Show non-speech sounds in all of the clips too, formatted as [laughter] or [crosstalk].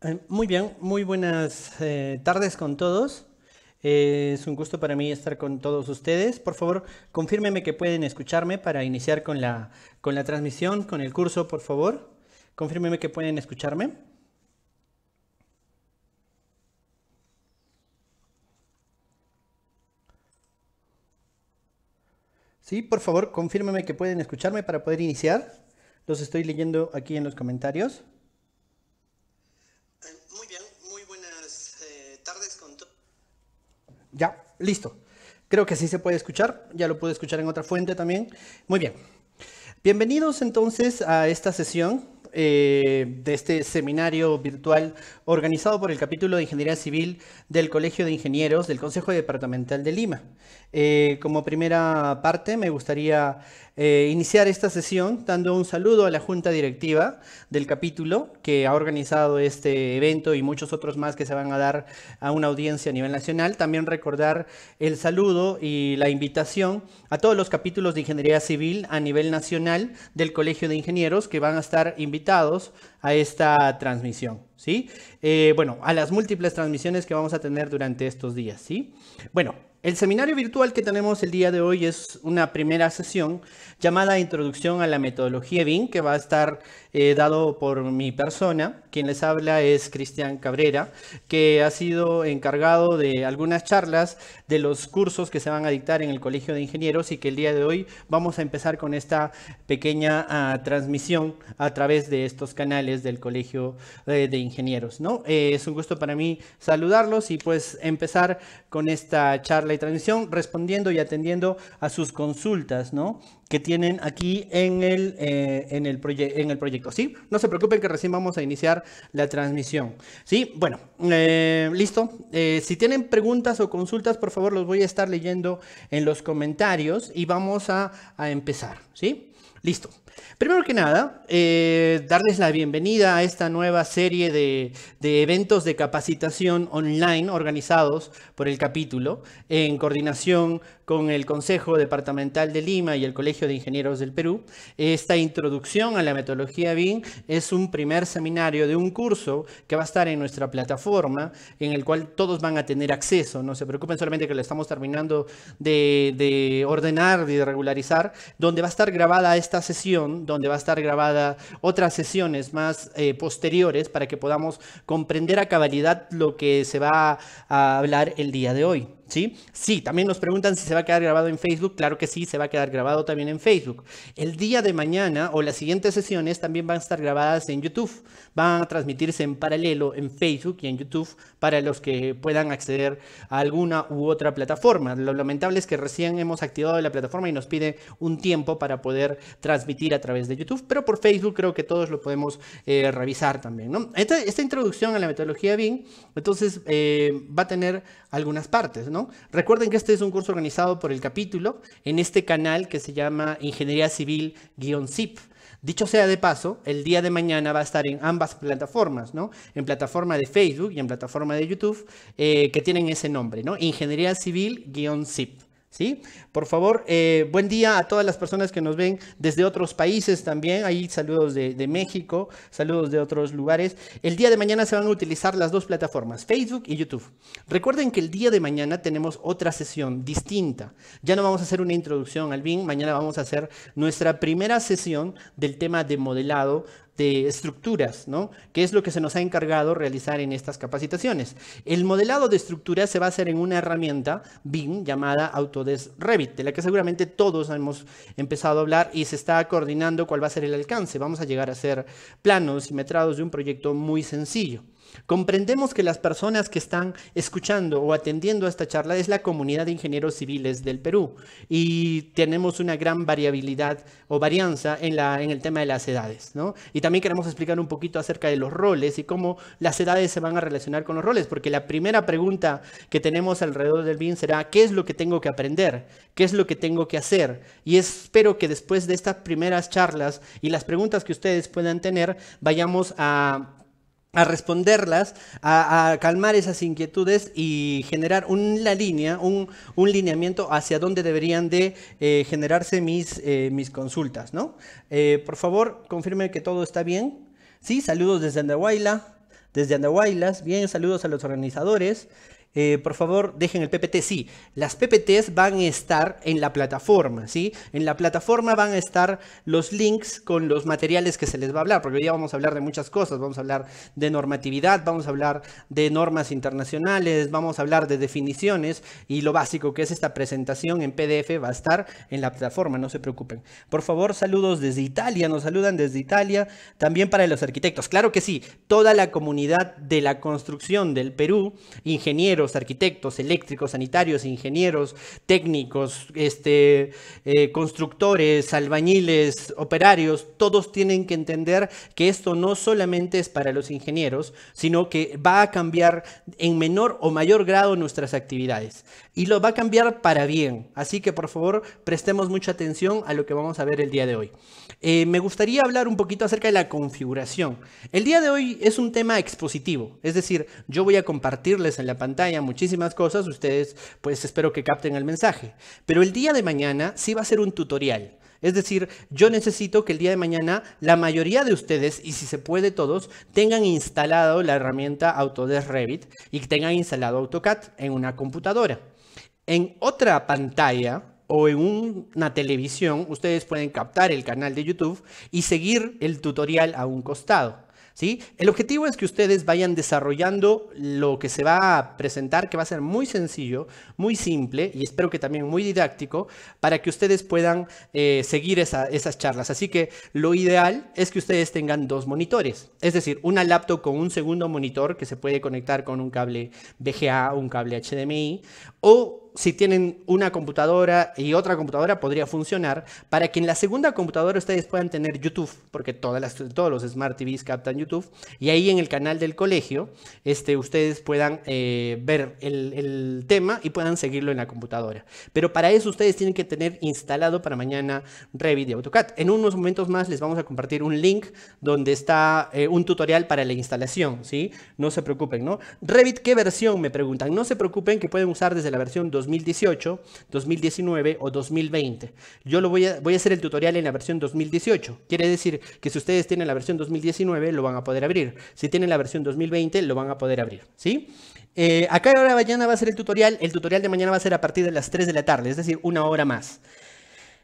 Eh, muy bien, muy buenas eh, tardes con todos. Eh, es un gusto para mí estar con todos ustedes. Por favor, confírmeme que pueden escucharme para iniciar con la, con la transmisión, con el curso, por favor. Confírmeme que pueden escucharme. Sí, por favor, confírmeme que pueden escucharme para poder iniciar. Los estoy leyendo aquí en los comentarios. Ya, listo. Creo que sí se puede escuchar, ya lo pude escuchar en otra fuente también. Muy bien. Bienvenidos entonces a esta sesión eh, de este seminario virtual organizado por el capítulo de Ingeniería Civil del Colegio de Ingenieros del Consejo Departamental de Lima. Eh, como primera parte me gustaría eh, iniciar esta sesión dando un saludo a la junta directiva del capítulo que ha organizado este evento y muchos otros más que se van a dar a una audiencia a nivel nacional. También recordar el saludo y la invitación a todos los capítulos de ingeniería civil a nivel nacional del Colegio de Ingenieros que van a estar invitados a esta transmisión. ¿sí? Eh, bueno, a las múltiples transmisiones que vamos a tener durante estos días. ¿sí? Bueno, el seminario virtual que tenemos el día de hoy es una primera sesión llamada Introducción a la Metodología BIM, que va a estar eh, dado por mi persona. Quien les habla es Cristian Cabrera, que ha sido encargado de algunas charlas de los cursos que se van a dictar en el Colegio de Ingenieros y que el día de hoy vamos a empezar con esta pequeña ah, transmisión a través de estos canales del Colegio eh, de, Ingenieros. ¿no? Eh, es un gusto para mí saludarlos y pues empezar con esta charla y transmisión respondiendo y atendiendo a sus consultas. ¿no? que tienen aquí en el, eh, en, el en el proyecto. ¿sí? No se preocupen que recién vamos a iniciar la transmisión. ¿sí? Bueno, eh, listo. Eh, si tienen preguntas o consultas, por favor, los voy a estar leyendo en los comentarios y vamos a, a empezar. ¿sí? Listo. Primero que nada, eh, darles la bienvenida a esta nueva serie de, eventos de capacitación online organizados por el capítulo en coordinación con el Consejo Departamental de Lima y el Colegio de Ingenieros del Perú. Esta introducción a la metodología BIM es un primer seminario de un curso que va a estar en nuestra plataforma en el cual todos van a tener acceso. No se preocupen solamente que lo estamos terminando de, de ordenar y de regularizar, donde va a estar grabada esta sesión donde va a estar grabada otras sesiones más eh, posteriores para que podamos comprender a cabalidad lo que se va a hablar el día de hoy. ¿sí? Sí, también nos preguntan si se va a quedar grabado en Facebook. Claro que sí, se va a quedar grabado también en Facebook. El día de mañana o las siguientes sesiones también van a estar grabadas en YouTube. Van a transmitirse en paralelo en Facebook y en YouTube para los que puedan acceder a alguna u otra plataforma. Lo lamentable es que recién hemos activado la plataforma y nos pide un tiempo para poder transmitir a través de YouTube, pero por Facebook creo que todos lo podemos eh, revisar también. Esta, introducción a la metodología BIM, entonces, eh, va a tener algunas partes, Recuerden que este es un curso organizado por el capítulo en este canal que se llama Ingeniería civil sip Dicho sea de paso, el día de mañana va a estar en ambas plataformas, ¿no? En plataforma de Facebook y en plataforma de YouTube, eh, que tienen ese nombre, ¿no? Ingeniería Civil-ZIP. Por favor, eh, buen día a todas las personas que nos ven desde otros países también. Hay saludos de, de, México, saludos de otros lugares. El día de mañana se van a utilizar las dos plataformas, Facebook y YouTube. Recuerden que el día de mañana tenemos otra sesión distinta. Ya no vamos a hacer una introducción al BIM, mañana vamos a hacer nuestra primera sesión del tema de modelado de estructuras, ¿no? que es lo que se nos ha encargado realizar en estas capacitaciones. El modelado de estructuras se va a hacer en una herramienta BIM llamada Autodesk Revit, de la que seguramente todos hemos empezado a hablar y se está coordinando cuál va a ser el alcance. Vamos a llegar a hacer planos y metrados de un proyecto muy sencillo. Comprendemos que las personas que están escuchando o atendiendo a esta charla es la comunidad de ingenieros civiles del Perú y tenemos una gran variabilidad o varianza en, la, en el tema de las edades. ¿no? Y también queremos explicar un poquito acerca de los roles y cómo las edades se van a relacionar con los roles, porque la primera pregunta que tenemos alrededor del BIM será, ¿qué es lo que tengo que aprender? ¿Qué es lo que tengo que hacer? Y espero que después de estas primeras charlas y las preguntas que ustedes puedan tener, vayamos a a responderlas, a, calmar esas inquietudes y generar una línea, un, lineamiento hacia dónde deberían de eh, generarse mis, eh, mis consultas. ¿no? Eh, por favor, confirme que todo está bien. Sí, saludos desde Andahuayla, desde Andahuaylas. Bien, saludos a los organizadores. Eh, por favor, dejen el PPT. Sí, las PPTs van a estar en la plataforma, ¿sí? En la plataforma van a estar los links con los materiales que se les va a hablar, porque hoy día vamos a hablar de muchas cosas. Vamos a hablar de normatividad, vamos a hablar de normas internacionales, vamos a hablar de definiciones y lo básico que es esta presentación en PDF va a estar en la plataforma, no se preocupen. Por favor, saludos desde Italia, nos saludan desde Italia, también para los arquitectos. Claro que sí, toda la comunidad de la construcción del Perú, ingenieros, arquitectos, eléctricos, sanitarios, ingenieros, técnicos, este, eh, constructores, albañiles, operarios, todos tienen que entender que esto no solamente es para los ingenieros, sino que va a cambiar en menor o mayor grado nuestras actividades y lo va a cambiar para bien. Así que por favor prestemos mucha atención a lo que vamos a ver el día de hoy. Eh, me gustaría hablar un poquito acerca de la configuración. El día de hoy es un tema expositivo, es decir, yo voy a compartirles en la pantalla muchísimas cosas, ustedes pues espero que capten el mensaje. Pero el día de mañana sí va a ser un tutorial. Es decir, yo necesito que el día de mañana la mayoría de ustedes, y si se puede todos, tengan instalado la herramienta Autodesk Revit y tengan instalado AutoCAD en una computadora. En otra pantalla o en una televisión, ustedes pueden captar el canal de YouTube y seguir el tutorial a un costado. ¿Sí? El objetivo es que ustedes vayan desarrollando lo que se va a presentar, que va a ser muy sencillo, muy simple y espero que también muy didáctico para que ustedes puedan eh, seguir esas charlas. Así que lo ideal es que ustedes tengan dos monitores, es decir, una laptop con un segundo monitor que se puede conectar con un cable VGA, un cable HDMI o si tienen una computadora y otra computadora podría funcionar para que en la segunda computadora ustedes puedan tener YouTube, porque todas todos los Smart TVs captan YouTube, y ahí en el canal del colegio este, ustedes puedan eh, ver el, tema y puedan seguirlo en la computadora. Pero para eso ustedes tienen que tener instalado para mañana Revit y AutoCAD. En unos momentos más les vamos a compartir un link donde está eh, un tutorial para la instalación, ¿sí? No se preocupen, ¿no? Revit, ¿qué versión? Me preguntan. No se preocupen que pueden usar desde la versión 2018, 2019 o 2020. Yo lo voy a, voy a hacer el tutorial en la versión 2018. Quiere decir que si ustedes tienen la versión 2019 lo van a poder abrir. Si tienen la versión 2020 lo van a poder abrir. ¿sí? Eh, acá ahora mañana va a ser el tutorial. El tutorial de mañana va a ser a partir de las 3 de la tarde, es decir, una hora más.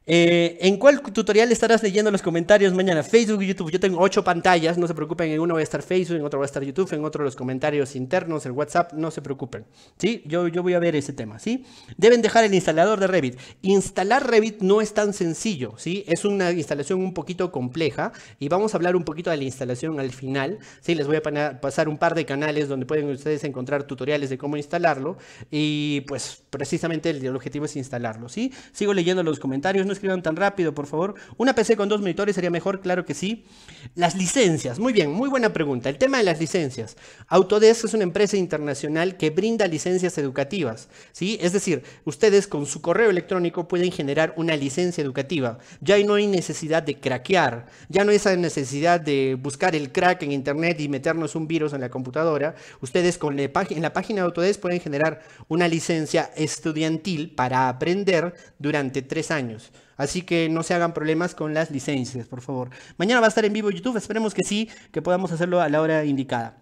Eh, ¿En cuál tutorial estarás leyendo los comentarios mañana? Facebook y YouTube. Yo tengo ocho pantallas, no se preocupen. En uno va a estar Facebook, en otro va a estar YouTube, en otro los comentarios internos, el WhatsApp, no se preocupen. ¿Sí? Yo, yo voy a ver ese tema, ¿sí? Deben dejar el instalador de Revit. Instalar Revit no es tan sencillo, ¿sí? Es una instalación un poquito compleja y vamos a hablar un poquito de la instalación al final, ¿sí? Les voy a pasar un par de canales donde pueden ustedes encontrar tutoriales de cómo instalarlo y pues precisamente el, objetivo es instalarlo, ¿sí? Sigo leyendo los comentarios, escriban tan rápido, por favor. Una PC con dos monitores sería mejor, claro que sí. Las licencias, muy bien, muy buena pregunta. El tema de las licencias. Autodesk es una empresa internacional que brinda licencias educativas, ¿sí? Es decir, ustedes con su correo electrónico pueden generar una licencia educativa. Ya no hay necesidad de craquear, ya no hay esa necesidad de buscar el crack en internet y meternos un virus en la computadora. Ustedes con la en la página de Autodesk pueden generar una licencia estudiantil para aprender durante tres años. Así que no se hagan problemas con las licencias, por favor. Mañana va a estar en vivo YouTube, esperemos que sí, que podamos hacerlo a la hora indicada.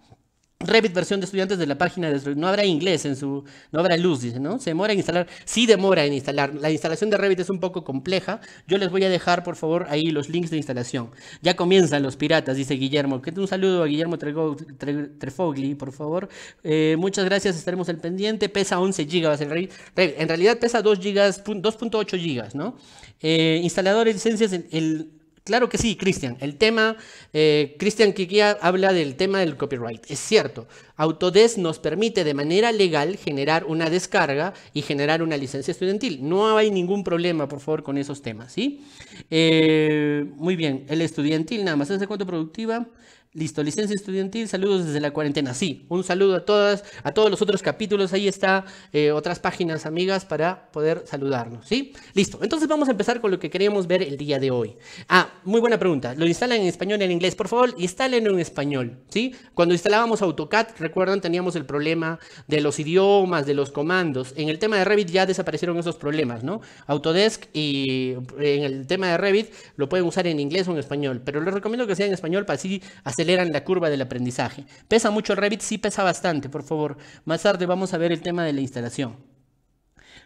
Revit versión de estudiantes de la página de no habrá inglés en su no habrá luz dice no se demora en instalar sí demora en instalar la instalación de Revit es un poco compleja yo les voy a dejar por favor ahí los links de instalación ya comienzan los piratas dice Guillermo que un saludo a Guillermo Trefogli por favor eh, muchas gracias estaremos al pendiente pesa 11 GB el Revit. en realidad pesa 2 gigas 2.8 gigas no eh, instaladores licencias el Claro que sí, Cristian. El tema, eh, Cristian Kikia habla del tema del copyright. Es cierto, Autodesk nos permite de manera legal generar una descarga y generar una licencia estudiantil. No hay ningún problema, por favor, con esos temas, ¿sí? Eh, muy bien, el estudiantil, nada más, ¿hace cuánto productiva? Listo, licencia estudiantil, saludos desde la cuarentena. Sí, un saludo a todas, a todos los otros capítulos. Ahí está eh, otras páginas amigas para poder saludarnos, ¿sí? Listo, entonces vamos a empezar con lo que queríamos ver el día de hoy. Ah, muy buena pregunta. ¿Lo instalan en español en inglés? Por favor, instálenlo en español, ¿sí? Cuando instalábamos AutoCAD, recuerdan, teníamos el problema de los idiomas, de los comandos. En el tema de Revit ya desaparecieron esos problemas, ¿no? Autodesk y eh, en el tema de Revit lo pueden usar en inglés o en español, pero les recomiendo que sea en español para así hacer aceleran la curva del aprendizaje. ¿Pesa mucho Revit? Sí, pesa bastante, por favor. Más tarde vamos a ver el tema de la instalación.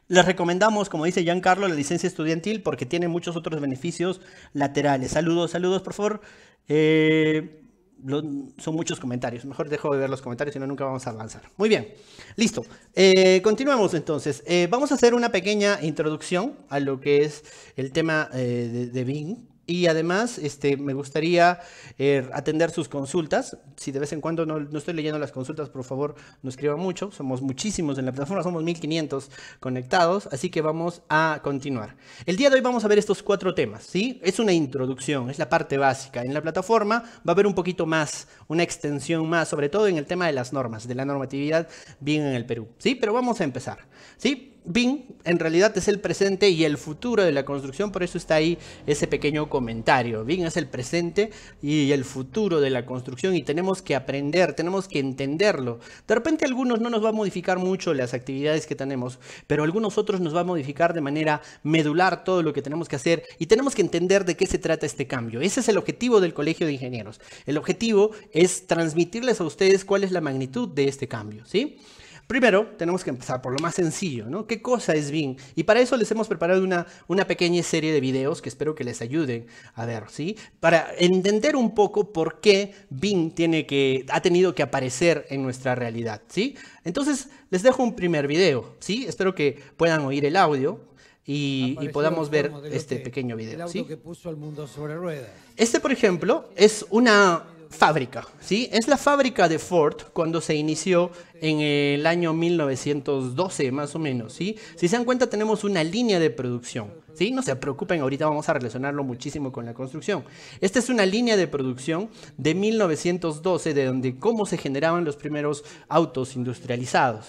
Les recomendamos, como dice Giancarlo, la licencia estudiantil porque tiene muchos otros beneficios laterales. Saludos, saludos, por favor. Eh, son muchos comentarios. Mejor dejo de ver los comentarios, si no, nunca vamos a avanzar. Muy bien, listo. Eh, Continuamos entonces. Eh, vamos a hacer una pequeña introducción a lo que es el tema de, de Bing. Y además, este, me gustaría eh, atender sus consultas. Si de vez en cuando no, estoy leyendo las consultas, por favor, no escriban mucho. Somos muchísimos en la plataforma, somos 1500 conectados, así que vamos a continuar. El día de hoy vamos a ver estos cuatro temas, ¿sí? Es una introducción, es la parte básica. En la plataforma va a haber un poquito más, una extensión más, sobre todo en el tema de las normas, de la normatividad bien en el Perú, ¿sí? Pero vamos a empezar, ¿sí? Bing en realidad es el presente y el futuro de la construcción, por eso está ahí ese pequeño comentario. Bing es el presente y el futuro de la construcción y tenemos que aprender, tenemos que entenderlo. De repente algunos no nos va a modificar mucho las actividades que tenemos, pero algunos otros nos va a modificar de manera medular todo lo que tenemos que hacer y tenemos que entender de qué se trata este cambio. Ese es el objetivo del Colegio de Ingenieros. El objetivo es transmitirles a ustedes cuál es la magnitud de este cambio, ¿sí? Primero, tenemos que empezar por lo más sencillo, ¿no? ¿Qué cosa es Bing? Y para eso les hemos preparado una, una pequeña serie de videos que espero que les ayuden a ver, ¿sí? Para entender un poco por qué Bing tiene que, ha tenido que aparecer en nuestra realidad, ¿sí? Entonces, les dejo un primer video, ¿sí? Espero que puedan oír el audio y, podamos ver este pequeño video, ¿sí? que puso el mundo sobre ruedas. Este, por ejemplo, es una fábrica, ¿sí? Es la fábrica de Ford cuando se inició en el año 1912, más o menos, ¿sí? Si se dan cuenta, tenemos una línea de producción, ¿sí? No se preocupen, ahorita vamos a relacionarlo muchísimo con la construcción. Esta es una línea de producción de 1912, de donde cómo se generaban los primeros autos industrializados.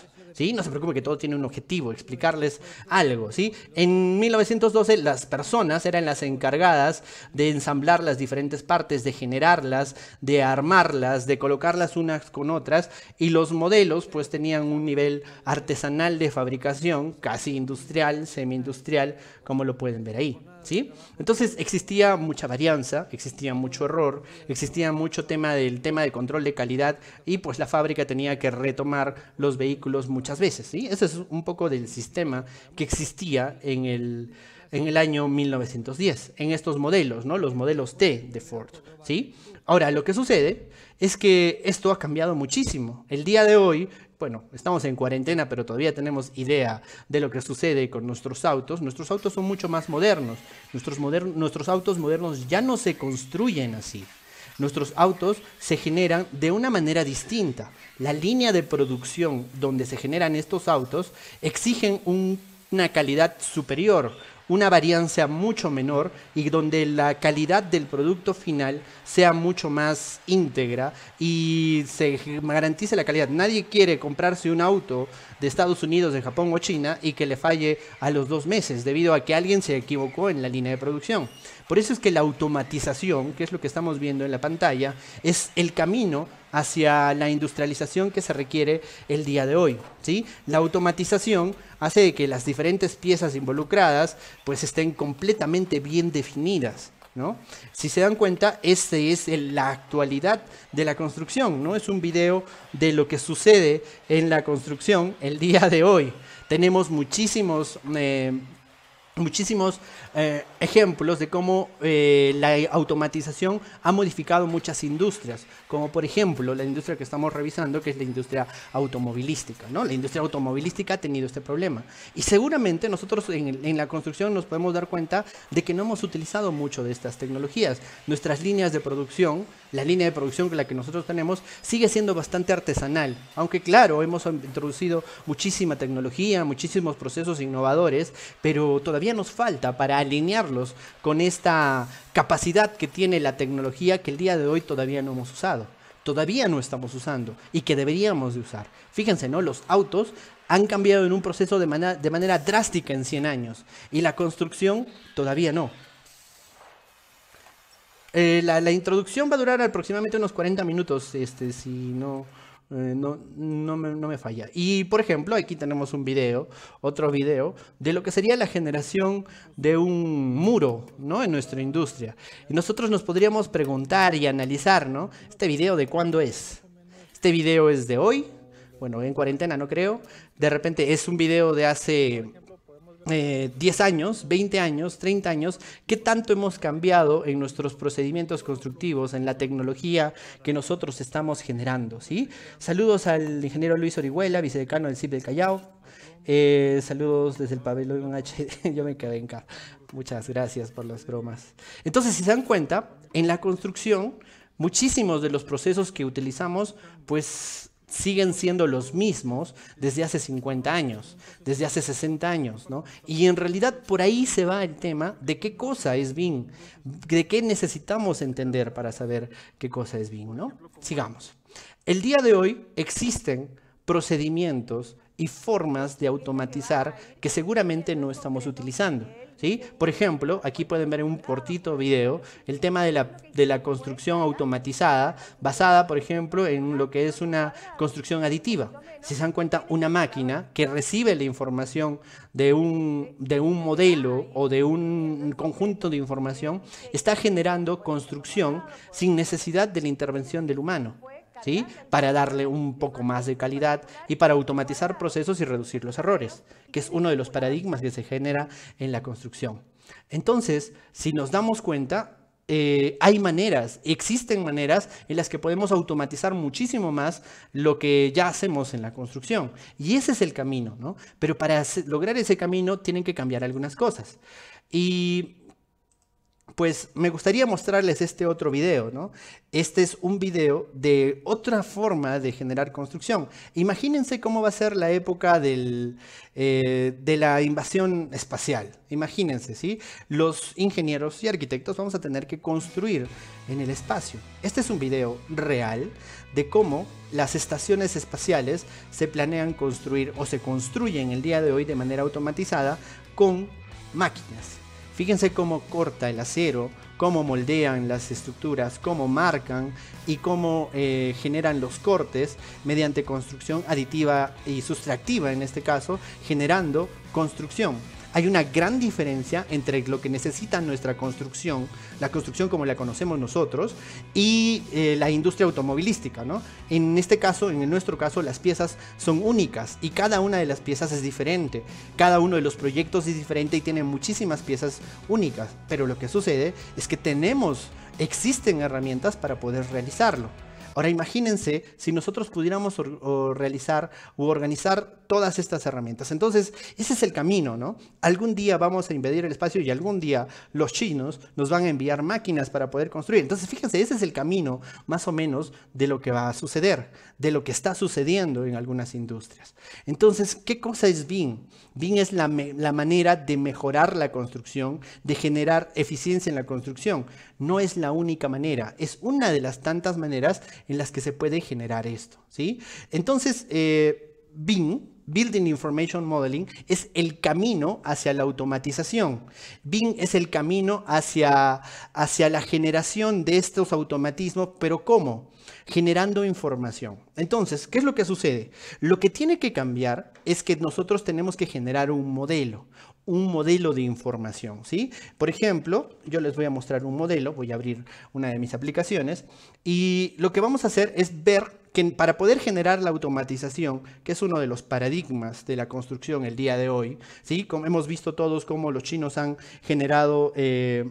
No se preocupe que todo tiene un objetivo, explicarles algo, ¿sí? En 1912 las personas eran las encargadas de ensamblar las diferentes partes, de generarlas, de armarlas, de colocarlas unas con otras y los modelos pues tenían un nivel artesanal de fabricación, casi industrial, semi-industrial, como lo pueden ver ahí. ¿Sí? Entonces existía mucha varianza, existía mucho error, existía mucho tema del tema de control de calidad y pues la fábrica tenía que retomar los vehículos muchas veces, ¿sí? Ese es un poco del sistema que existía en el, en el año 1910, en estos modelos, ¿no? Los modelos T de Ford, Ahora, lo que sucede es que esto ha cambiado muchísimo. El día de hoy bueno, estamos en cuarentena, pero todavía tenemos idea de lo que sucede con nuestros autos, nuestros autos son mucho más modernos. Nuestros, nuestros autos modernos ya no se construyen así. Nuestros autos se generan de una manera distinta. La línea de producción donde se generan estos autos exigen una calidad superior una varianza mucho menor y donde la calidad del producto final sea mucho más íntegra y se garantice la calidad. Nadie quiere comprarse un auto de Estados Unidos, de Japón o China y que le falle a los dos meses debido a que alguien se equivocó en la línea de producción. Por eso es que la automatización, que es lo que estamos viendo en la pantalla, es el camino hacia la industrialización que se requiere el día de hoy. ¿sí? La automatización hace que las diferentes piezas involucradas pues, estén completamente bien definidas. ¿No? Si se dan cuenta, esta es la actualidad de la construcción, ¿no? Es un video de lo que sucede en la construcción el día de hoy. Tenemos muchísimos, eh, muchísimos eh, ejemplos de cómo eh, la automatización ha modificado muchas industrias, como por ejemplo la industria que estamos revisando, que es la industria automovilística. ¿no? La industria automovilística ha tenido este problema. Y seguramente nosotros en, la construcción nos podemos dar cuenta de que no hemos utilizado mucho de estas tecnologías. Nuestras líneas de producción, la línea de producción que la que nosotros tenemos, sigue siendo bastante artesanal, aunque claro, hemos introducido muchísima tecnología, muchísimos procesos innovadores, pero todavía nos falta para alinearlos con esta capacidad que tiene la tecnología que el día de hoy todavía no hemos usado, todavía no estamos usando y que deberíamos de usar. Fíjense, ¿no? Los autos han cambiado en un proceso de, de manera drástica en 100 años y la construcción todavía no. Eh, la, la, introducción va a durar aproximadamente unos 40 minutos, este, si no eh, no, no, me, no, me, falla. Y por ejemplo, aquí tenemos un video, otro video, de lo que sería la generación de un muro ¿no? en nuestra industria. Y nosotros nos podríamos preguntar y analizar, ¿no? Este video de cuándo es. Este video es de hoy, bueno, en cuarentena no creo. De repente es un video de hace 10 eh, años, 20 años, 30 años, qué tanto hemos cambiado en nuestros procedimientos constructivos, en la tecnología que nosotros estamos generando. ¿sí? Saludos al ingeniero Luis Orihuela, vicedecano del CIP del Callao. Eh, saludos desde el pabellón H, [laughs] Yo me quedé en casa. Muchas gracias por las bromas. Entonces, si se dan cuenta, en la construcción, muchísimos de los procesos que utilizamos, pues siguen siendo los mismos desde hace 50 años, desde hace 60 años, ¿no? Y en realidad por ahí se va el tema de qué cosa es BIM, de qué necesitamos entender para saber qué cosa es BIM, ¿no? Sigamos. El día de hoy existen procedimientos y formas de automatizar que seguramente no estamos utilizando. ¿sí? Por ejemplo, aquí pueden ver en un cortito video el tema de la, de la construcción automatizada basada, por ejemplo, en lo que es una construcción aditiva. Si se dan cuenta, una máquina que recibe la información de un, de un modelo o de un conjunto de información está generando construcción sin necesidad de la intervención del humano. ¿sí? Para darle un poco más de calidad y para automatizar procesos y reducir los errores, que es uno de los paradigmas que se genera en la construcción. Entonces, si nos damos cuenta, eh, hay maneras, existen maneras en las que podemos automatizar muchísimo más lo que ya hacemos en la construcción. Y ese es el camino, ¿no? Pero para lograr ese camino tienen que cambiar algunas cosas. Y pues me gustaría mostrarles este otro video, ¿no? Este es un video de otra forma de generar construcción. Imagínense cómo va a ser la época eh, de la invasión espacial. Imagínense, ¿sí? Los ingenieros y arquitectos vamos a tener que construir en el espacio. Este es un video real de cómo las estaciones espaciales se planean construir o se construyen el día de hoy de manera automatizada con máquinas. Fíjense cómo corta el acero, cómo moldean las estructuras, cómo marcan y cómo eh, generan los cortes mediante construcción aditiva y sustractiva en este caso, generando construcción. Hay una gran diferencia entre lo que necesita nuestra construcción, la construcción como la conocemos nosotros, y eh, la industria automovilística. En este caso, en nuestro caso, las piezas son únicas y cada una de las piezas es diferente. Cada uno de los proyectos es diferente y tiene muchísimas piezas únicas. Pero lo que sucede es que tenemos, existen herramientas para poder realizarlo. Ahora imagínense si nosotros pudiéramos realizar u organizar todas estas herramientas. Entonces, ese es el camino, ¿no? Algún día vamos a invadir el espacio y algún día los chinos nos van a enviar máquinas para poder construir. Entonces, fíjense, ese es el camino más o menos de lo que va a suceder, de lo que está sucediendo en algunas industrias. Entonces, ¿qué cosa es bien. BIM es la, manera de mejorar la construcción, de generar eficiencia en la construcción. No es la única manera, es una de las tantas maneras en las que se puede generar esto. ¿sí? Entonces, eh, BIM, Building Information Modeling, es el camino hacia la automatización. BIM es el camino hacia, hacia la generación de estos automatismos, pero ¿cómo? generando información. Entonces, ¿qué es lo que sucede? Lo que tiene que cambiar es que nosotros tenemos que generar un modelo, un modelo de información, ¿sí? Por ejemplo, yo les voy a mostrar un modelo, voy a abrir una de mis aplicaciones y lo que vamos a hacer es ver que para poder generar la automatización, que es uno de los paradigmas de la construcción el día de hoy, ¿sí? Como hemos visto todos cómo los chinos han generado... Eh,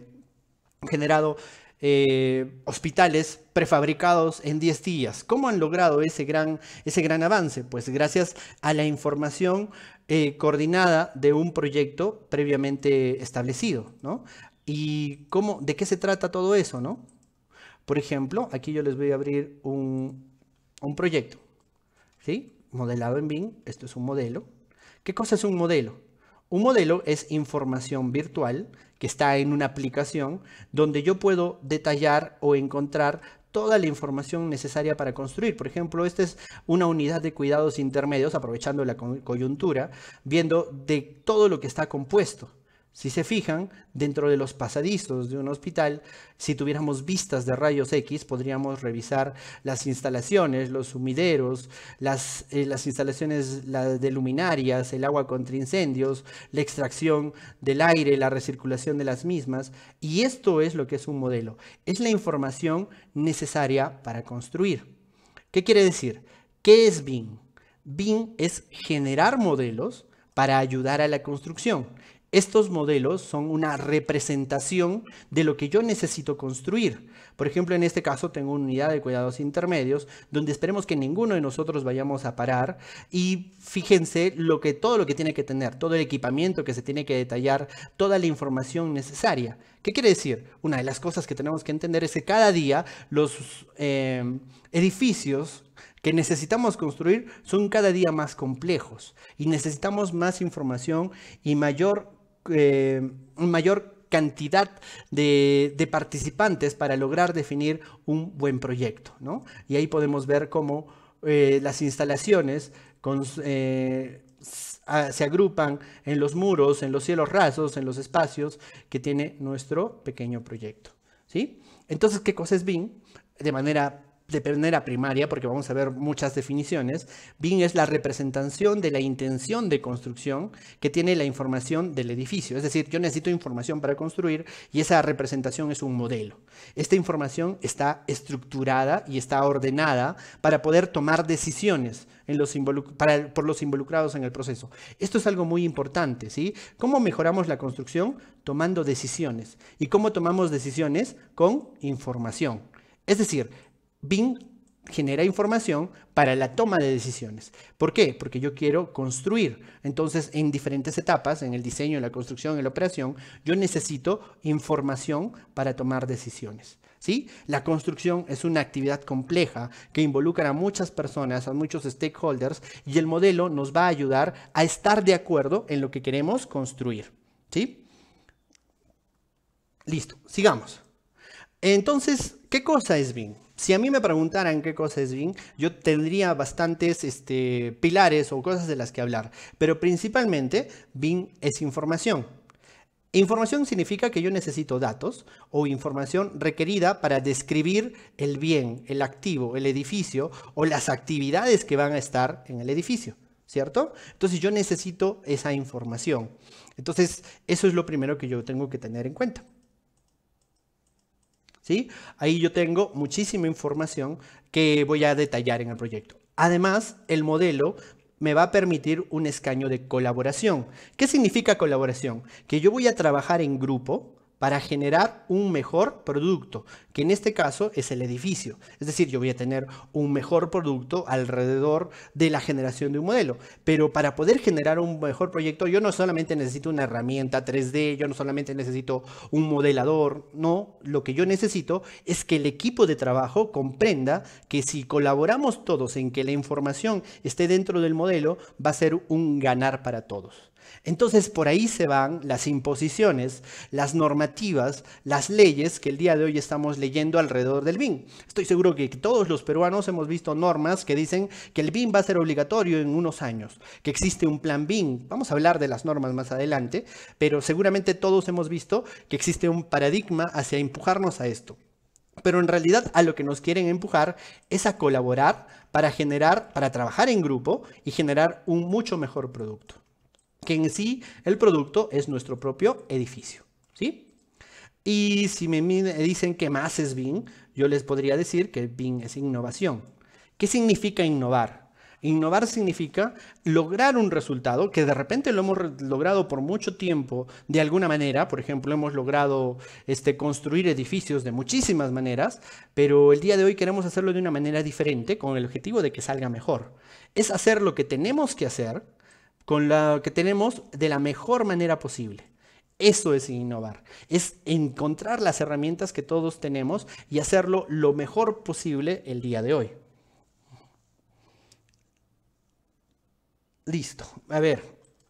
generado eh, hospitales prefabricados en 10 días. ¿Cómo han logrado ese gran, ese gran avance? Pues gracias a la información eh, coordinada de un proyecto previamente establecido, ¿Y cómo, de qué se trata todo eso, no? Por ejemplo, aquí yo les voy a abrir un, proyecto, ¿sí? Modelado en BIM, esto es un modelo. ¿Qué cosa es un modelo? Un modelo es información virtual que está en una aplicación donde yo puedo detallar o encontrar toda la información necesaria para construir. Por ejemplo, esta es una unidad de cuidados intermedios, aprovechando la coyuntura, viendo de todo lo que está compuesto. Si se fijan, dentro de los pasadizos de un hospital, si tuviéramos vistas de rayos X, podríamos revisar las instalaciones, los sumideros, eh, las, instalaciones de luminarias, el agua contra incendios, la extracción del aire, la recirculación de las mismas. Y esto es lo que es un modelo. Es la información necesaria para construir. ¿Qué quiere decir? ¿Qué es BIM? BIM es generar modelos para ayudar a la construcción. Estos modelos son una representación de lo que yo necesito construir. Por ejemplo, en este caso tengo una unidad de cuidados intermedios donde esperemos que ninguno de nosotros vayamos a parar y fíjense lo que, todo lo que tiene que tener, todo el equipamiento que se tiene que detallar, toda la información necesaria. ¿Qué quiere decir? Una de las cosas que tenemos que entender es que cada día los eh, edificios que necesitamos construir son cada día más complejos y necesitamos más información y mayor eh, mayor cantidad de, participantes para lograr definir un buen proyecto. Y ahí podemos ver cómo eh, las instalaciones eh, se agrupan en los muros, en los cielos rasos, en los espacios que tiene nuestro pequeño proyecto. ¿sí? Entonces, ¿qué cosa es BIM? De manera de manera primaria, porque vamos a ver muchas definiciones, BIM es la representación de la intención de construcción que tiene la información del edificio. Es decir, yo necesito información para construir y esa representación es un modelo. Esta información está estructurada y está ordenada para poder tomar decisiones en los para, por los involucrados en el proceso. Esto es algo muy importante, ¿sí? ¿Cómo mejoramos la construcción? Tomando decisiones. ¿Y cómo tomamos decisiones? Con información. Es decir, Bing genera información para la toma de decisiones. ¿Por qué? Porque yo quiero construir. Entonces, en diferentes etapas, en el diseño, en la construcción, en la operación, yo necesito información para tomar decisiones. ¿Sí? La construcción es una actividad compleja que involucra a muchas personas, a muchos stakeholders, y el modelo nos va a ayudar a estar de acuerdo en lo que queremos construir. ¿Sí? Listo, sigamos. Entonces, ¿qué cosa es BIM? si a mí me preguntaran qué cosa es Bing, yo tendría bastantes este, pilares o cosas de las que hablar. Pero principalmente, Bing es información. Información significa que yo necesito datos o información requerida para describir el bien, el activo, el edificio o las actividades que van a estar en el edificio, ¿cierto? Entonces yo necesito esa información. Entonces eso es lo primero que yo tengo que tener en cuenta. Ahí yo tengo muchísima información que voy a detallar en el proyecto. Además, el modelo me va a permitir un escaño de colaboración. ¿Qué significa colaboración? Que yo voy a trabajar en grupo, para generar un mejor producto, que en este caso es el edificio. Es decir, yo voy a tener un mejor producto alrededor de la generación de un modelo. Pero para poder generar un mejor proyecto, yo no solamente necesito una herramienta 3D, yo no solamente necesito un modelador, no, lo que yo necesito es que el equipo de trabajo comprenda que si colaboramos todos en que la información esté dentro del modelo, va a ser un ganar para todos. Entonces por ahí se van las imposiciones, las normativas, las leyes que el día de hoy estamos leyendo alrededor del BIN. Estoy seguro que todos los peruanos hemos visto normas que dicen que el BIN va a ser obligatorio en unos años, que existe un plan BIN. Vamos a hablar de las normas más adelante, pero seguramente todos hemos visto que existe un paradigma hacia empujarnos a esto. Pero en realidad a lo que nos quieren empujar es a colaborar para generar, para trabajar en grupo y generar un mucho mejor producto que en sí el producto es nuestro propio edificio, ¿sí? Y si me dicen que más es BIM, yo les podría decir que BIM es innovación. ¿Qué significa innovar? Innovar significa lograr un resultado que de repente lo hemos logrado por mucho tiempo de alguna manera. Por ejemplo, hemos logrado este, construir edificios de muchísimas maneras, pero el día de hoy queremos hacerlo de una manera diferente con el objetivo de que salga mejor. Es hacer lo que tenemos que hacer con lo que tenemos de la mejor manera posible. Eso es innovar, es encontrar las herramientas que todos tenemos y hacerlo lo mejor posible el día de hoy. Listo, a ver,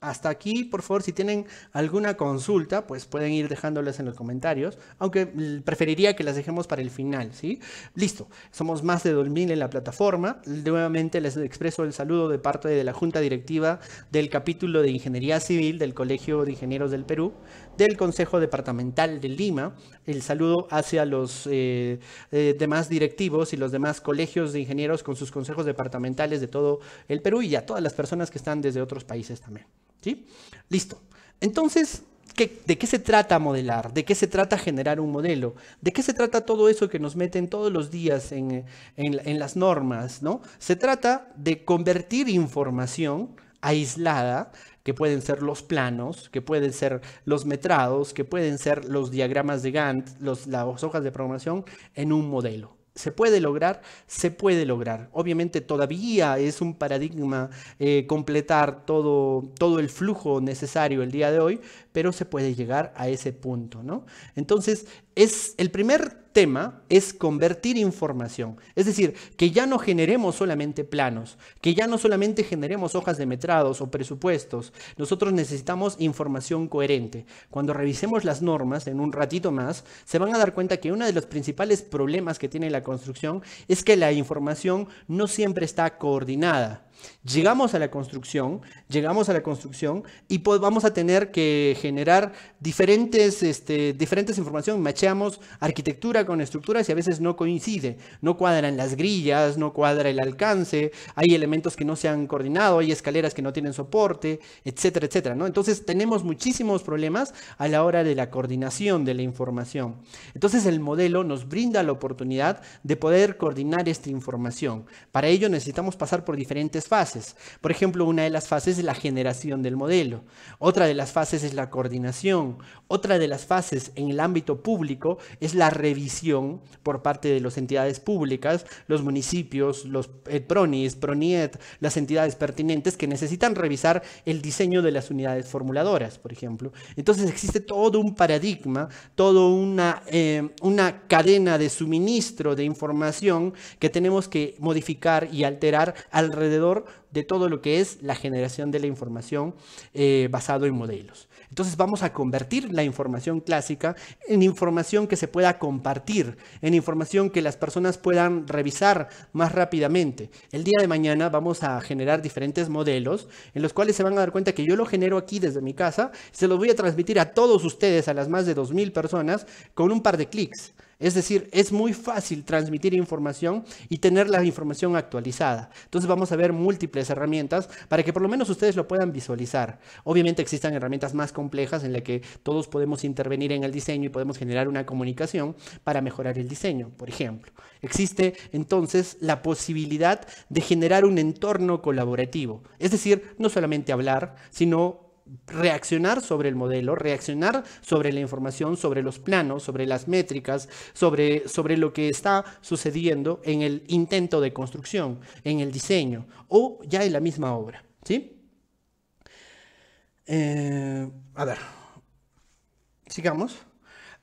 hasta aquí, por favor, si tienen alguna consulta, pues pueden ir dejándolas en los comentarios, aunque mm, preferiría que las dejemos para el final, ¿sí? Listo, somos más de 2.000 en la plataforma. Nuevamente les expreso el saludo de parte de la Junta Directiva del capítulo de Ingeniería Civil del Colegio de Ingenieros del Perú del Consejo Departamental de Lima. El saludo hacia los eh, eh, demás directivos y los demás colegios de ingenieros con sus consejos departamentales de todo el Perú y a todas las personas que están desde otros países también. ¿sí? Listo. Entonces, ¿de qué se trata modelar? ¿De qué se trata generar un modelo? ¿De qué se trata todo eso que nos meten todos los días en, en las normas? ¿no? Se trata de convertir información aislada que pueden ser los planos, que pueden ser los metrados, que pueden ser los diagramas de Gantt, los, las hojas de programación en un modelo. ¿Se puede lograr? Se puede lograr. Obviamente todavía es un paradigma eh, completar todo, todo el flujo necesario el día de hoy, pero se puede llegar a ese punto, ¿no? Entonces, el primer tema es convertir información. Es decir, que ya no generemos solamente planos, que ya no solamente generemos hojas de metrados o presupuestos. Nosotros necesitamos información coherente. Cuando revisemos las normas en un ratito más, se van a dar cuenta que uno de los principales problemas que tiene la construcción es que la información no siempre está coordinada. Llegamos a la construcción, llegamos a la construcción y pues, vamos a tener que generar diferentes, este, diferentes información, macheamos arquitectura con estructuras y a veces no coincide, no cuadran las grillas, no cuadra el alcance, hay elementos que no se han coordinado, hay escaleras que no tienen soporte, etcétera, etcétera, ¿no? Entonces tenemos muchísimos problemas a la hora de la coordinación de la información. Entonces el modelo nos brinda la oportunidad de poder coordinar esta información. Para ello necesitamos pasar por diferentes fases. Por ejemplo, una de las fases es la generación del modelo, otra de las fases es la coordinación, otra de las fases en el ámbito público es la revisión por parte de las entidades públicas, los municipios, los eh, PRONIS, PRONIET, las entidades pertinentes que necesitan revisar el diseño de las unidades formuladoras, por ejemplo. Entonces existe todo un paradigma, toda una, eh, una cadena de suministro de información que tenemos que modificar y alterar alrededor de todo lo que es la generación de la información eh, basado en modelos. Entonces vamos a convertir la información clásica en información que se pueda compartir, en información que las personas puedan revisar más rápidamente. El día de mañana vamos a generar diferentes modelos en los cuales se van a dar cuenta que yo lo genero aquí desde mi casa, se lo voy a transmitir a todos ustedes, a las más de 2.000 personas, con un par de clics. Es decir, es muy fácil transmitir información y tener la información actualizada. Entonces vamos a ver múltiples herramientas para que por lo menos ustedes lo puedan visualizar. Obviamente existan herramientas más complejas en las que todos podemos intervenir en el diseño y podemos generar una comunicación para mejorar el diseño, por ejemplo. Existe entonces la posibilidad de generar un entorno colaborativo. Es decir, no solamente hablar, sino reaccionar sobre el modelo, reaccionar sobre la información, sobre los planos, sobre las métricas, sobre, sobre lo que está sucediendo en el intento de construcción, en el diseño o ya en la misma obra. ¿sí? Eh, a ver, sigamos.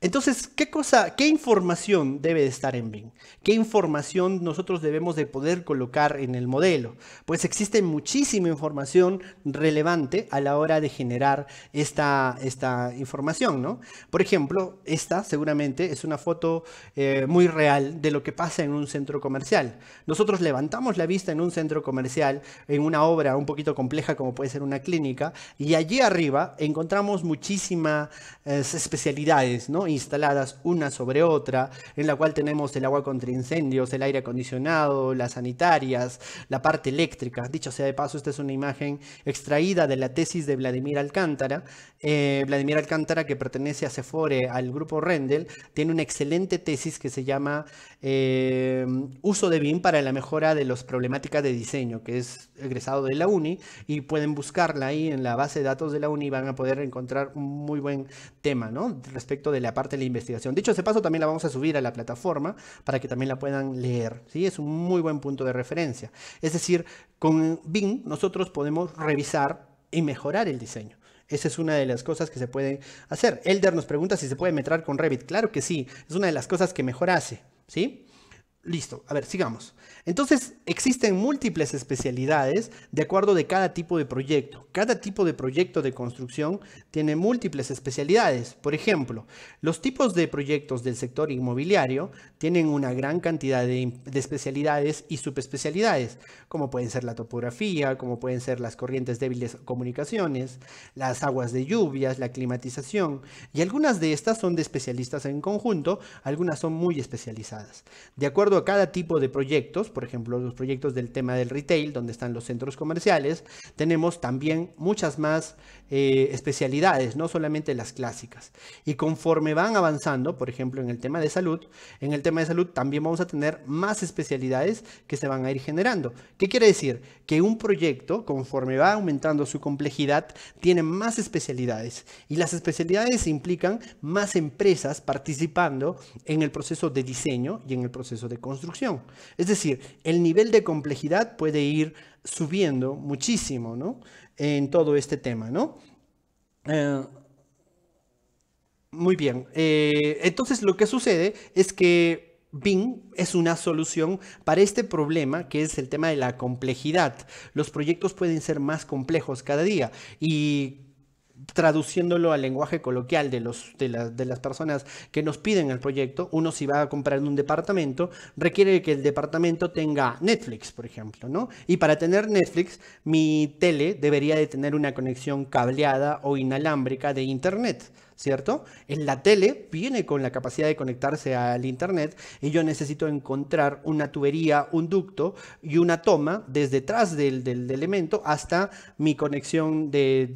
Entonces, ¿qué cosa, qué información debe de estar en Bing? ¿Qué información nosotros debemos de poder colocar en el modelo? Pues existe muchísima información relevante a la hora de generar esta, esta información, ¿no? Por ejemplo, esta seguramente es una foto eh, muy real de lo que pasa en un centro comercial. Nosotros levantamos la vista en un centro comercial, en una obra un poquito compleja como puede ser una clínica, y allí arriba encontramos muchísimas eh, especialidades, ¿no? instaladas una sobre otra, en la cual tenemos el agua contra incendios, el aire acondicionado, las sanitarias, la parte eléctrica. Dicho sea de paso, esta es una imagen extraída de la tesis de Vladimir Alcántara. Eh, Vladimir Alcántara, que pertenece a Cefore, al grupo Rendel, tiene una excelente tesis que se llama eh, Uso de BIM para la mejora de las problemáticas de diseño, que es egresado de la UNI, y pueden buscarla ahí en la base de datos de la UNI, y van a poder encontrar un muy buen tema, Respecto de la parte de la investigación. Dicho ese paso, también la vamos a subir a la plataforma para que también la puedan leer. ¿sí? Es un muy buen punto de referencia. Es decir, con Bing nosotros podemos revisar y mejorar el diseño. Esa es una de las cosas que se pueden hacer. Elder nos pregunta si se puede meter con Revit. Claro que sí, es una de las cosas que mejor hace. ¿sí? Listo, a ver, sigamos. Entonces, existen múltiples especialidades de acuerdo de cada tipo de proyecto. Cada tipo de proyecto de construcción tiene múltiples especialidades. Por ejemplo, los tipos de proyectos del sector inmobiliario tienen una gran cantidad de, especialidades y subespecialidades, como pueden ser la topografía, como pueden ser las corrientes débiles comunicaciones, las aguas de lluvias, la climatización, y algunas de estas son de especialistas en conjunto, algunas son muy especializadas. De acuerdo a cada tipo de proyectos, por ejemplo, los proyectos del tema del retail, donde están los centros comerciales, tenemos también muchas más eh, especialidades, no solamente las clásicas. Y conforme van avanzando, por ejemplo, en el tema de salud, en el tema de salud también vamos a tener más especialidades que se van a ir generando. ¿Qué quiere decir? Que un proyecto, conforme va aumentando su complejidad, tiene más especialidades. Y las especialidades implican más empresas participando en el proceso de diseño y en el proceso de construcción. Es decir, el nivel de complejidad puede ir subiendo muchísimo ¿no? en todo este tema. ¿no? Eh, muy bien. Eh, entonces lo que sucede es que BIM es una solución para este problema que es el tema de la complejidad. Los proyectos pueden ser más complejos cada día y traduciéndolo al lenguaje coloquial de, los, de, de, las personas que nos piden el proyecto, uno si va a comprar un departamento, requiere que el departamento tenga Netflix, por ejemplo, ¿no? Y para tener Netflix, mi tele debería de tener una conexión cableada o inalámbrica de Internet. ¿cierto? En la tele viene con la capacidad de conectarse al Internet y yo necesito encontrar una tubería, un ducto y una toma desde detrás del, elemento hasta mi conexión del,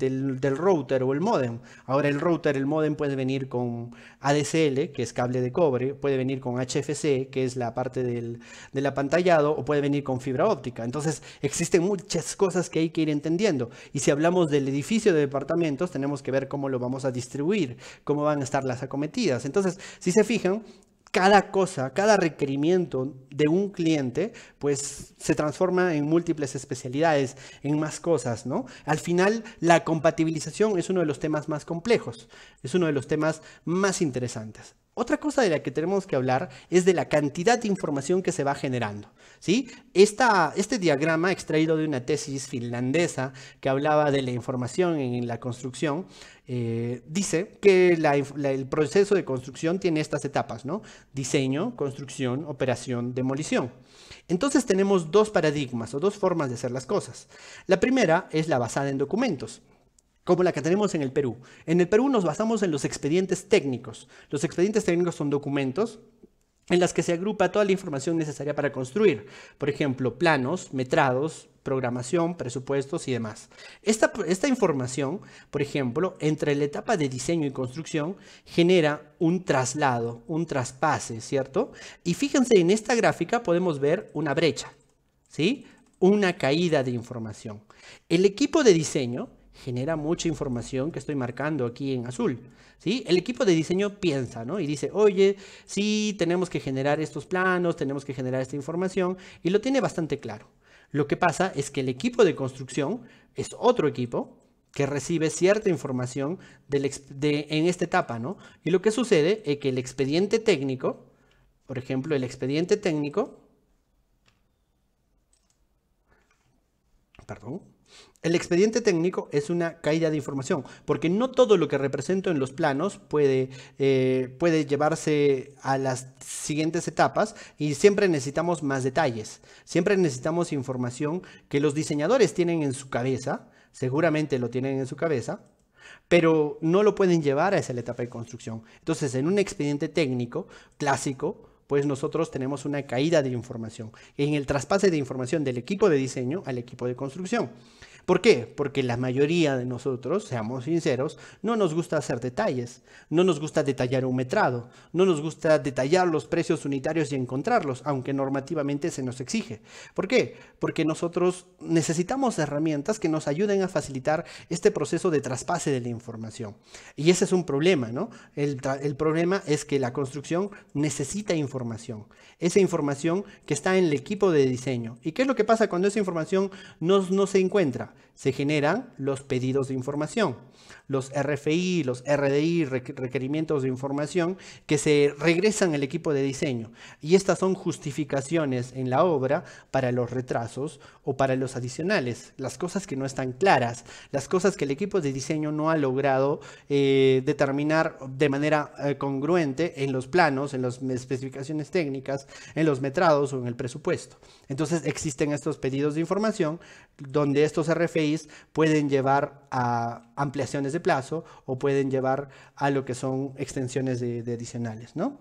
router o el modem. Ahora el router, el modem puede venir con ADSL, que es cable de cobre, puede venir con HFC, que es la parte del, del apantallado, o puede venir con fibra óptica. Entonces existen muchas cosas que hay que ir entendiendo. Y si hablamos del edificio de departamentos, tenemos que ver cómo lo vamos a distribuir cómo van a estar las acometidas. Entonces, si se fijan, cada cosa, cada requerimiento de un cliente, pues se transforma en múltiples especialidades, en más cosas, ¿no? Al final, la compatibilización es uno de los temas más complejos, es uno de los temas más interesantes. Otra cosa de la que tenemos que hablar es de la cantidad de información que se va generando. ¿sí? este diagrama extraído de una tesis finlandesa que hablaba de la información en la construcción, eh, dice que el proceso de construcción tiene estas etapas, diseño, construcción, operación, demolición. Entonces tenemos dos paradigmas o dos formas de hacer las cosas. La primera es la basada en documentos como la que tenemos en el Perú. En el Perú nos basamos en los expedientes técnicos. Los expedientes técnicos son documentos en las que se agrupa toda la información necesaria para construir, por ejemplo, planos, metrados, programación, presupuestos y demás. Esta, información, por ejemplo, entre la etapa de diseño y construcción, genera un traslado, un traspase, ¿cierto? Y fíjense, en esta gráfica podemos ver una brecha, ¿sí? Una caída de información. El equipo de diseño genera mucha información que estoy marcando aquí en azul. ¿sí? El equipo de diseño piensa ¿no? y dice, oye, sí, tenemos que generar estos planos, tenemos que generar esta información, y lo tiene bastante claro. Lo que pasa es que el equipo de construcción es otro equipo que recibe cierta información en esta etapa, ¿no? Y lo que sucede es que el expediente técnico, por ejemplo, el expediente técnico, perdón, el expediente técnico es una caída de información, porque no todo lo que represento en los planos puede, eh, puede llevarse a las siguientes etapas y siempre necesitamos más detalles, siempre necesitamos información que los diseñadores tienen en su cabeza, seguramente lo tienen en su cabeza, pero no lo pueden llevar a esa etapa de construcción. Entonces, en un expediente técnico clásico, pues nosotros tenemos una caída de información en el traspase de información del equipo de diseño al equipo de construcción. ¿Por qué? Porque la mayoría de nosotros, seamos sinceros, no nos gusta hacer detalles, no nos gusta detallar un metrado, no nos gusta detallar los precios unitarios y encontrarlos, aunque normativamente se nos exige. ¿Por qué? Porque nosotros necesitamos herramientas que nos ayuden a facilitar este proceso de traspase de la información. Y ese es un problema, ¿no? El, problema es que la construcción necesita información, esa información que está en el equipo de diseño. ¿Y qué es lo que pasa cuando esa información no se encuentra? se generan los pedidos de información, los RFI, los RDI, requerimientos de información, que se regresan al equipo de diseño. Y estas son justificaciones en la obra para los retrasos o para los adicionales, las cosas que no están claras, las cosas que el equipo de diseño no ha logrado eh, determinar de manera eh, congruente en los planos, en las especificaciones técnicas, en los metrados o en el presupuesto. Entonces existen estos pedidos de información donde estos RFIs pueden llevar a ampliaciones de plazo o pueden llevar a lo que son extensiones de, adicionales, ¿no?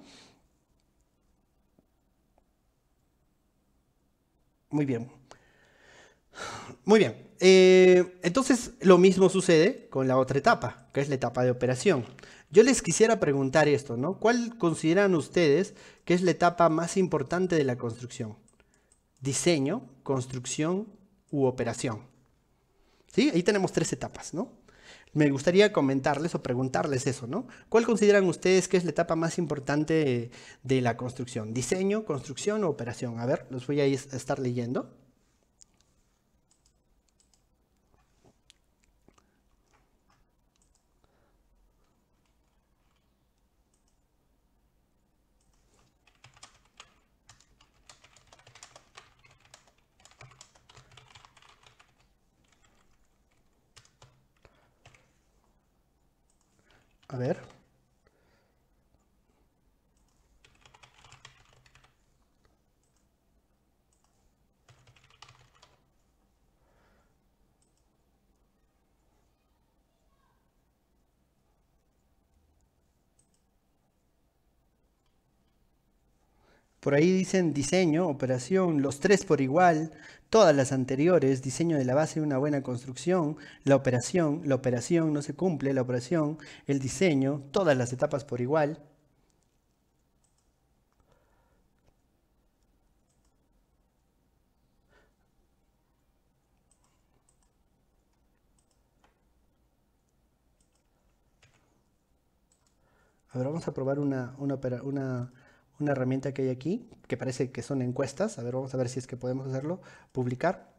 Muy bien. Muy bien. Eh, entonces, lo mismo sucede con la otra etapa, que es la etapa de operación. Yo les quisiera preguntar esto, ¿no? ¿Cuál consideran ustedes que es la etapa más importante de la construcción? ¿Diseño, construcción u operación? ¿Sí? Ahí tenemos tres etapas, ¿no? Me gustaría comentarles o preguntarles eso, ¿no? ¿Cuál consideran ustedes que es la etapa más importante de la construcción? ¿Diseño, construcción o operación? A ver, los voy a estar leyendo. A ver. Por ahí dicen diseño, operación, los tres por igual, todas las anteriores, diseño de la base de una buena construcción, la operación, la operación no se cumple, la operación, el diseño, todas las etapas por igual. A ver, vamos a probar una, una, una una herramienta que hay aquí, que parece que son encuestas. A ver, vamos a ver si es que podemos hacerlo. Publicar.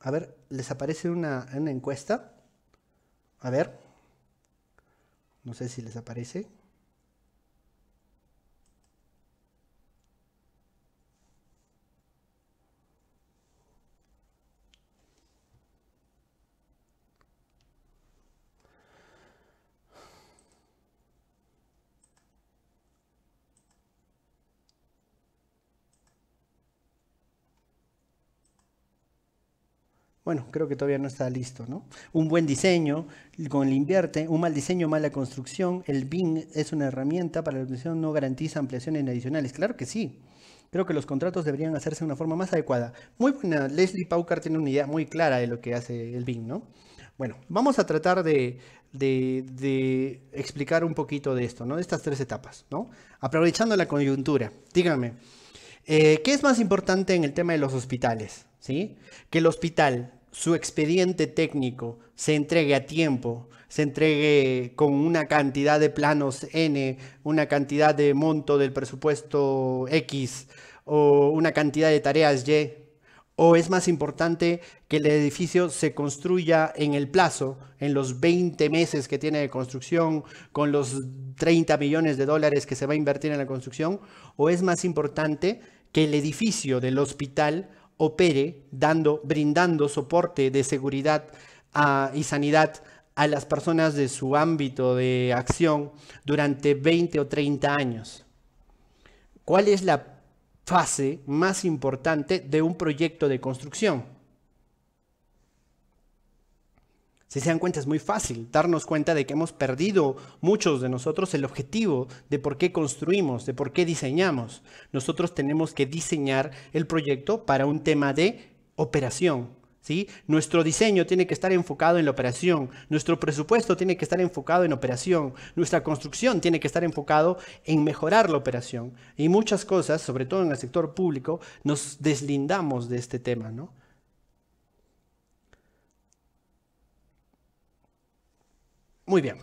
A ver, les aparece una, una encuesta. A ver. No sé si les aparece. bueno, creo que todavía no está listo, ¿no? Un buen diseño con el invierte, un mal diseño, mala construcción, el BIM es una herramienta para la obtención, no garantiza ampliaciones adicionales. Claro que sí. Creo que los contratos deberían hacerse de una forma más adecuada. Muy buena, Leslie Paucar tiene una idea muy clara de lo que hace el BIM, ¿no? Bueno, vamos a tratar de, explicar un poquito de esto, ¿no? De estas tres etapas, ¿no? Aprovechando la coyuntura, díganme, eh, ¿qué es más importante en el tema de los hospitales? ¿Sí? Que el hospital su expediente técnico se entregue a tiempo, se entregue con una cantidad de planos N, una cantidad de monto del presupuesto X o una cantidad de tareas Y, o es más importante que el edificio se construya en el plazo, en los 20 meses que tiene de construcción, con los 30 millones de dólares que se va a invertir en la construcción, o es más importante que el edificio del hospital opere dando, brindando soporte de seguridad ah, y sanidad a las personas de su ámbito de acción durante 20 o 30 años. ¿Cuál es la fase más importante de un proyecto de construcción? Si se dan cuenta, es muy fácil darnos cuenta de que hemos perdido muchos de nosotros el objetivo de por qué construimos, de por qué diseñamos. Nosotros tenemos que diseñar el proyecto para un tema de operación. ¿sí? Nuestro diseño tiene que estar enfocado en la operación, nuestro presupuesto tiene que estar enfocado en operación, nuestra construcción tiene que estar enfocado en mejorar la operación. Y muchas cosas, sobre todo en el sector público, nos deslindamos de este tema, ¿no? Muy bien.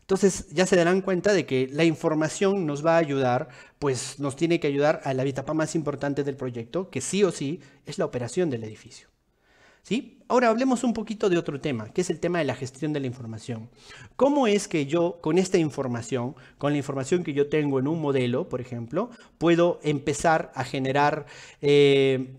Entonces ya se darán cuenta de que la información nos va a ayudar, pues nos tiene que ayudar a la etapa más importante del proyecto, que sí o sí es la operación del edificio. ¿Sí? Ahora hablemos un poquito de otro tema, que es el tema de la gestión de la información. ¿Cómo es que yo con esta información, con la información que yo tengo en un modelo, por ejemplo, puedo empezar a generar eh,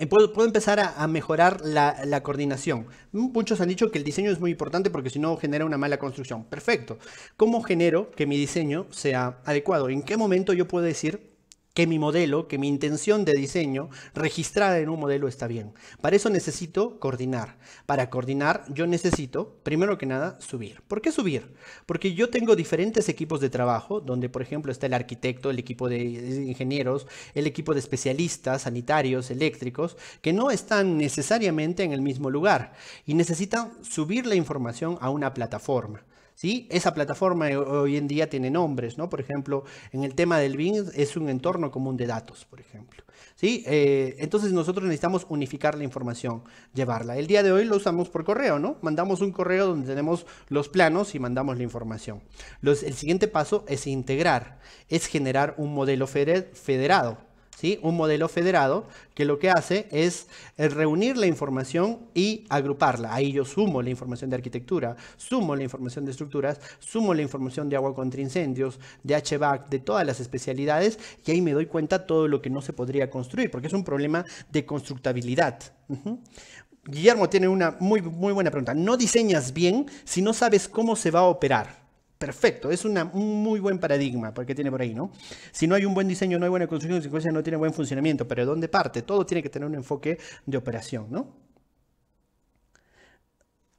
eh, puedo, empezar a, mejorar la, la, coordinación. Muchos han dicho que el diseño es muy importante porque si no genera una mala construcción. Perfecto. ¿Cómo genero que mi diseño sea adecuado? ¿En qué momento yo puedo decir que mi modelo, que mi intención de diseño registrada en un modelo está bien. Para eso necesito coordinar. Para coordinar yo necesito, primero que nada, subir. ¿Por qué subir? Porque yo tengo diferentes equipos de trabajo, donde por ejemplo está el arquitecto, el equipo de ingenieros, el equipo de especialistas, sanitarios, eléctricos, que no están necesariamente en el mismo lugar y necesitan subir la información a una plataforma. ¿sí? Esa plataforma hoy en día tiene nombres, ¿no? Por ejemplo, en el tema del BIN es un entorno común de datos, por ejemplo. ¿sí? Eh, entonces nosotros necesitamos unificar la información, llevarla. El día de hoy lo usamos por correo, ¿no? Mandamos un correo donde tenemos los planos y mandamos la información. el siguiente paso es integrar, es generar un modelo federado. ¿Sí? un modelo federado que lo que hace es eh, reunir la información y agruparla. Ahí yo sumo la información de arquitectura, sumo la información de estructuras, sumo la información de agua contra incendios, de HVAC, de todas las especialidades y ahí me doy cuenta todo lo que no se podría construir, porque es un problema de constructabilidad. Guillermo tiene una muy, muy buena pregunta. No diseñas bien si no sabes cómo se va a operar perfecto, es un muy buen paradigma porque tiene por ahí, ¿no? Si no hay un buen diseño, no hay buena construcción, consecuencia no tiene buen funcionamiento, pero ¿de dónde parte? Todo tiene que tener un enfoque de operación, ¿no?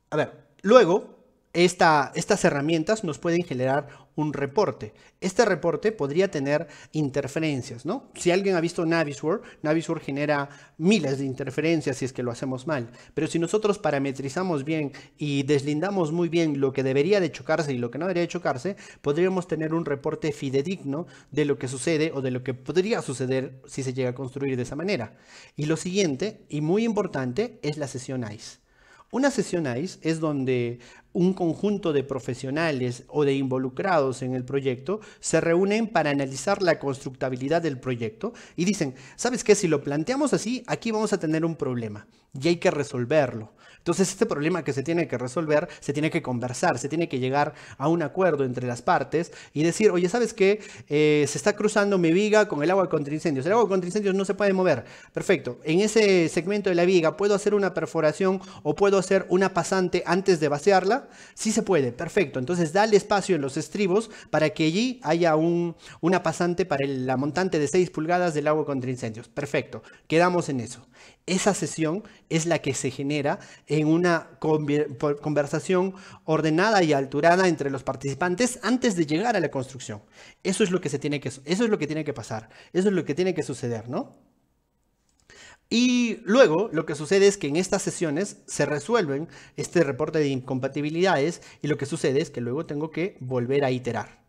A ver, luego estas herramientas nos pueden generar un reporte. Este reporte podría tener interferencias, Si alguien ha visto Navisware, Navisware genera miles de interferencias si es que lo hacemos mal. Pero si nosotros parametrizamos bien y deslindamos muy bien lo que debería de chocarse y lo que no debería de chocarse, podríamos tener un reporte fidedigno de lo que sucede o de lo que podría suceder si se llega a construir de esa manera. Y lo siguiente, y muy importante, es la sesión ICE. Una sesión ICE es donde un conjunto de profesionales o de involucrados en el proyecto se reúnen para analizar la constructabilidad del proyecto y dicen, ¿sabes qué? Si lo planteamos así, aquí vamos a tener un problema y hay que resolverlo. Entonces este problema que se tiene que resolver, se tiene que conversar, se tiene que llegar a un acuerdo entre las partes y decir, oye, ¿sabes qué? Eh, se está cruzando mi viga con el agua contra incendios. El agua contra incendios no se puede mover. Perfecto. En ese segmento de la viga puedo hacer una perforación o puedo hacer una pasante antes de vaciarla. Sí se puede. Perfecto. Entonces dale espacio en los estribos para que allí haya un, una pasante para la montante de 6 pulgadas del agua contra incendios. Perfecto. Quedamos en eso. Esa sesión es la que se genera en una conversación ordenada y alturada entre los participantes antes de llegar a la construcción. Eso es lo que tiene que eso es lo que tiene que pasar, eso es lo que tiene que suceder, ¿no? Y luego lo que sucede es que en estas sesiones se resuelven este reporte de incompatibilidades y lo que sucede es que luego tengo que volver a iterar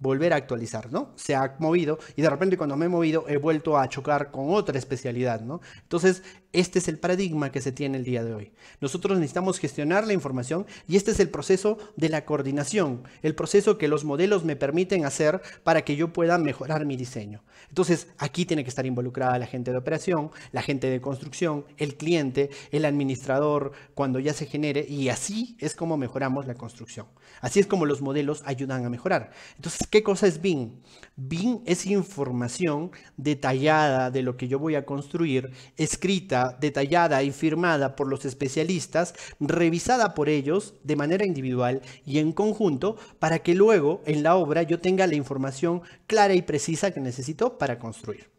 volver a actualizar, ¿no? Se ha movido y de repente cuando me he movido he vuelto a chocar con otra especialidad, ¿no? Entonces, este es el paradigma que se tiene el día de hoy. Nosotros necesitamos gestionar la información y este es el proceso de la coordinación, el proceso que los modelos me permiten hacer para que yo pueda mejorar mi diseño. Entonces, aquí tiene que estar involucrada la gente de operación, la gente de construcción, el cliente, el administrador, cuando ya se genere y así es como mejoramos la construcción. Así es como los modelos ayudan a mejorar. Entonces, ¿Qué cosa es BIM? BIM es información detallada de lo que yo voy a construir, escrita, detallada y firmada por los especialistas, revisada por ellos de manera individual y en conjunto para que luego en la obra yo tenga la información clara y precisa que necesito para construir.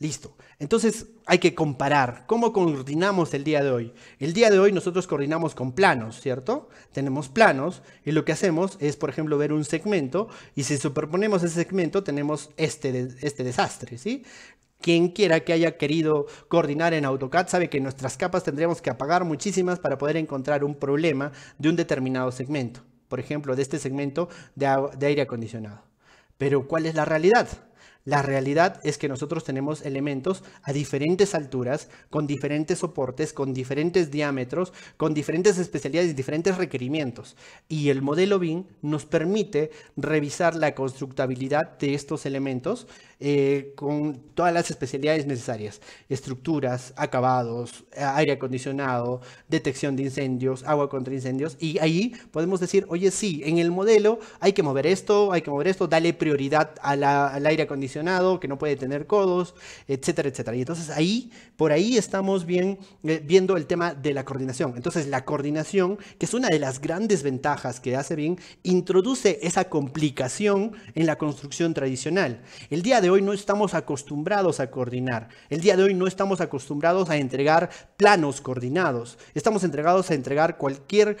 Listo. Entonces hay que comparar. ¿Cómo coordinamos el día de hoy? El día de hoy nosotros coordinamos con planos, ¿cierto? Tenemos planos y lo que hacemos es, por ejemplo, ver un segmento y si superponemos ese segmento tenemos este, este desastre, ¿sí? Quien quiera que haya querido coordinar en AutoCAD sabe que nuestras capas tendríamos que apagar muchísimas para poder encontrar un problema de un determinado segmento. Por ejemplo, de este segmento de aire acondicionado. Pero ¿cuál es la realidad? La realidad es que nosotros tenemos elementos a diferentes alturas, con diferentes soportes, con diferentes diámetros, con diferentes especialidades, diferentes requerimientos. Y el modelo BIM nos permite revisar la constructabilidad de estos elementos eh, con todas las especialidades necesarias. Estructuras, acabados, aire acondicionado, detección de incendios, agua contra incendios. Y ahí podemos decir, oye, sí, en el modelo hay que mover esto, hay que mover esto, dale prioridad al aire acondicionado que no puede tener codos, etcétera, etcétera. Y entonces ahí, por ahí estamos bien, eh, viendo el tema de la coordinación. Entonces la coordinación, que es una de las grandes ventajas que hace bien, introduce esa complicación en la construcción tradicional. El día de hoy no estamos acostumbrados a coordinar. El día de hoy no estamos acostumbrados a entregar planos coordinados. Estamos entregados a entregar cualquier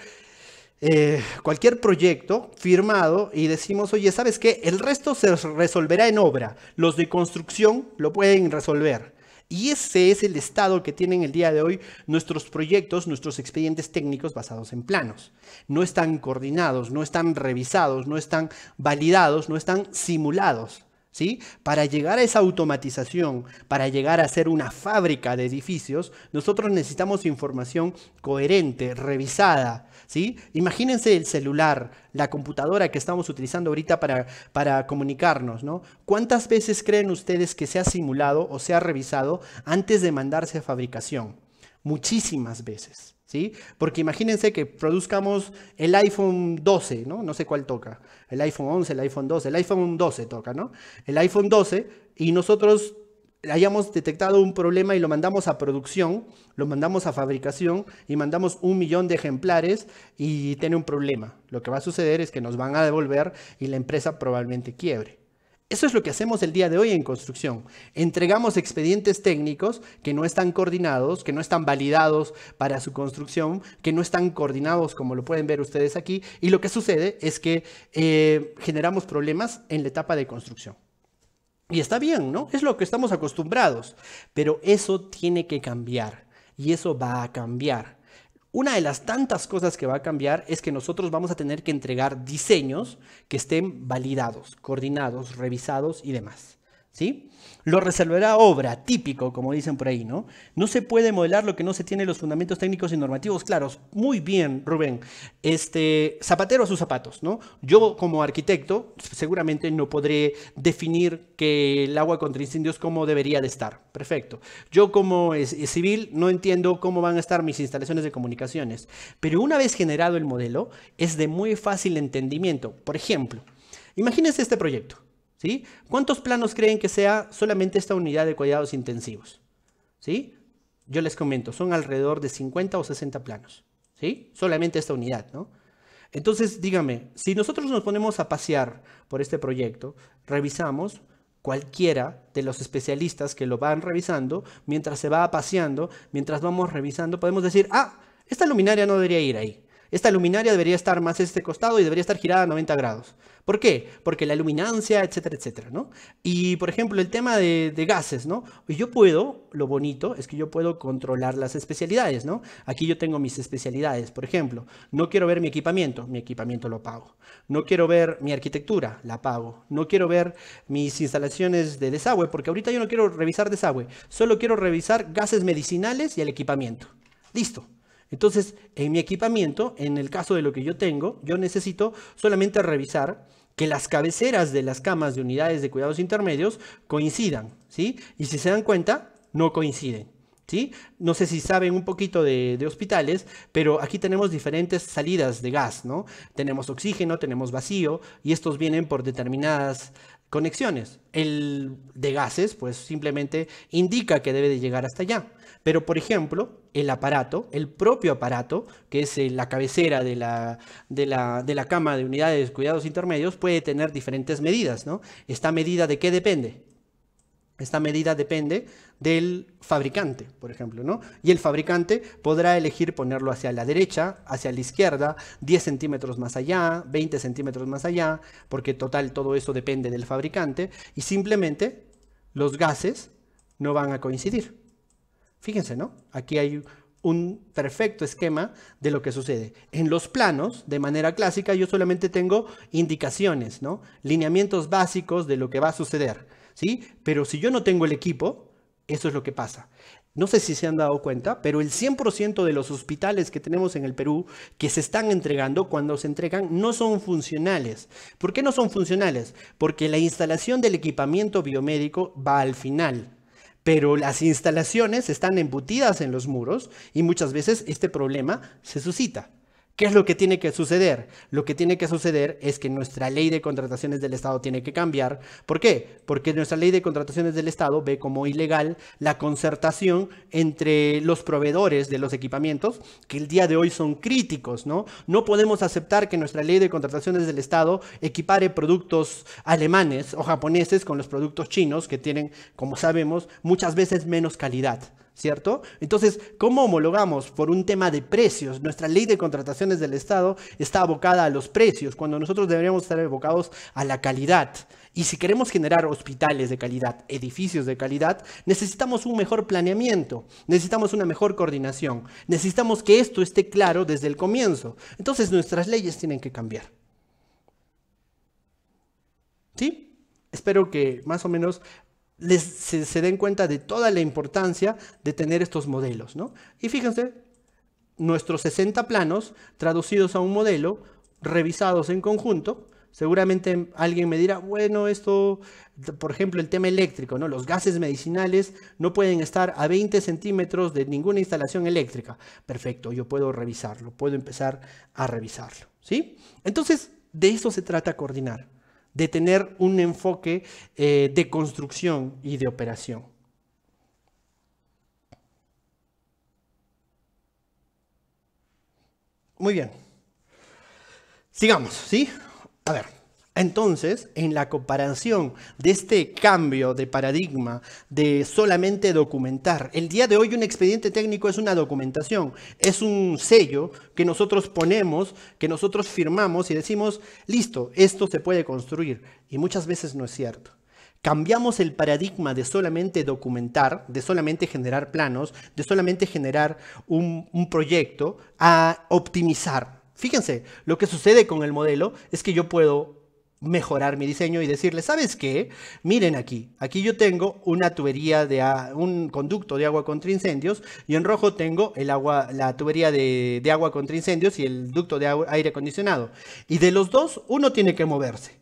eh, cualquier proyecto firmado y decimos, oye, ¿sabes qué? El resto se resolverá en obra, los de construcción lo pueden resolver. Y ese es el estado que tienen el día de hoy nuestros proyectos, nuestros expedientes técnicos basados en planos. No están coordinados, no están revisados, no están validados, no están simulados. ¿Sí? Para llegar a esa automatización, para llegar a ser una fábrica de edificios, nosotros necesitamos información coherente, revisada, ¿sí? Imagínense el celular, la computadora que estamos utilizando ahorita para, para comunicarnos, ¿no? ¿Cuántas veces creen ustedes que se ha simulado o se ha revisado antes de mandarse a fabricación? Muchísimas veces. ¿Sí? Porque imagínense que produzcamos el iPhone 12, ¿no? No sé cuál toca. El iPhone 11, el iPhone 12, el iPhone 12 toca, ¿no? El iPhone 12 y nosotros hayamos detectado un problema y lo mandamos a producción, lo mandamos a fabricación y mandamos un millón de ejemplares y tiene un problema. Lo que va a suceder es que nos van a devolver y la empresa probablemente quiebre. Eso es lo que hacemos el día de hoy en construcción. Entregamos expedientes técnicos que no están coordinados, que no están validados para su construcción, que no están coordinados como lo pueden ver ustedes aquí. Y lo que sucede es que eh, generamos problemas en la etapa de construcción. Y está bien, ¿no? Es lo que estamos acostumbrados. Pero eso tiene que cambiar. Y eso va a cambiar. Una de las tantas cosas que va a cambiar es que nosotros vamos a tener que entregar diseños que estén validados, coordinados, revisados y demás. ¿Sí? Lo resolverá obra, típico, como dicen por ahí, ¿no? No se puede modelar lo que no se tiene los fundamentos técnicos y normativos claros. Muy bien, Rubén. Este, zapatero a sus zapatos, ¿no? Yo como arquitecto seguramente no podré definir que el agua contra incendios como debería de estar. Perfecto. Yo como civil no entiendo cómo van a estar mis instalaciones de comunicaciones. Pero una vez generado el modelo, es de muy fácil entendimiento. Por ejemplo, imagínense este proyecto. ¿Cuántos planos creen que sea solamente esta unidad de cuidados intensivos? ¿Sí? Yo les comento, son alrededor de 50 o 60 planos, ¿sí? Solamente esta unidad, ¿no? Entonces, dígame, si nosotros nos ponemos a pasear por este proyecto, revisamos, cualquiera de los especialistas que lo van revisando, mientras se va paseando, mientras vamos revisando, podemos decir, ah, esta luminaria no debería ir ahí. Esta luminaria debería estar más este costado y debería estar girada a 90 grados. ¿Por qué? Porque la luminancia, etcétera, etcétera, ¿no? Y, por ejemplo, el tema de, gases, ¿no? Yo puedo, lo bonito es que yo puedo controlar las especialidades, ¿no? Aquí yo tengo mis especialidades. Por ejemplo, no quiero ver mi equipamiento, mi equipamiento lo pago. No quiero ver mi arquitectura, la pago. No quiero ver mis instalaciones de desagüe, porque ahorita yo no quiero revisar desagüe. Solo quiero revisar gases medicinales y el equipamiento. Listo. Entonces, en mi equipamiento, en el caso de lo que yo tengo, yo necesito solamente revisar que las cabeceras de las camas de unidades de cuidados intermedios coincidan, ¿sí? Y si se dan cuenta, no coinciden. ¿Sí? No sé si saben un poquito de, hospitales, pero aquí tenemos diferentes salidas de gas, ¿no? Tenemos oxígeno, tenemos vacío, y estos vienen por determinadas conexiones. El de gases, pues simplemente indica que debe de llegar hasta allá. Pero, por ejemplo, el aparato, el propio aparato, que es eh, la cabecera de la, de la, de cama de unidades de cuidados intermedios, puede tener diferentes medidas, ¿no? ¿Esta medida de qué depende? Esta medida depende del fabricante, por ejemplo, ¿no? Y el fabricante podrá elegir ponerlo hacia la derecha, hacia la izquierda, 10 centímetros más allá, 20 centímetros más allá, porque total todo eso depende del fabricante y simplemente los gases no van a coincidir. Fíjense, ¿no? Aquí hay un perfecto esquema de lo que sucede. En los planos, de manera clásica, yo solamente tengo indicaciones, ¿no? Lineamientos básicos de lo que va a suceder, ¿sí? Pero si yo no tengo el equipo, eso es lo que pasa. No sé si se han dado cuenta, pero el 100% de los hospitales que tenemos en el Perú que se están entregando, cuando se entregan, no son funcionales. ¿Por qué no son funcionales? Porque la instalación del equipamiento biomédico va al final pero las instalaciones están embutidas en los muros y muchas veces este problema se suscita. ¿Qué es lo que tiene que suceder? Lo que tiene que suceder es que nuestra ley de contrataciones del Estado tiene que cambiar. ¿Por qué? Porque nuestra ley de contrataciones del Estado ve como ilegal la concertación entre los proveedores de los equipamientos, que el día de hoy son críticos, ¿no? No podemos aceptar que nuestra ley de contrataciones del Estado equipare productos alemanes o japoneses con los productos chinos, que tienen, como sabemos, muchas veces menos calidad. ¿cierto? Entonces, ¿cómo homologamos por un tema de precios? Nuestra ley de contrataciones del Estado está abocada a los precios, cuando nosotros deberíamos estar abocados a la calidad. Y si queremos generar hospitales de calidad, edificios de calidad, necesitamos un mejor planeamiento, necesitamos una mejor coordinación, necesitamos que esto esté claro desde el comienzo. Entonces nuestras leyes tienen que cambiar. ¿Sí? Espero que más o menos se, den cuenta de toda la importancia de tener estos modelos. ¿no? Y fíjense, nuestros 60 planos traducidos a un modelo, revisados en conjunto, seguramente alguien me dirá, bueno, esto, por ejemplo, el tema eléctrico, ¿no? Los gases medicinales no pueden estar a 20 centímetros de ninguna instalación eléctrica. Perfecto, yo puedo revisarlo, puedo empezar a revisarlo, ¿sí? Entonces, de eso se trata coordinar de tener un enfoque eh, de construcción y de operación. Muy bien. Sigamos, ¿sí? A ver, entonces, en la comparación de este cambio de paradigma de solamente documentar, el día de hoy un expediente técnico es una documentación, es un sello que nosotros ponemos, que nosotros firmamos y decimos, listo, esto se puede construir. Y muchas veces no es cierto. Cambiamos el paradigma de solamente documentar, de solamente generar planos, de solamente generar un, proyecto, a optimizar. Fíjense, lo que sucede con el modelo es que yo puedo mejorar mi diseño y decirle, ¿sabes qué? Miren aquí, aquí yo tengo una tubería de un conducto de agua contra incendios y en rojo tengo el agua, la tubería de, de agua contra incendios y el ducto de aire acondicionado. Y de los dos, uno tiene que moverse.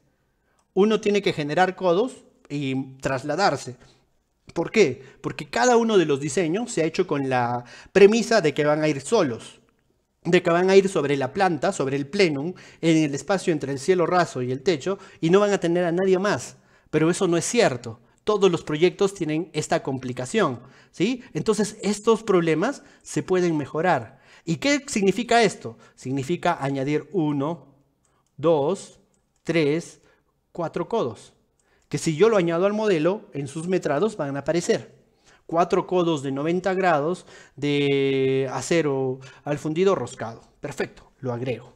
Uno tiene que generar codos y trasladarse. ¿Por qué? Porque cada uno de los diseños se ha hecho con la premisa de que van a ir solos de que van a ir sobre la planta, sobre el plenum, en el espacio entre el cielo raso y el techo, y no van a tener a nadie más. Pero eso no es cierto. Todos los proyectos tienen esta complicación, ¿sí? Entonces, estos problemas se pueden mejorar. ¿Y qué significa esto? Significa añadir uno, dos, tres, cuatro codos, que si yo lo añado al modelo, en sus metrados van a aparecer cuatro codos de 90 grados de acero al fundido roscado. Perfecto, lo agrego.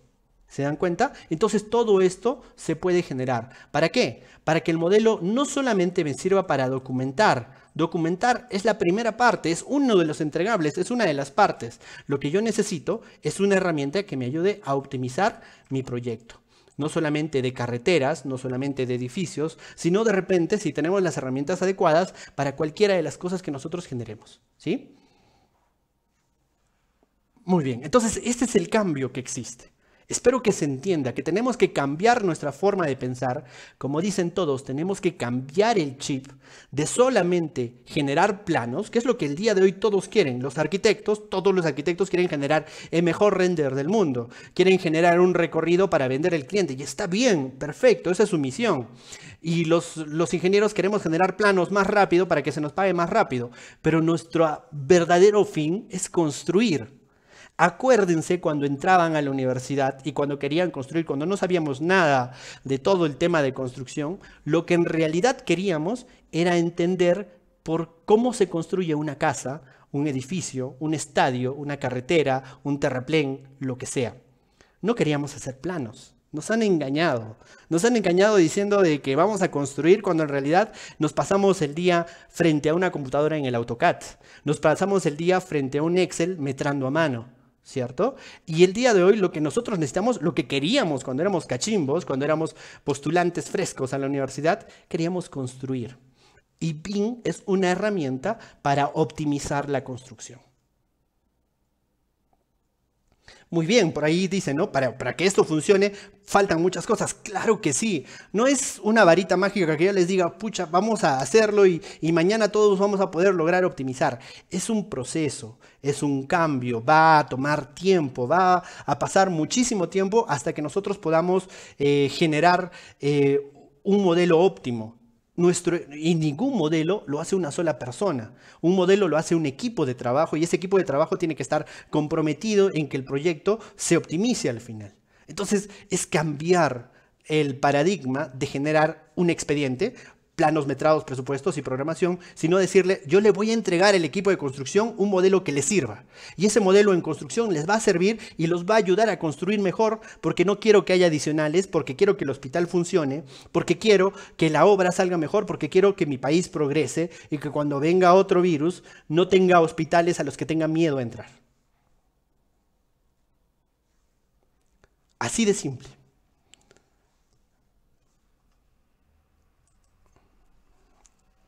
¿Se dan cuenta? Entonces todo esto se puede generar. ¿Para qué? Para que el modelo no solamente me sirva para documentar. Documentar es la primera parte, es uno de los entregables, es una de las partes. Lo que yo necesito es una herramienta que me ayude a optimizar mi proyecto no solamente de carreteras, no solamente de edificios, sino de repente si tenemos las herramientas adecuadas para cualquiera de las cosas que nosotros generemos, ¿sí? Muy bien, entonces este es el cambio que existe. Espero que se entienda que tenemos que cambiar nuestra forma de pensar. Como dicen todos, tenemos que cambiar el chip de solamente generar planos, que es lo que el día de hoy todos quieren. Los arquitectos, todos los arquitectos quieren generar el mejor render del mundo. Quieren generar un recorrido para vender el cliente. Y está bien, perfecto, esa es su misión. Y los, los ingenieros queremos generar planos más rápido para que se nos pague más rápido. Pero nuestro verdadero fin es construir Acuérdense cuando entraban a la universidad y cuando querían construir, cuando no sabíamos nada de todo el tema de construcción, lo que en realidad queríamos era entender por cómo se construye una casa, un edificio, un estadio, una carretera, un terraplén, lo que sea. No queríamos hacer planos. Nos han engañado. Nos han engañado diciendo de que vamos a construir cuando en realidad nos pasamos el día frente a una computadora en el AutoCAD. Nos pasamos el día frente a un Excel metrando a mano. ¿cierto? Y el día de hoy lo que nosotros necesitamos, lo que queríamos cuando éramos cachimbos, cuando éramos postulantes frescos a la universidad, queríamos construir. Y BIM es una herramienta para optimizar la construcción. Muy bien, por ahí dicen, ¿no? Para, para que esto funcione, faltan muchas cosas. Claro que sí. No es una varita mágica que yo les diga, pucha, vamos a hacerlo y, mañana todos vamos a poder lograr optimizar. Es un proceso, es un cambio, va a tomar tiempo, va a pasar muchísimo tiempo hasta que nosotros podamos eh, generar eh, un modelo óptimo nuestro, y ningún modelo lo hace una sola persona. Un modelo lo hace un equipo de trabajo y ese equipo de trabajo tiene que estar comprometido en que el proyecto se optimice al final. Entonces es cambiar el paradigma de generar un expediente planos metrados, presupuestos y programación, sino decirle, yo le voy a entregar al equipo de construcción un modelo que les sirva. Y ese modelo en construcción les va a servir y los va a ayudar a construir mejor porque no quiero que haya adicionales, porque quiero que el hospital funcione, porque quiero que la obra salga mejor, porque quiero que mi país progrese y que cuando venga otro virus no tenga hospitales a los que tenga miedo a entrar. Así de simple.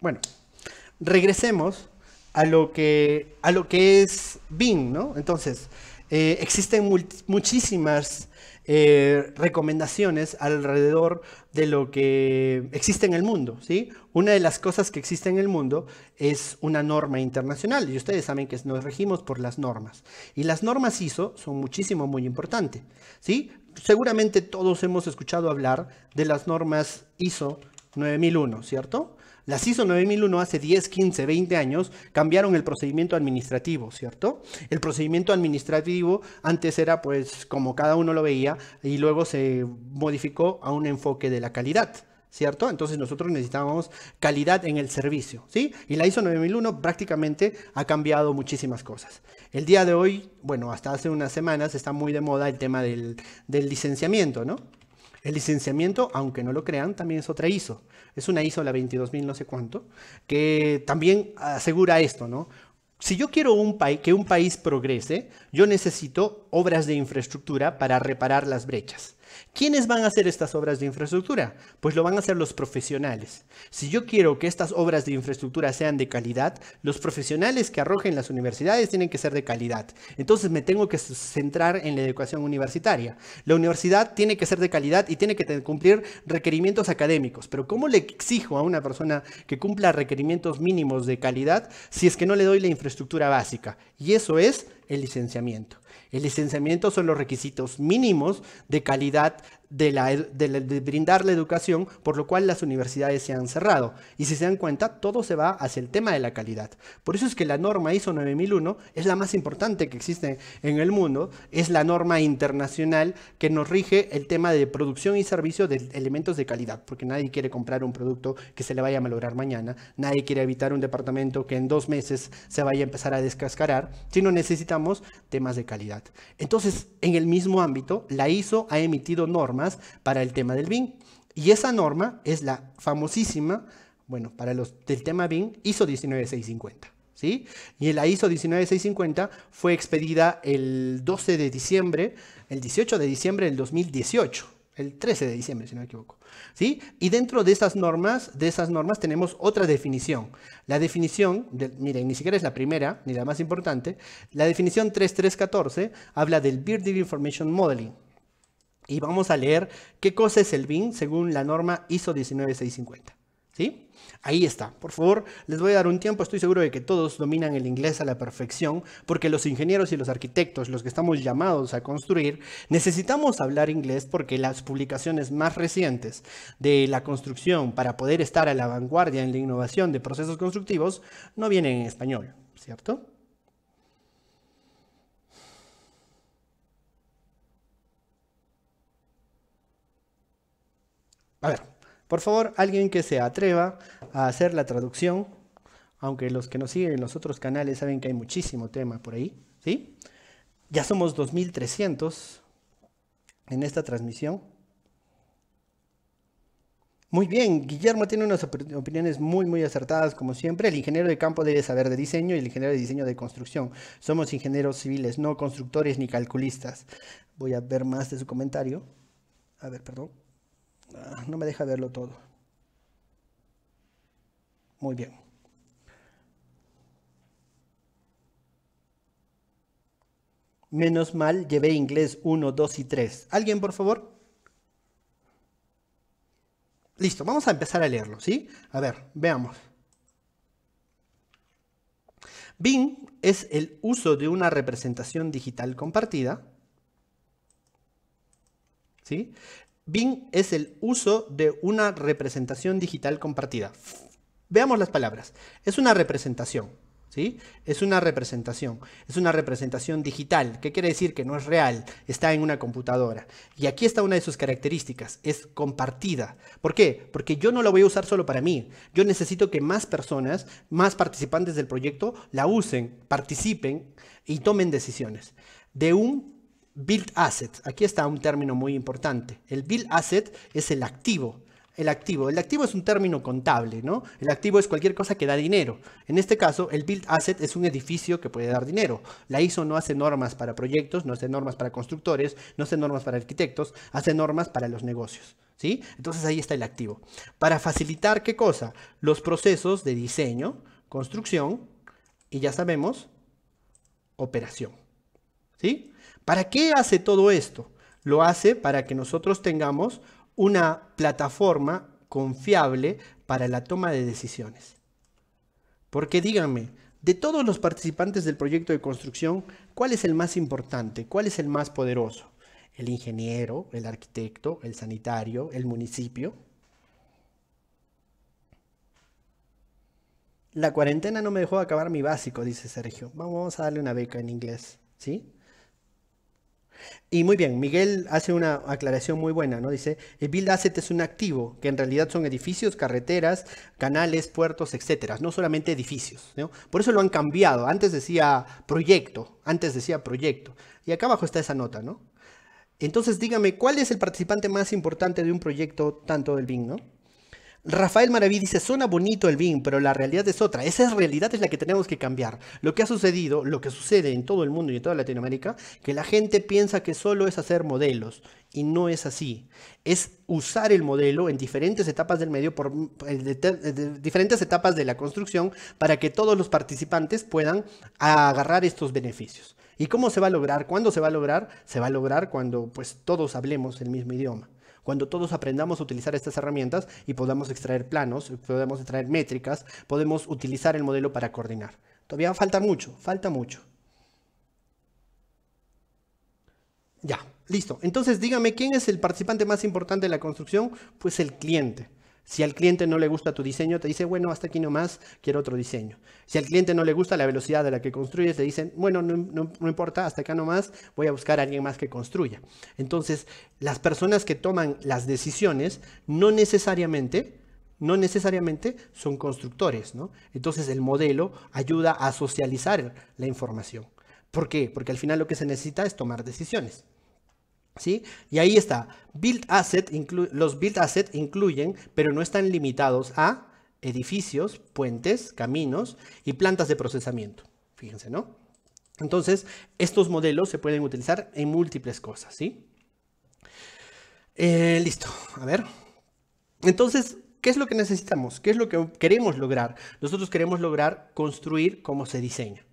Bueno, regresemos a lo que, a lo que es BIM, ¿no? Entonces, eh, existen muchísimas eh, recomendaciones alrededor de lo que existe en el mundo, ¿sí? Una de las cosas que existe en el mundo es una norma internacional y ustedes saben que nos regimos por las normas. Y las normas ISO son muchísimo, muy importantes, ¿sí? Seguramente todos hemos escuchado hablar de las normas ISO 9001, ¿cierto? Las ISO 9001 hace 10, 15, 20 años cambiaron el procedimiento administrativo, ¿cierto? El procedimiento administrativo antes era pues como cada uno lo veía y luego se modificó a un enfoque de la calidad. ¿Cierto? Entonces nosotros necesitábamos calidad en el servicio, ¿sí? Y la ISO 9001 prácticamente ha cambiado muchísimas cosas. El día de hoy, bueno, hasta hace unas semanas está muy de moda el tema del, del licenciamiento, ¿no? El licenciamiento, aunque no lo crean, también es otra ISO. Es una ISO, la 22000 no sé cuánto, que también asegura esto, ¿no? Si yo quiero un que un país progrese, yo necesito obras de infraestructura para reparar las brechas. ¿Quiénes van a hacer estas obras de infraestructura? Pues lo van a hacer los profesionales. Si yo quiero que estas obras de infraestructura sean de calidad, los profesionales que arrojen las universidades tienen que ser de calidad. Entonces me tengo que centrar en la educación universitaria. La universidad tiene que ser de calidad y tiene que cumplir requerimientos académicos. Pero ¿cómo le exijo a una persona que cumpla requerimientos mínimos de calidad si es que no le doy la infraestructura básica? Y eso es el licenciamiento. El licenciamiento son los requisitos mínimos de calidad de, la, de, brindar la educación, por lo cual las universidades se han cerrado. Y si se dan cuenta, todo se va hacia el tema de la calidad. Por eso es que la norma ISO 9001 es la más importante que existe en el mundo, es la norma internacional que nos rige el tema de producción y servicio de elementos de calidad, porque nadie quiere comprar un producto que se le vaya a malograr mañana, nadie quiere evitar un departamento que en dos meses se vaya a empezar a descascarar, sino necesitamos temas de calidad. Entonces, en el mismo ámbito, la ISO ha emitido normas para el tema del BIM. Y esa norma es la famosísima, bueno, para los del tema BIM, ISO 19650. ¿Sí? Y la ISO 19650 fue expedida el 12 de diciembre, el 18 de diciembre del 2018 el 13 de diciembre, si no me equivoco. ¿Sí? Y dentro de esas normas, de esas normas tenemos otra definición. La definición, miren, ni siquiera es la primera, ni la más importante, la definición 3314 habla del Building Information Modeling. Y vamos a leer qué cosa es el bin según la norma ISO 19650. ¿Sí? Ahí está. Por favor, les voy a dar un tiempo. Estoy seguro de que todos dominan el inglés a la perfección, porque los ingenieros y los arquitectos, los que estamos llamados a construir, necesitamos hablar inglés porque las publicaciones más recientes de la construcción para poder estar a la vanguardia en la innovación de procesos constructivos no vienen en español, ¿cierto? A ver, por favor, alguien que se atreva a hacer la traducción, aunque los que nos siguen en los otros canales saben que hay muchísimo tema por ahí, ¿sí? Ya somos 2300 en esta transmisión. Muy bien, Guillermo tiene unas opiniones muy, muy acertadas, como siempre. El ingeniero de campo debe saber de diseño y el ingeniero de diseño de construcción. Somos ingenieros civiles, no constructores ni calculistas. Voy a ver más de su comentario. A ver, perdón. Ah, no me deja verlo todo. Muy bien. Menos mal, llevé inglés 1, 2 y 3. ¿Alguien, por favor? Listo, vamos a empezar a leerlo, ¿sí? A ver, veamos. BIM es el uso de una representación digital compartida, ¿sí? Bing es el uso de una representación digital compartida. Veamos las palabras. Es una representación, ¿sí? Es una representación. Es una representación digital, ¿Qué quiere decir que no es real, está en una computadora. Y aquí está una de sus características, es compartida. ¿Por qué? Porque yo no la voy a usar solo para mí. Yo necesito que más personas, más participantes del proyecto, la usen, participen y tomen decisiones. De un Build asset. Aquí está un término muy importante. El build asset es el activo. El activo. El activo es un término contable, ¿no? El activo es cualquier cosa que da dinero. En este caso, el build asset es un edificio que puede dar dinero. La ISO no hace normas para proyectos, no hace normas para constructores, no hace normas para arquitectos, hace normas para los negocios. ¿Sí? Entonces ahí está el activo. Para facilitar qué cosa? Los procesos de diseño, construcción y ya sabemos, operación. ¿Sí? ¿Para qué hace todo esto? Lo hace para que nosotros tengamos una plataforma confiable para la toma de decisiones. Porque díganme, de todos los participantes del proyecto de construcción, ¿cuál es el más importante? ¿Cuál es el más poderoso? ¿El ingeniero, el arquitecto, el sanitario, el municipio? La cuarentena no me dejó acabar mi básico, dice Sergio. Vamos a darle una beca en inglés, ¿sí? Y muy bien, Miguel hace una aclaración muy buena, ¿no? Dice, el build asset es un activo, que en realidad son edificios, carreteras, canales, puertos, etcétera, no solamente edificios, ¿no? Por eso lo han cambiado. Antes decía proyecto, antes decía proyecto. Y acá abajo está esa nota, ¿no? Entonces dígame, ¿cuál es el participante más importante de un proyecto tanto del BIM, ¿no? Rafael Maraví dice, suena bonito el BIM, pero la realidad es otra. Esa realidad es la que tenemos que cambiar. Lo que ha sucedido, lo que sucede en todo el mundo y en toda Latinoamérica, que la gente piensa que solo es hacer modelos y no es así. Es usar el modelo en diferentes etapas del medio, por, eh, eh, diferentes etapas de la construcción, para que todos los participantes puedan agarrar estos beneficios. ¿Y cómo se va a lograr? ¿Cuándo se va a lograr? Se va a lograr cuando pues todos hablemos el mismo idioma cuando todos aprendamos a utilizar estas herramientas y podamos extraer planos, podemos extraer métricas, podemos utilizar el modelo para coordinar. Todavía falta mucho, falta mucho. Ya, listo. Entonces dígame, ¿quién es el participante más importante de la construcción? Pues el cliente. Si al cliente no le gusta tu diseño, te dice, bueno, hasta aquí nomás, quiero otro diseño. Si al cliente no le gusta la velocidad de la que construyes, te dicen, bueno, no, importa, hasta acá nomás, voy a buscar a alguien más que construya. Entonces, las personas que toman las decisiones no necesariamente no necesariamente son constructores, ¿no? Entonces el modelo ayuda a socializar la información. ¿Por qué? Porque al final lo que se necesita es tomar decisiones. ¿Sí? Y ahí está. Build asset los build asset incluyen, pero no están limitados a edificios, puentes, caminos y plantas de procesamiento. Fíjense, ¿no? Entonces, estos modelos se pueden utilizar en múltiples cosas, ¿sí? Eh, listo, a ver. Entonces, ¿qué es lo que necesitamos? ¿Qué es lo que queremos lograr? Nosotros queremos lograr construir como se diseña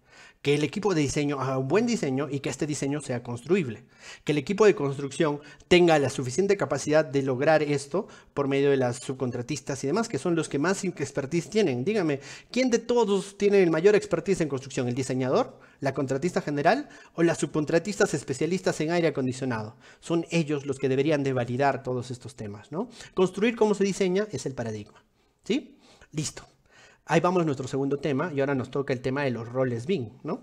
que el equipo de diseño haga un buen diseño y que este diseño sea construible, que el equipo de construcción tenga la suficiente capacidad de lograr esto por medio de las subcontratistas y demás, que son los que más expertise tienen. Dígame, ¿quién de todos tiene el mayor expertise en construcción? ¿El diseñador, la contratista general o las subcontratistas especialistas en aire acondicionado? Son ellos los que deberían de validar todos estos temas, ¿no? Construir como se diseña es el paradigma, ¿sí? Listo. Ahí vamos a nuestro segundo tema y ahora nos toca el tema de los roles Bing, ¿no?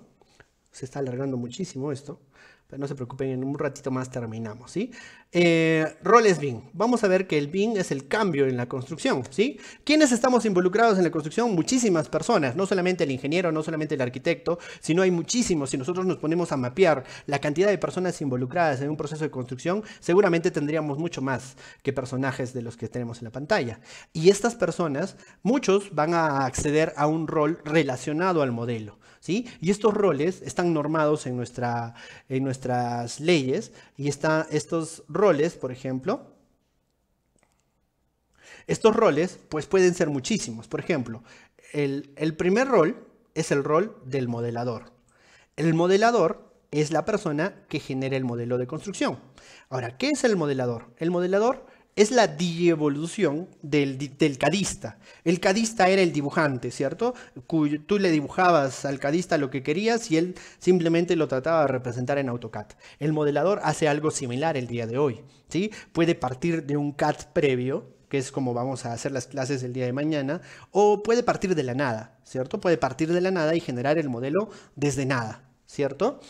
Se está alargando muchísimo esto, pero no se preocupen, en un ratito más terminamos, ¿sí? Eh, roles BIM. Vamos a ver que el BIM es el cambio en la construcción, ¿sí? ¿Quiénes estamos involucrados en la construcción? Muchísimas personas, no solamente el ingeniero, no solamente el arquitecto, sino hay muchísimos. Si nosotros nos ponemos a mapear la cantidad de personas involucradas en un proceso de construcción, seguramente tendríamos mucho más que personajes de los que tenemos en la pantalla. Y estas personas, muchos van a acceder a un rol relacionado al modelo. ¿Sí? Y estos roles están normados en, nuestra, en nuestras leyes y está, estos roles, por ejemplo, estos roles pues pueden ser muchísimos. Por ejemplo, el, el primer rol es el rol del modelador. El modelador es la persona que genera el modelo de construcción. Ahora, ¿qué es el modelador? El modelador es la dievolución del, del cadista. El cadista era el dibujante, ¿cierto? tú le dibujabas al cadista lo que querías y él simplemente lo trataba de representar en AutoCAD. El modelador hace algo similar el día de hoy, ¿sí? Puede partir de un CAD previo, que es como vamos a hacer las clases el día de mañana, o puede partir de la nada, ¿cierto? Puede partir de la nada y generar el modelo desde nada, ¿cierto?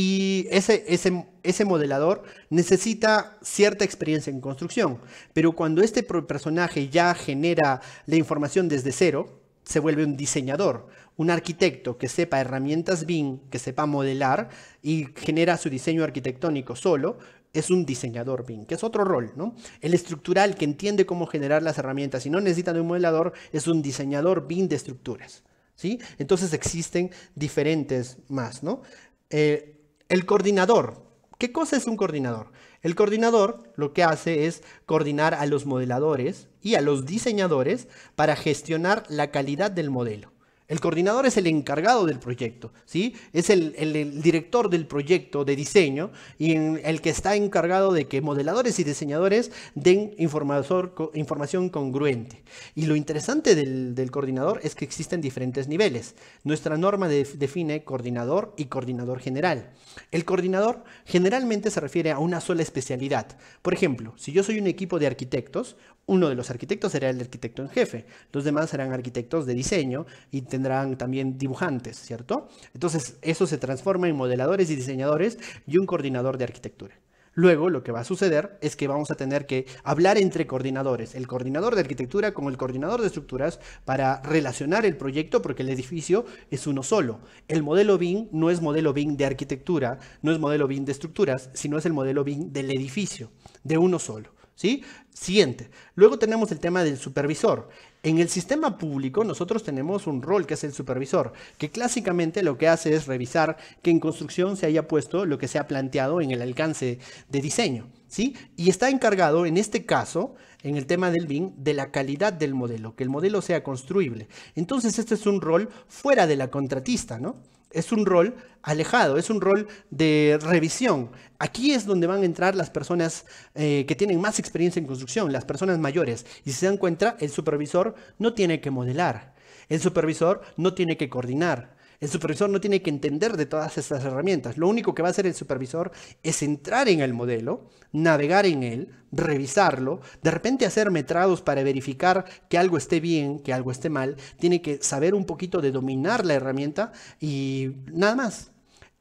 Y ese, ese, modelador necesita cierta experiencia en construcción, pero cuando este personaje ya genera la información desde cero, se vuelve un diseñador, un arquitecto que sepa herramientas BIM, que sepa modelar y genera su diseño arquitectónico solo, es un diseñador BIM, que es otro rol, ¿no? El estructural que entiende cómo generar las herramientas y no necesita de un modelador es un diseñador BIM de estructuras, ¿sí? Entonces existen diferentes más, ¿no? Eh, el coordinador. ¿Qué cosa es un coordinador? El coordinador lo que hace es coordinar a los modeladores y a los diseñadores para gestionar la calidad del modelo. El coordinador es el encargado del proyecto, ¿sí? Es el, director del proyecto de diseño y el que está encargado de que modeladores y diseñadores den información congruente. Y lo interesante del, coordinador es que existen diferentes niveles. Nuestra norma define coordinador y coordinador general. El coordinador generalmente se refiere a una sola especialidad. Por ejemplo, si yo soy un equipo de arquitectos, uno de los arquitectos será el arquitecto en jefe, los demás serán arquitectos de diseño y tendrán también dibujantes, ¿cierto? Entonces, eso se transforma en modeladores y diseñadores y un coordinador de arquitectura. Luego lo que va a suceder es que vamos a tener que hablar entre coordinadores, el coordinador de arquitectura con el coordinador de estructuras para relacionar el proyecto porque el edificio es uno solo. El modelo BIM no es modelo BIM de arquitectura, no es modelo BIM de estructuras, sino es el modelo BIM del edificio, de uno solo. ¿Sí? Siguiente. Luego tenemos el tema del supervisor. En el sistema público nosotros tenemos un rol que es el supervisor, que clásicamente lo que hace es revisar que en construcción se haya puesto lo que se ha planteado en el alcance de diseño, ¿sí? Y está encargado en este caso en el tema del BIM de la calidad del modelo, que el modelo sea construible. Entonces, este es un rol fuera de la contratista, ¿no? Es un rol alejado, es un rol de revisión. Aquí es donde van a entrar las personas eh, que tienen más experiencia en construcción, las personas mayores. Y si se dan cuenta, el supervisor no tiene que modelar, el supervisor no tiene que coordinar, el supervisor no tiene que entender de todas estas herramientas. Lo único que va a hacer el supervisor es entrar en el modelo, navegar en él, revisarlo, de repente hacer metrados para verificar que algo esté bien, que algo esté mal. Tiene que saber un poquito de dominar la herramienta y nada más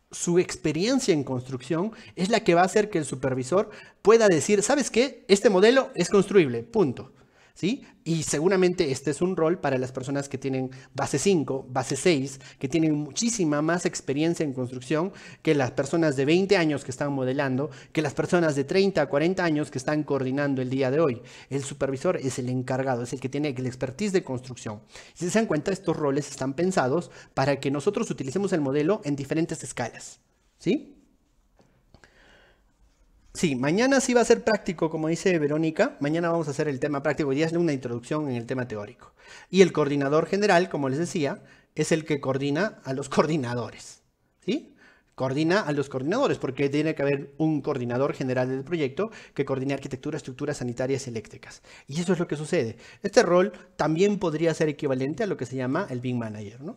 su experiencia en construcción es la que va a hacer que el supervisor pueda decir, ¿sabes qué? Este modelo es construible, punto. ¿sí? Y seguramente este es un rol para las personas que tienen base 5, base 6, que tienen muchísima más experiencia en construcción que las personas de 20 años que están modelando, que las personas de 30, 40 años que están coordinando el día de hoy. El supervisor es el encargado, es el que tiene el expertise de construcción. Si se dan cuenta, estos roles están pensados para que nosotros utilicemos el modelo en diferentes escalas, ¿sí? Sí, mañana sí va a ser práctico, como dice Verónica. Mañana vamos a hacer el tema práctico. Ya es una introducción en el tema teórico. Y el coordinador general, como les decía, es el que coordina a los [laughs] coordinadores. ¿Sí? Coordina a los coordinadores, porque tiene que haber un coordinador general del proyecto que coordine arquitectura, estructuras sanitarias y eléctricas. Y eso es lo que sucede. Este rol también podría ser equivalente a lo que se llama el BIM Manager, ¿no?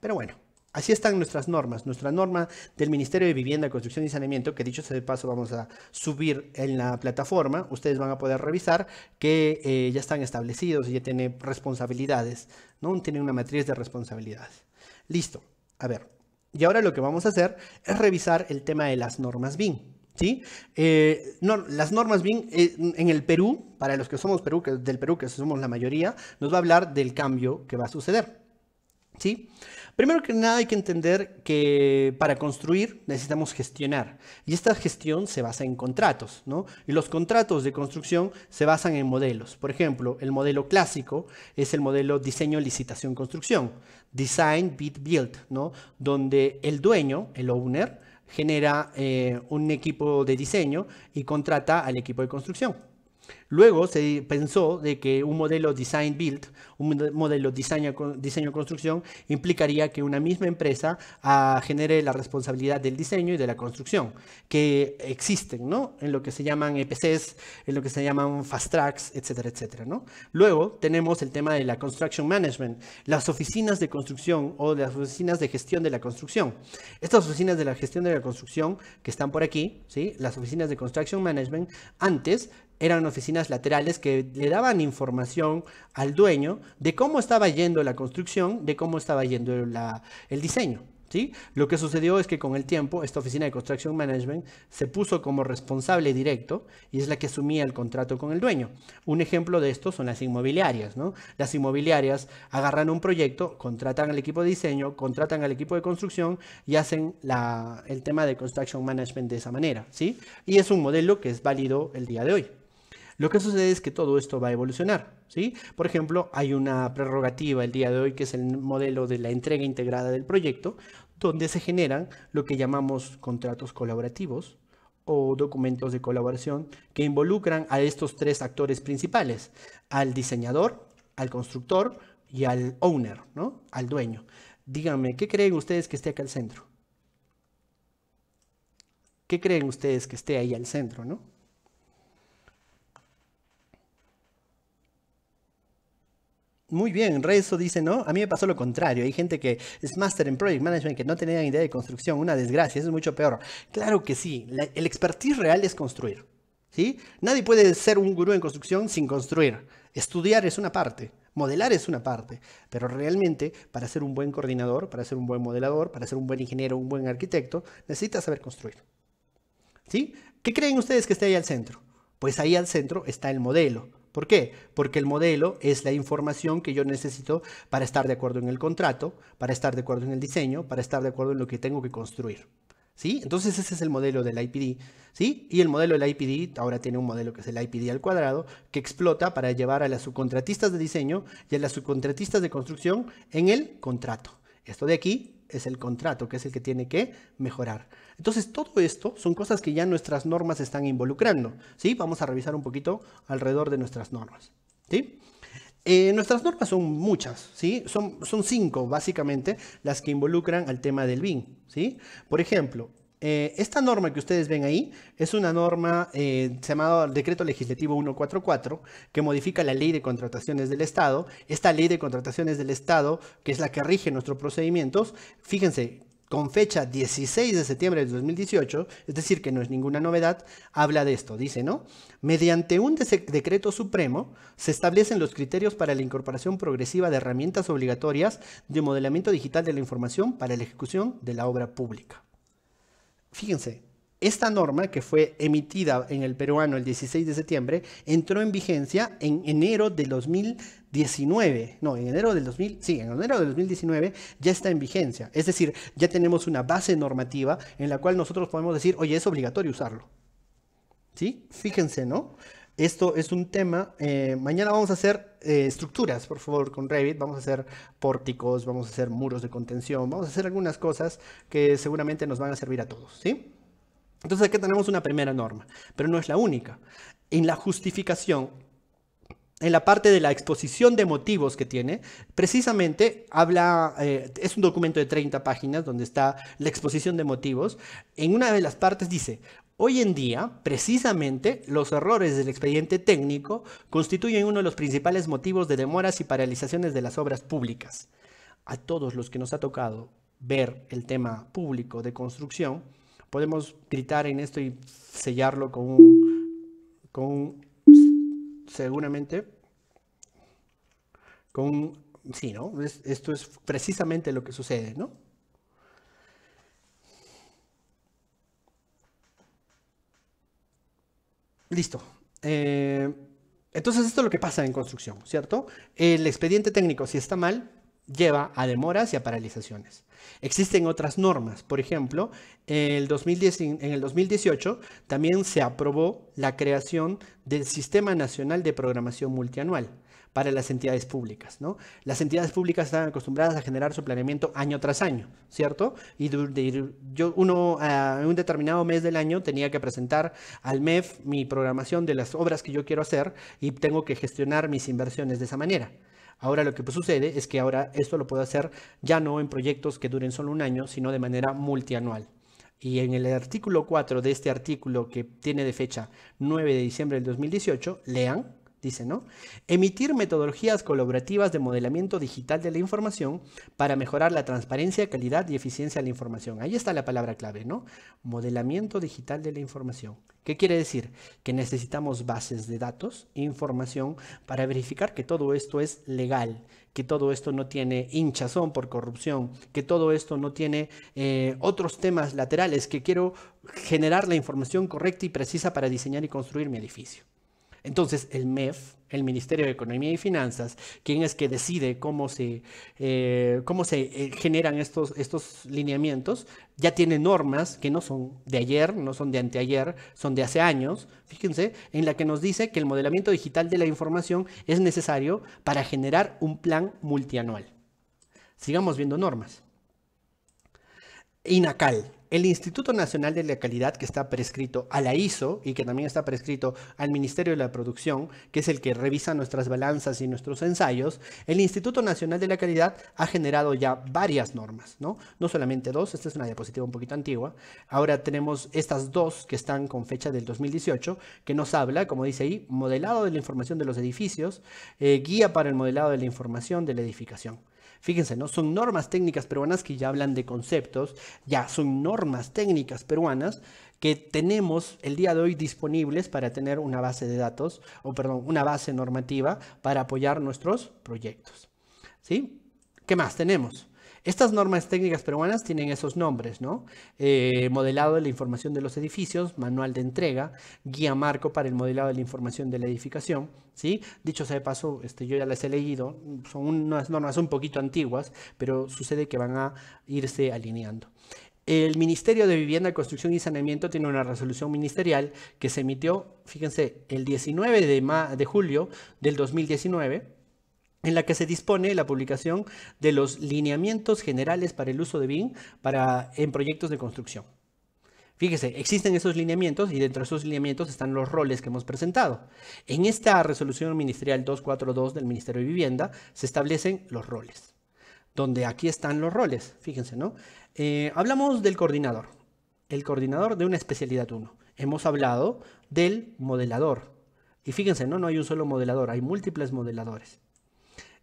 Pero bueno, Así están nuestras normas. Nuestra norma del Ministerio de Vivienda, Construcción y Saneamiento, que dicho sea de paso vamos a subir en la plataforma, ustedes van a poder revisar que eh, ya están establecidos y ya tienen responsabilidades, ¿no? Tienen una matriz de responsabilidades. Listo. A ver. Y ahora lo que vamos a hacer es revisar el tema de las normas BIN. ¿Sí? Eh, las normas BIN eh, en el Perú, para los que somos Perú, que, del Perú, que somos la mayoría, nos va a hablar del cambio que va a suceder. ¿Sí? Primero que nada hay que entender que para construir necesitamos gestionar y esta gestión se basa en contratos, ¿no? Y los contratos de construcción se basan en modelos. Por ejemplo, el modelo clásico es el modelo diseño, licitación, construcción, design, bid, build, ¿no? Donde el dueño, el owner, genera eh, un equipo de diseño y contrata al equipo de construcción. Luego se pensó de que un modelo design build, un modelo diseño, diseño construcción, implicaría que una misma empresa ah, genere la responsabilidad del diseño y de la construcción, que existen, ¿no? En lo que se llaman EPCs, en lo que se llaman fast tracks, etcétera, etcétera, ¿no? Luego tenemos el tema de la construction management, las oficinas de construcción o las oficinas de gestión de la construcción. Estas oficinas de la gestión de la construcción que están por aquí, ¿sí? Las oficinas de construction management antes eran oficinas laterales que le daban información al dueño de cómo estaba yendo la construcción, de cómo estaba yendo el diseño. ¿Sí? Lo que sucedió es que con el tiempo esta oficina de Construction Management se puso como responsable directo y es la que asumía el contrato con el dueño. Un ejemplo de esto son las inmobiliarias. ¿no? Las inmobiliarias agarran un proyecto, contratan al equipo de diseño, contratan al equipo de construcción y hacen el tema de Construction Management de esa manera. ¿sí? Y es un modelo que es válido el día de hoy. Lo que sucede es que todo esto va a evolucionar. ¿sí? Por ejemplo, hay una prerrogativa el día de hoy que es el modelo de la entrega integrada del proyecto, donde se generan lo que llamamos contratos colaborativos o documentos de colaboración que involucran a estos tres actores principales, al diseñador, al constructor y al owner, ¿no? al dueño. Díganme, ¿qué creen ustedes que esté acá al centro? ¿Qué creen ustedes que esté ahí al centro, no? Muy bien, Rezo dice, ¿no? A mí me pasó lo contrario. Hay gente que es master en Project Management que no tenía idea de construcción. Una desgracia, eso es mucho peor. Claro que sí, el expertise real es construir. ¿sí? Nadie puede ser un gurú en construcción sin construir. Estudiar es una parte, modelar es una parte, pero realmente para ser un buen coordinador, para ser un buen modelador, para ser un buen ingeniero, un buen arquitecto, necesitas saber construir. ¿Sí? ¿Qué creen ustedes que está ahí al centro? Pues ahí al centro está el modelo, ¿Por qué? Porque el modelo es la información que yo necesito para estar de acuerdo en el contrato, para estar de acuerdo en el diseño, para estar de acuerdo en lo que tengo que construir. ¿Sí? Entonces ese es el modelo del IPD, ¿sí? Y el modelo del IPD ahora tiene un modelo que es el IPD al cuadrado que explota para llevar a las subcontratistas de diseño y a las subcontratistas de construcción en el contrato. Esto de aquí es el contrato, que es el que tiene que mejorar. Entonces, todo esto son cosas que ya nuestras normas están involucrando. ¿sí? Vamos a revisar un poquito alrededor de nuestras normas. ¿sí? Eh, nuestras normas son muchas, ¿sí? Son, son cinco, básicamente, las que involucran al tema del BIN, ¿sí? Por ejemplo, eh, esta norma que ustedes ven ahí es una norma eh, llamada Decreto Legislativo 144 que modifica la Ley de Contrataciones del Estado. Esta Ley de Contrataciones del Estado, que es la que rige nuestros procedimientos, fíjense, con fecha 16 de septiembre del 2018, es decir, que no es ninguna novedad, habla de esto. Dice, ¿no? Mediante un decreto supremo se establecen los criterios para la incorporación progresiva de herramientas obligatorias de modelamiento digital de la información para la ejecución de la obra pública. Fíjense, esta norma, que fue emitida en el peruano el 16 de septiembre, entró en vigencia en enero de 2019. No, en enero del 2000, sí, en enero del 2019 ya está en vigencia. Es decir, ya tenemos una base normativa en la cual nosotros podemos decir, oye, es obligatorio usarlo. ¿Sí? Fíjense, ¿no? Esto es un tema. Eh, mañana vamos a hacer eh, estructuras, por favor, con Revit. Vamos a hacer pórticos, vamos a hacer muros de contención, vamos a hacer algunas cosas que seguramente nos van a servir a todos, ¿sí? Entonces aquí tenemos una primera norma, pero no es la única. En la justificación, en la parte de la exposición de motivos que tiene, precisamente habla, eh, es un documento de 30 páginas donde está la exposición de motivos. En una de las partes dice, Hoy en día, precisamente, los errores del expediente técnico constituyen uno de los principales motivos de demoras y paralizaciones de las obras públicas. A todos los que nos ha tocado ver el tema público de construcción, podemos gritar en esto y sellarlo con un, con seguramente, con, sí, ¿no? esto es precisamente lo que sucede, ¿no? Listo. Eh, entonces, esto es lo que pasa en construcción, ¿cierto? El expediente técnico, si está mal, lleva a demoras y a paralizaciones. Existen otras normas, por ejemplo, en el, 2018 también se aprobó la creación del Sistema Nacional de Programación Multianual para las entidades públicas. Las entidades públicas están acostumbradas a generar su planeamiento año tras año, ¿cierto? Y yo ah, en un determinado mes del año tenía que presentar al MEF mi programación de las obras que yo quiero hacer y tengo que gestionar mis inversiones de esa manera. Ahora lo que pues, sucede es que ahora esto lo puedo hacer ya no en proyectos que duren solo un año, sino de manera multianual. Y en el artículo 4 de este artículo que tiene de fecha 9 de diciembre del 2018, lean, dice, ¿no? Emitir metodologías colaborativas de modelamiento digital de la información para mejorar la transparencia, calidad y eficiencia de la información. Ahí está la palabra clave, ¿no? Modelamiento digital de la información. ¿Qué quiere decir? Que necesitamos bases de datos, información, para verificar que todo esto es legal, que todo esto no tiene hinchazón por corrupción, que todo esto no tiene eh, otros temas laterales, que quiero generar la información correcta y precisa para diseñar y construir mi edificio. Entonces, el MEF el Ministerio de Economía y Finanzas quien es que decide cómo se, eh, cómo se eh, generan estos, estos lineamientos. Ya tiene normas que no son de ayer, no son de anteayer, son de hace años, fíjense, en la que nos dice que el modelamiento digital de la información es necesario para generar un plan multianual. Sigamos viendo normas. INACAL, el Instituto Nacional de la Calidad, que está prescrito a la ISO y que también está prescrito al Ministerio de la Producción, que es el que revisa nuestras balanzas y nuestros ensayos, el Instituto Nacional de la Calidad ha generado ya varias normas, ¿no? No solamente dos, esta es una diapositiva un poquito antigua. Ahora tenemos estas dos que están con fecha del 2018, que nos habla, como dice ahí, modelado de la información de los edificios, eh, guía para el modelado de la información de la edificación. Fíjense, ¿no? Son normas técnicas peruanas que ya hablan de conceptos, ya son normas técnicas peruanas que tenemos el día de hoy disponibles para tener una base de datos, o perdón, una base normativa para apoyar nuestros proyectos. ¿Sí? ¿Qué más tenemos? Estas normas técnicas peruanas tienen esos nombres, ¿no? Eh, modelado de la información de los edificios, manual de entrega, guía marco para el modelado de la información de la edificación, ¿sí? Dicho sea de paso, este, yo ya las he leído, son unas normas un poquito antiguas, pero sucede que van a irse alineando. El Ministerio de Vivienda, Construcción y Saneamiento tiene una resolución ministerial que se emitió, fíjense, el 19 de, de julio del 2019 en la que se dispone la publicación de los lineamientos generales para el uso de BIM para, en proyectos de construcción. Fíjese, existen esos lineamientos y dentro de esos lineamientos están los roles que hemos presentado. En esta resolución ministerial 242 del Ministerio de Vivienda se establecen los roles, donde aquí están los roles, fíjense, ¿no? Eh, hablamos del coordinador, el coordinador de una especialidad 1. Hemos hablado del modelador. Y fíjense, ¿no? no hay un solo modelador, hay múltiples modeladores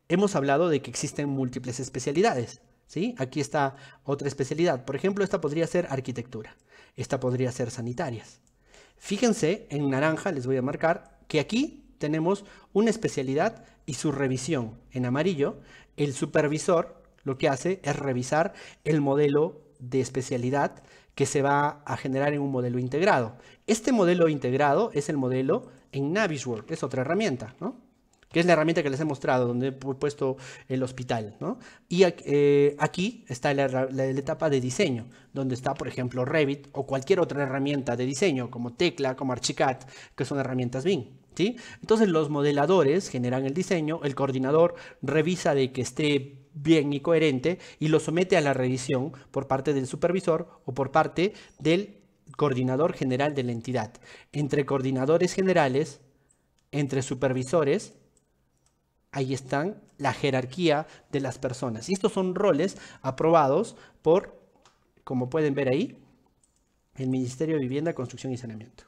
hemos hablado de que existen múltiples especialidades. ¿sí? Aquí está otra especialidad. Por ejemplo, esta podría ser arquitectura. Esta podría ser sanitarias. Fíjense, en naranja les voy a marcar que aquí tenemos una especialidad y su revisión. En amarillo, el supervisor lo que hace es revisar el modelo de especialidad que se va a generar en un modelo integrado. Este modelo integrado es el modelo en Navisworks, es otra herramienta, ¿no? que es la herramienta que les he mostrado, donde he puesto el hospital, Y eh, aquí está la, etapa de diseño, donde está, por ejemplo, Revit o cualquier otra herramienta de diseño, como Tecla, como Archicad, que son herramientas BIM. ¿sí? Entonces los modeladores generan el diseño, el coordinador revisa de que esté bien y coherente y lo somete a la revisión por parte del supervisor o por parte del coordinador general de la entidad. Entre coordinadores generales, entre supervisores Ahí están la jerarquía de las personas. Y estos son roles aprobados por, como pueden ver ahí, el Ministerio de Vivienda, Construcción y Saneamiento.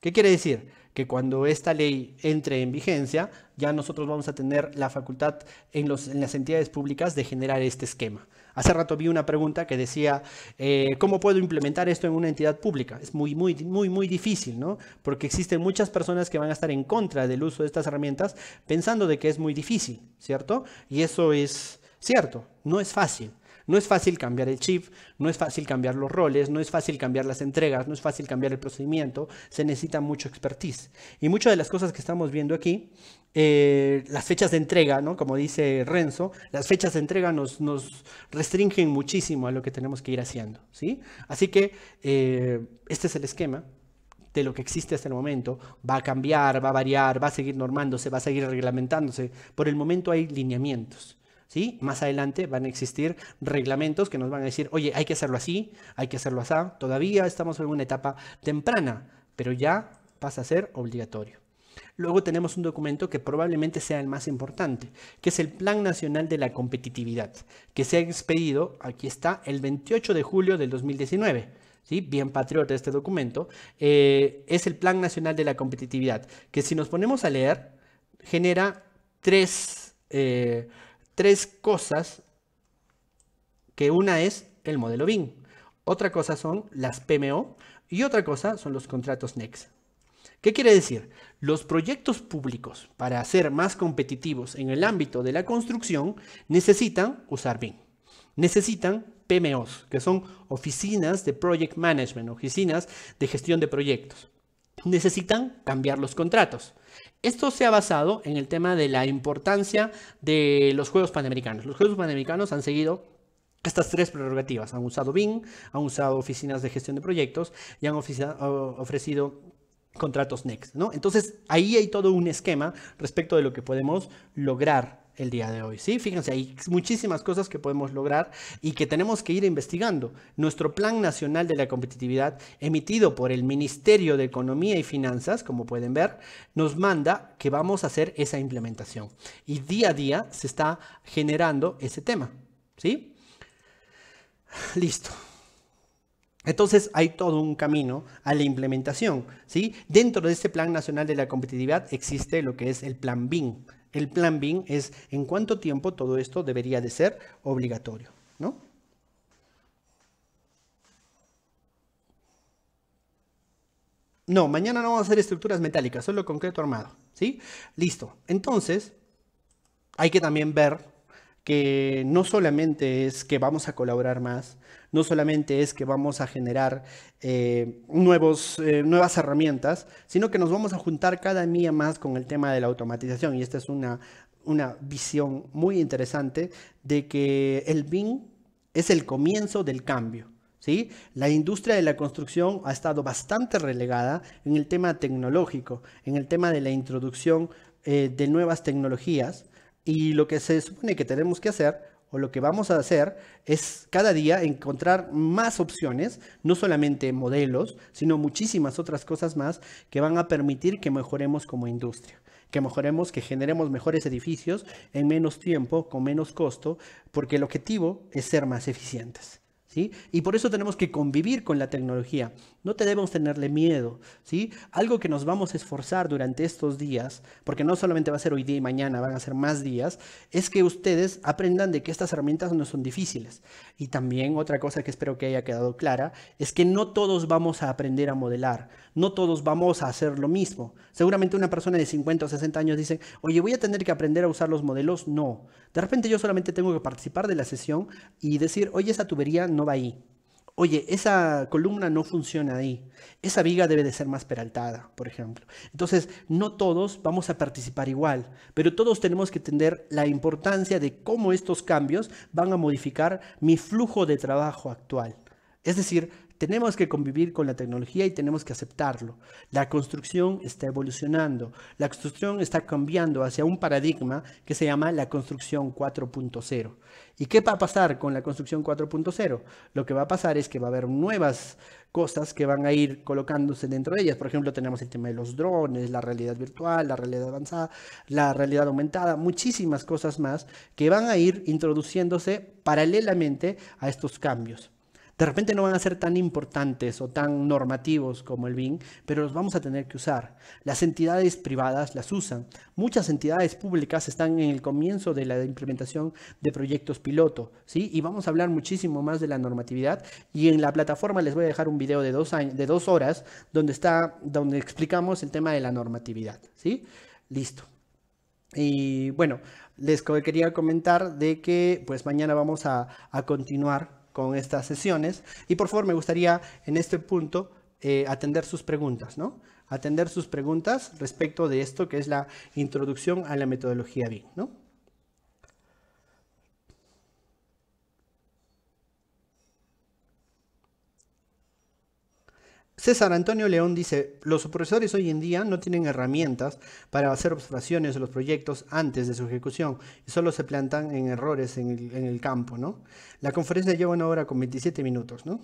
¿Qué quiere decir? Que cuando esta ley entre en vigencia, ya nosotros vamos a tener la facultad en, en las entidades públicas de generar este esquema. Hace rato vi una pregunta que decía, eh, ¿cómo puedo implementar esto en una entidad pública? Es muy, muy, muy, muy difícil, ¿no? Porque existen muchas personas que van a estar en contra del uso de estas herramientas pensando de que es muy difícil, ¿cierto? Y eso es cierto, no es fácil. No es fácil cambiar el chip, no es fácil cambiar los roles, no es fácil cambiar las entregas, no es fácil cambiar el procedimiento, se necesita mucho expertise. Y muchas de las cosas que estamos viendo aquí, eh, las fechas de entrega, ¿no? como dice Renzo, las fechas de entrega nos, restringen muchísimo a lo que tenemos que ir haciendo. ¿sí? Así que eh, este es el esquema de lo que existe hasta el momento, va a cambiar, va a variar, va a seguir normándose, va a seguir reglamentándose. Por el momento hay lineamientos. ¿sí? Más adelante van a existir reglamentos que nos van a decir, oye, hay que hacerlo así, hay que hacerlo así. Todavía estamos en una etapa temprana, pero ya pasa a ser obligatorio. Luego tenemos un documento que probablemente sea el más importante, que es el Plan Nacional de la Competitividad, que se ha expedido, aquí está, el 28 de julio del 2019. ¿Sí? Bien patriota este documento, eh, es el Plan Nacional de la Competitividad, que si nos ponemos a leer, genera tres, eh, tres cosas, que una es el modelo BIM, otra cosa son las PMO y otra cosa son los contratos NEX. ¿Qué quiere decir? Los proyectos públicos, para ser más competitivos en el ámbito de la construcción, necesitan usar BIM. Necesitan PMOs, que son oficinas de project management, oficinas de gestión de proyectos. Necesitan cambiar los contratos. Esto se ha basado en el tema de la importancia de los Juegos Panamericanos. Los Juegos Panamericanos han seguido estas tres prerrogativas. Han usado Bing, han usado oficinas de gestión de proyectos y han ofrecido contratos Next. ¿no? Entonces, ahí hay todo un esquema respecto de lo que podemos lograr el día de hoy. ¿sí? Fíjense, hay muchísimas cosas que podemos lograr y que tenemos que ir investigando. Nuestro Plan Nacional de la Competitividad, emitido por el Ministerio de Economía y Finanzas, como pueden ver, nos manda que vamos a hacer esa implementación. Y día a día se está generando ese tema. ¿sí? Listo. Entonces hay todo un camino a la implementación. ¿sí? Dentro de este Plan Nacional de la Competitividad existe lo que es el Plan BIM, el plan BIM es en cuánto tiempo todo esto debería de ser obligatorio, ¿no? No, mañana no vamos a hacer estructuras metálicas, solo concreto armado, ¿sí? Listo. Entonces, hay que también ver que no solamente es que vamos a colaborar más, no solamente es que vamos a generar eh, nuevos, eh, nuevas herramientas, sino que nos vamos a juntar cada día más con el tema de la automatización. Y esta es una, visión muy interesante de que el BIM es el comienzo del cambio. ¿Sí? La industria de la construcción ha estado bastante relegada en el tema tecnológico, en el tema de la introducción eh, de nuevas tecnologías, y lo que se supone que tenemos que hacer o lo que vamos a hacer es cada día encontrar más opciones, no solamente modelos, sino muchísimas otras cosas más que van a permitir que mejoremos como industria, que mejoremos, que generemos mejores edificios en menos tiempo, con menos costo, porque el objetivo es ser más eficientes. Y por eso tenemos que convivir con la tecnología. No debemos tenerle miedo, ¿sí? Algo que nos vamos a esforzar durante estos días, porque no solamente va a ser hoy día y mañana, van a ser más días, es que ustedes aprendan de que estas herramientas no son difíciles. Y también otra cosa que espero que haya quedado clara es que no todos vamos a aprender a modelar, no todos vamos a hacer lo mismo. Seguramente una persona de 50 o 60 años dice, oye, voy a tener que aprender a usar los modelos. No, de repente yo solamente tengo que participar de la sesión y decir, oye, esa tubería no ahí. Oye, esa columna no funciona ahí. Esa viga debe de ser más peraltada, por ejemplo. Entonces, no todos vamos a participar igual, pero todos tenemos que entender la importancia de cómo estos cambios van a modificar mi flujo de trabajo actual. Es decir, tenemos que convivir con la tecnología y tenemos que aceptarlo. La construcción está evolucionando. La construcción está cambiando hacia un paradigma que se llama la construcción 4.0. ¿Y qué va a pasar con la construcción 4.0? Lo que va a pasar es que va a haber nuevas cosas que van a ir colocándose dentro de ellas. Por ejemplo, tenemos el tema de los drones, la realidad virtual, la realidad avanzada, la realidad aumentada, muchísimas cosas más que van a ir introduciéndose paralelamente a estos cambios. De repente no van a ser tan importantes o tan normativos como el BIN, pero los vamos a tener que usar. Las entidades privadas las usan. Muchas entidades públicas están en el comienzo de la implementación de proyectos piloto, ¿sí? Y vamos a hablar muchísimo más de la normatividad y en la plataforma les voy a dejar un video de dos, de dos horas donde, está, donde explicamos el tema de la normatividad, ¿sí? Listo. Y bueno, les quería comentar de que pues mañana vamos a, a continuar con estas sesiones. Y por favor, me gustaría en este punto eh, atender sus preguntas, ¿no? Atender sus preguntas respecto de esto que es la introducción a la metodología BIM, ¿no? César Antonio León dice, los profesores hoy en día no tienen herramientas para hacer observaciones de los proyectos antes de su ejecución y solo se plantan en errores en el, campo. ¿no? La conferencia lleva una hora con 27 minutos. ¿no?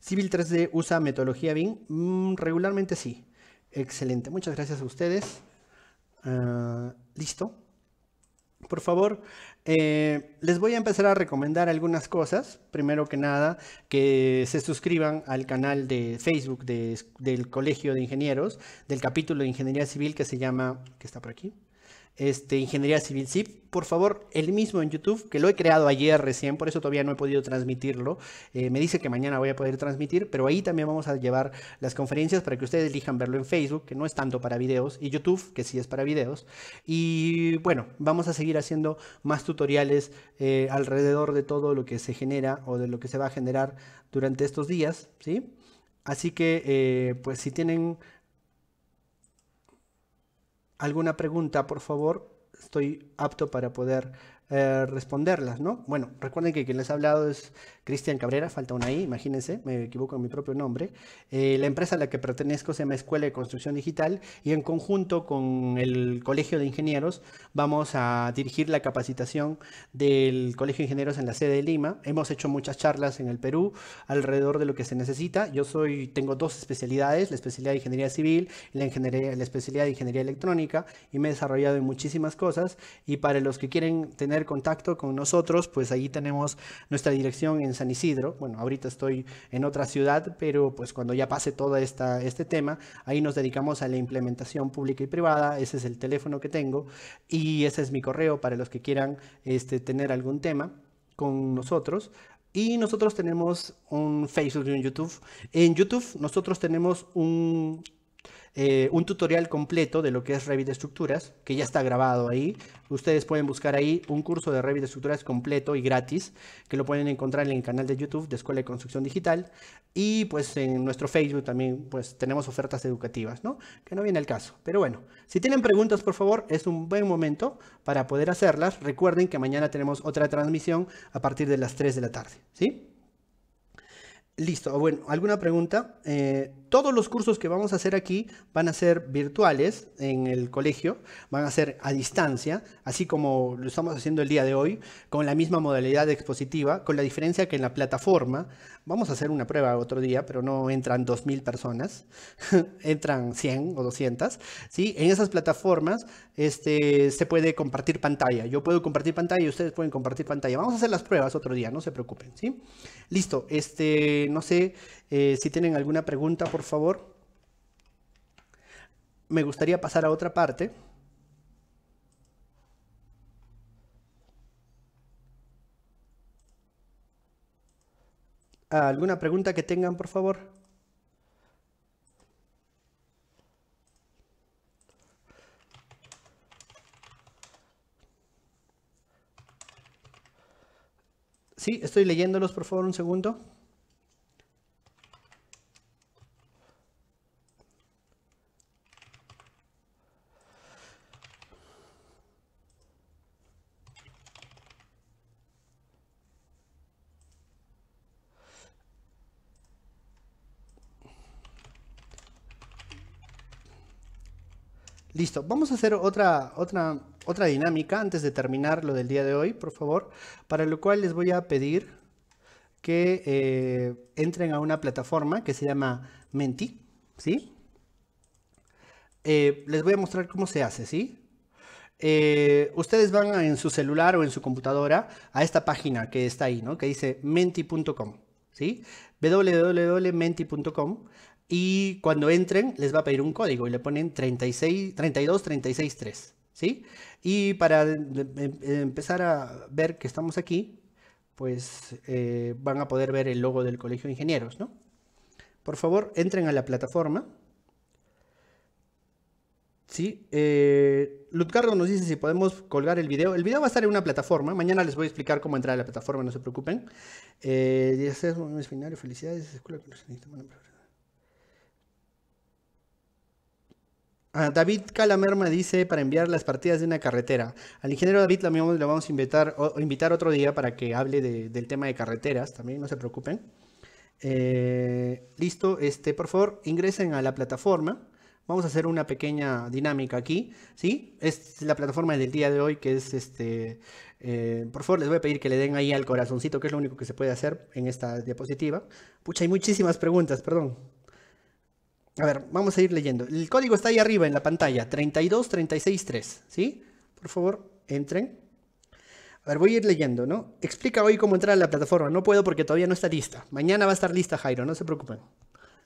¿Civil 3D usa metodología BIM? Mm, regularmente sí. Excelente. Muchas gracias a ustedes. Ah, Listo. Por favor, eh, les voy a empezar a recomendar algunas cosas. Primero que nada, que se suscriban al canal de Facebook del Colegio de Ingenieros, del capítulo de Ingeniería Civil que se llama, que está por aquí, este, Ingeniería Civil SIP, por favor, el mismo en YouTube, que lo he creado ayer recién, por eso todavía no he podido transmitirlo. Eh, me dice que mañana voy a poder transmitir, pero ahí también vamos a llevar las conferencias para que ustedes elijan verlo en Facebook, que no es tanto para videos, y YouTube, que sí es para videos. Y bueno, vamos a seguir haciendo más tutoriales eh, alrededor de todo lo que se genera o de lo que se va a generar durante estos días, ¿sí? Así que, eh, pues si tienen alguna pregunta, por favor, estoy apto para poder eh, responderlas, ¿no? Bueno, recuerden que quien les ha hablado es Cristian Cabrera, falta una ahí, imagínense, me equivoco en mi propio nombre. Eh, la empresa a la que pertenezco se llama Escuela de Construcción Digital y en conjunto con el Colegio de Ingenieros vamos a dirigir la capacitación del Colegio de Ingenieros en la sede de Lima. Hemos hecho muchas charlas en el Perú alrededor de lo que se necesita. Yo soy, tengo dos especialidades, la especialidad de Ingeniería Civil y la, la especialidad de Ingeniería Electrónica y me he desarrollado en muchísimas cosas y para los que quieren tener contacto con nosotros, pues ahí tenemos nuestra dirección en San Isidro. Bueno, ahorita estoy en otra ciudad, pero pues cuando ya pase todo esta, este tema, ahí nos dedicamos a la implementación pública y privada. Ese es el teléfono que tengo y ese es mi correo para los que quieran este, tener algún tema con nosotros. Y nosotros tenemos un Facebook y un YouTube. En YouTube nosotros tenemos un eh, un tutorial completo de lo que es Revit Estructuras, que ya está grabado ahí. Ustedes pueden buscar ahí un curso de Revit Estructuras completo y gratis, que lo pueden encontrar en el canal de YouTube de Escuela de Construcción Digital. Y pues en nuestro Facebook también pues tenemos ofertas educativas, ¿no? Que no viene el caso. Pero bueno, si tienen preguntas, por favor, es un buen momento para poder hacerlas. Recuerden que mañana tenemos otra transmisión a partir de las 3 de la tarde, ¿sí? Listo, ah, bueno, ¿alguna pregunta? Eh, todos los cursos que vamos a hacer aquí van a ser virtuales en el colegio, van a ser a distancia, así como lo estamos haciendo el día de hoy, con la misma modalidad expositiva, con la diferencia que en la plataforma vamos a hacer una prueba otro día, pero no entran 2.000 personas, [laughs] entran 100 o 200, ¿sí? En esas plataformas este, se puede compartir pantalla. Yo puedo compartir pantalla y ustedes pueden compartir pantalla. Vamos a hacer las pruebas otro día, no se preocupen, ¿sí? Listo, este, no sé eh, si tienen alguna pregunta, por favor. Me gustaría pasar a otra parte. ¿Alguna pregunta que tengan, por favor? Sí, estoy leyéndolos, por favor, un segundo. Listo, vamos a hacer otra, otra, otra dinámica antes de terminar lo del día de hoy, por favor, para lo cual les voy a pedir que eh, entren a una plataforma que se llama Menti, ¿sí? Eh, les voy a mostrar cómo se hace, ¿sí? Eh, ustedes van en su celular o en su computadora a esta página que está ahí, ¿no? Que dice menti.com, ¿sí? www.menti.com y cuando entren les va a pedir un código y le ponen 36, 32, 36, 3, ¿sí? Y para em, em, empezar a ver que estamos aquí, pues eh, van a poder ver el logo del Colegio de Ingenieros, ¿no? Por favor, entren a la plataforma. Sí, eh, nos dice si podemos colgar el video. El video va a estar en una plataforma. Mañana les voy a explicar cómo entrar a la plataforma, no se preocupen. Eh, felicidades, escuela Ah, David Calamerma dice para enviar las partidas de una carretera. Al ingeniero David lo, le vamos a invitar, o, invitar otro día para que hable del tema de carreteras, también no se preocupen. Eh, listo, este, por favor, ingresen a la plataforma. Vamos a hacer una pequeña dinámica aquí, ¿sí? Es la plataforma del día de hoy que es este... Eh, por favor, les voy a pedir que le den ahí al corazoncito, que es lo único que se puede hacer en esta diapositiva. Pucha, hay muchísimas preguntas, perdón. A ver, vamos a ir leyendo. El código está ahí arriba en la pantalla, 32363, ¿sí? Por favor, entren. A ver, voy a ir leyendo, ¿no? Explica hoy cómo entrar a la plataforma. No puedo porque todavía no está lista. Mañana va a estar lista, Jairo, no se preocupen.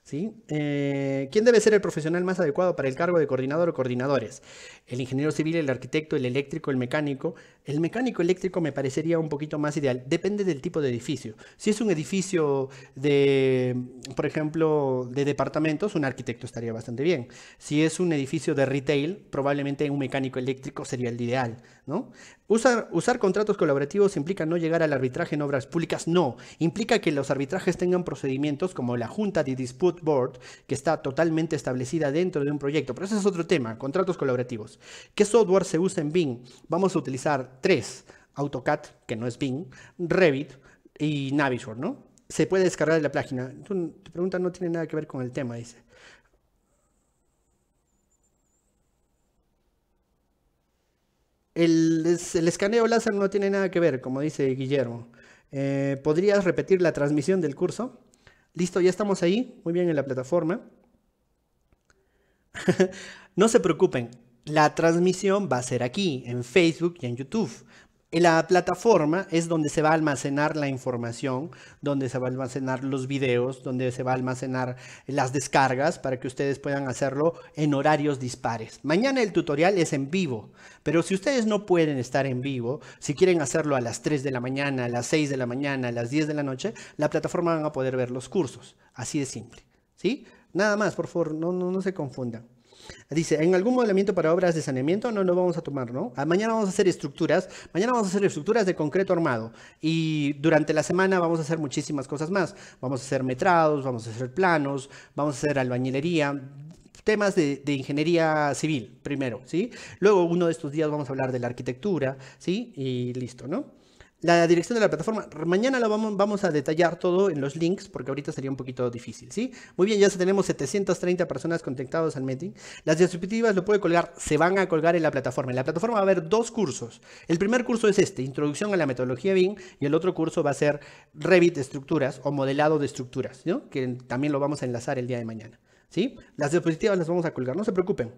¿Sí? Eh, ¿Quién debe ser el profesional más adecuado para el cargo de coordinador o coordinadores? El ingeniero civil, el arquitecto, el eléctrico, el mecánico. El mecánico eléctrico me parecería un poquito más ideal. Depende del tipo de edificio. Si es un edificio de, por ejemplo, de departamentos, un arquitecto estaría bastante bien. Si es un edificio de retail, probablemente un mecánico eléctrico sería el ideal, ¿no? Usar, contratos colaborativos implica no llegar al arbitraje en obras públicas, no. Implica que los arbitrajes tengan procedimientos como la Junta de Dispute Board, que está totalmente establecida dentro de un proyecto. Pero ese es otro tema, contratos colaborativos. ¿Qué software se usa en Bing? Vamos a utilizar tres, AutoCAD, que no es Bing, Revit y Navisworks, ¿no? Se puede descargar de la página. tu pregunta no tiene nada que ver con el tema, dice. el, escaneo láser no tiene nada que ver, como dice Guillermo. Eh, ¿Podrías repetir la transmisión del curso? Listo, ya estamos ahí, muy bien en la plataforma. [laughs] no se preocupen, la transmisión va a ser aquí, en Facebook y en YouTube la plataforma es donde se va a almacenar la información, donde se va a almacenar los videos, donde se va a almacenar las descargas para que ustedes puedan hacerlo en horarios dispares. Mañana el tutorial es en vivo, pero si ustedes no pueden estar en vivo, si quieren hacerlo a las 3 de la mañana, a las 6 de la mañana, a las 10 de la noche, la plataforma van a poder ver los cursos. Así de simple. ¿Sí? Nada más, por favor, no, no se confundan. Dice, en algún modelamiento para obras de saneamiento no lo vamos a tomar, ¿no? Ah, mañana vamos a hacer estructuras, mañana vamos a hacer estructuras de concreto armado y durante la semana vamos a hacer muchísimas cosas más. Vamos a hacer metrados, vamos a hacer planos, vamos a hacer albañilería, temas de, de, ingeniería civil primero, ¿sí? Luego uno de estos días vamos a hablar de la arquitectura, ¿sí? Y listo, ¿no? la dirección de la plataforma. Mañana lo vamos, vamos a detallar todo en los links porque ahorita sería un poquito difícil, ¿sí? Muy bien, ya tenemos 730 personas contactadas al meeting. Las diapositivas lo puede colgar, se van a colgar en la plataforma. En la plataforma va a haber dos cursos. El primer curso es este, Introducción a la metodología BIM y el otro curso va a ser Revit de estructuras o modelado de estructuras, ¿no? Que también lo vamos a enlazar el día de mañana, ¿sí? Las diapositivas las vamos a colgar, no se preocupen.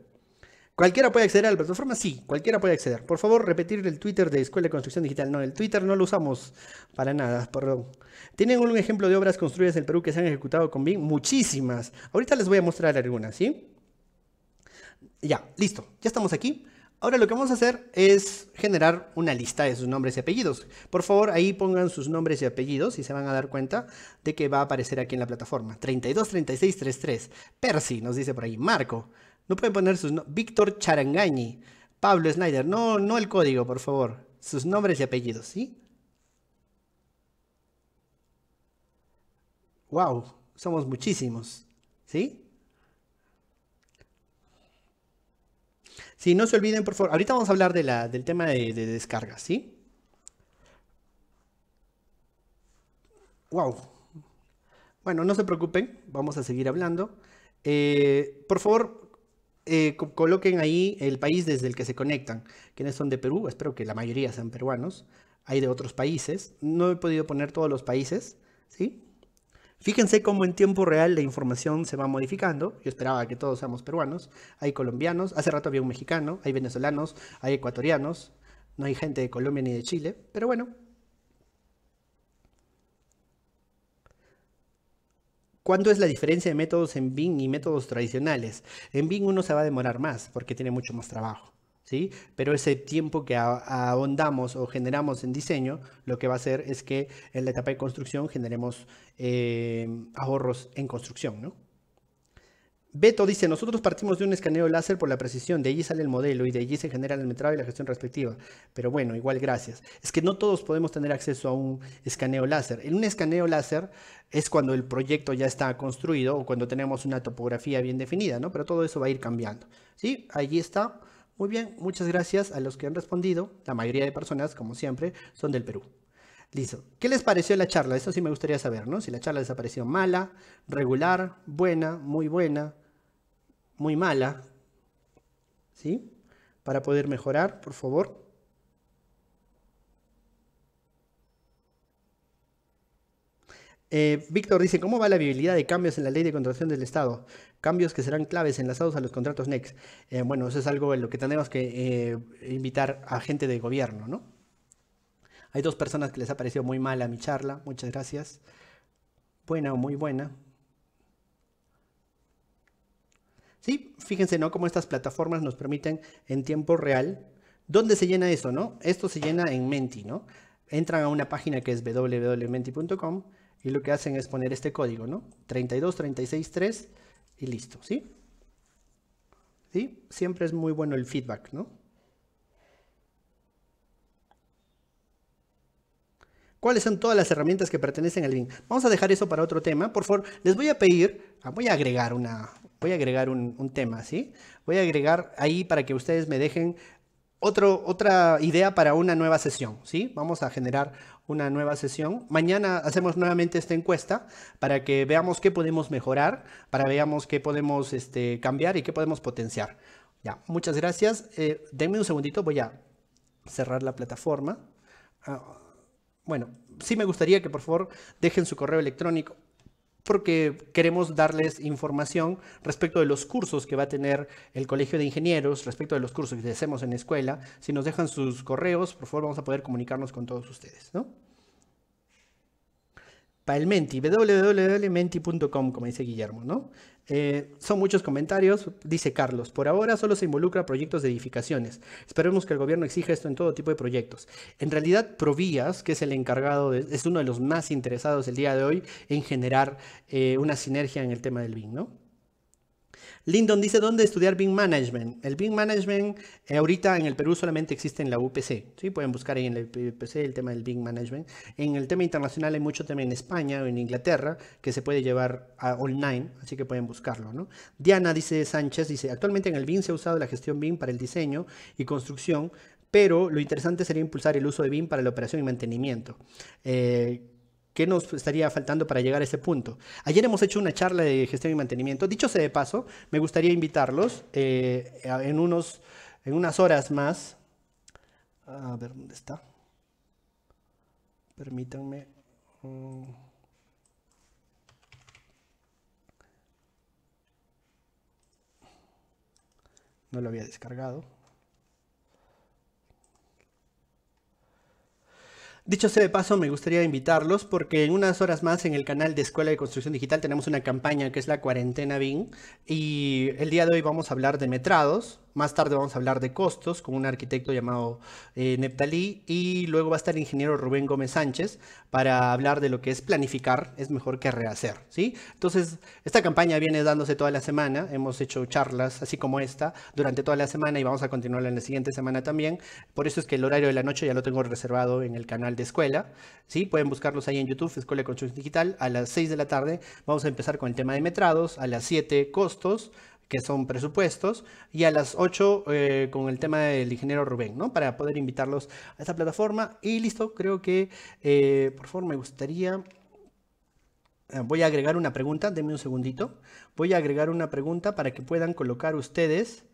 ¿Cualquiera puede acceder a la plataforma? Sí, cualquiera puede acceder. Por favor, repetir el Twitter de Escuela de Construcción Digital. No, el Twitter no lo usamos para nada, perdón. ¿Tienen algún ejemplo de obras construidas en Perú que se han ejecutado con BIM? Muchísimas. Ahorita les voy a mostrar algunas, ¿sí? Ya, listo. Ya estamos aquí. Ahora lo que vamos a hacer es generar una lista de sus nombres y apellidos. Por favor, ahí pongan sus nombres y apellidos y se van a dar cuenta de que va a aparecer aquí en la plataforma. 323633. Percy nos dice por ahí. Marco. No pueden poner sus nombres. Víctor Charangañi, Pablo Snyder. No, no el código, por favor. Sus nombres y apellidos, ¿sí? Wow, somos muchísimos, ¿sí? Sí, no se olviden, por favor. Ahorita vamos a hablar de la, del tema de, descarga, ¿sí? Wow. Bueno, no se preocupen, vamos a seguir hablando. Eh, por favor, eh, coloquen ahí el país desde el que se conectan. Quienes son de Perú, espero que la mayoría sean peruanos. Hay de otros países. No he podido poner todos los países, ¿sí? Fíjense cómo en tiempo real la información se va modificando. Yo esperaba que todos seamos peruanos. Hay colombianos, hace rato había un mexicano, hay venezolanos, hay ecuatorianos, no hay gente de Colombia ni de Chile, pero bueno, ¿Cuánto es la diferencia de métodos en BIM y métodos tradicionales? En BIM uno se va a demorar más porque tiene mucho más trabajo. ¿Sí? Pero ese tiempo que ahondamos o generamos en diseño, lo que va a hacer es que en la etapa de construcción generemos eh, ahorros en construcción, ¿no? Beto dice, nosotros partimos de un escaneo láser por la precisión, de allí sale el modelo y de allí se genera el metrado y la gestión respectiva. Pero bueno, igual gracias. Es que no todos podemos tener acceso a un escaneo láser. En un escaneo láser es cuando el proyecto ya está construido o cuando tenemos una topografía bien definida, ¿no? Pero todo eso va a ir cambiando. ¿Sí? Allí está. Muy bien, muchas gracias a los que han respondido. La mayoría de personas, como siempre, son del Perú. Listo. ¿Qué les pareció la charla? Eso sí me gustaría saber, ¿no? Si la charla les ha parecido mala, regular, buena, muy buena, muy mala. ¿Sí? Para poder mejorar, por favor. Eh, Víctor dice, ¿cómo va la viabilidad de cambios en la ley de contratación del Estado? Cambios que serán claves enlazados a los contratos NEXT. Eh, bueno, eso es algo en lo que tenemos que eh, invitar a gente de gobierno, ¿no? Hay dos personas que les ha parecido muy mala mi charla, muchas gracias. Buena o muy buena, Sí, fíjense, ¿no? Cómo estas plataformas nos permiten en tiempo real. ¿Dónde se llena eso, no? Esto se llena en Menti, ¿no? Entran a una página que es www.menti.com y lo que hacen es poner este código, ¿no? 32363 y listo, ¿sí? ¿Sí? Siempre es muy bueno el feedback, ¿no? ¿Cuáles son todas las herramientas que pertenecen al link? Vamos a dejar eso para otro tema. Por favor, les voy a pedir, ah, voy a agregar una, voy a agregar un, tema, ¿sí? Voy a agregar ahí para que ustedes me dejen otro, otra idea para una nueva sesión, ¿sí? Vamos a generar una nueva sesión. Mañana hacemos nuevamente esta encuesta para que veamos qué podemos mejorar, para veamos qué podemos este, cambiar y qué podemos potenciar. Ya, muchas gracias. Eh, denme un segundito, voy a cerrar la plataforma. Ah, bueno, sí me gustaría que por favor dejen su correo electrónico porque queremos darles información respecto de los cursos que va a tener el Colegio de Ingenieros, respecto de los cursos que hacemos en escuela. Si nos dejan sus correos, por favor, vamos a poder comunicarnos con todos ustedes, ¿no? para el Menti, www.menti.com, como dice Guillermo, ¿no? Eh, son muchos comentarios, dice Carlos. Por ahora solo se involucra proyectos de edificaciones. Esperemos que el gobierno exija esto en todo tipo de proyectos. En realidad, Provías, que es el encargado, es uno de los más interesados el día de hoy en generar eh, una sinergia en el tema del BIN, ¿no? Lindon dice, ¿dónde estudiar BIM Management? El BIM Management eh, ahorita en el Perú solamente existe en la UPC. ¿sí? Pueden buscar ahí en la UPC el tema del BIM Management. En el tema internacional hay mucho tema en España o en Inglaterra que se puede llevar a online, así que pueden buscarlo. ¿no? Diana dice Sánchez, dice, actualmente en el BIM se ha usado la gestión BIM para el diseño y construcción, pero lo interesante sería impulsar el uso de BIM para la operación y mantenimiento. Eh, ¿Qué nos estaría faltando para llegar a ese punto? Ayer hemos hecho una charla de gestión y mantenimiento. Dicho sea de paso, me gustaría invitarlos eh, en, unos, en unas horas más. A ver, ¿dónde está? Permítanme. Mm. No lo había descargado. Dicho sea de paso, me gustaría invitarlos porque en unas horas más en el canal de Escuela de Construcción Digital tenemos una campaña que es la cuarentena BIM y el día de hoy vamos a hablar de metrados, más tarde vamos a hablar de costos con un arquitecto llamado eh, Neptalí y luego va a estar el ingeniero Rubén Gómez Sánchez para hablar de lo que es planificar es mejor que rehacer, ¿sí? Entonces, esta campaña viene dándose toda la semana, hemos hecho charlas así como esta durante toda la semana y vamos a continuarla en la siguiente semana también. Por eso es que el horario de la noche ya lo tengo reservado en el canal de escuela, ¿sí? Pueden buscarlos ahí en YouTube, Escuela de Construcción Digital, a las 6 de la tarde vamos a empezar con el tema de metrados, a las 7 costos, que son presupuestos, y a las 8 eh, con el tema del ingeniero Rubén, ¿no? Para poder invitarlos a esta plataforma. Y listo, creo que, eh, por favor, me gustaría... Eh, voy a agregar una pregunta, denme un segundito. Voy a agregar una pregunta para que puedan colocar ustedes,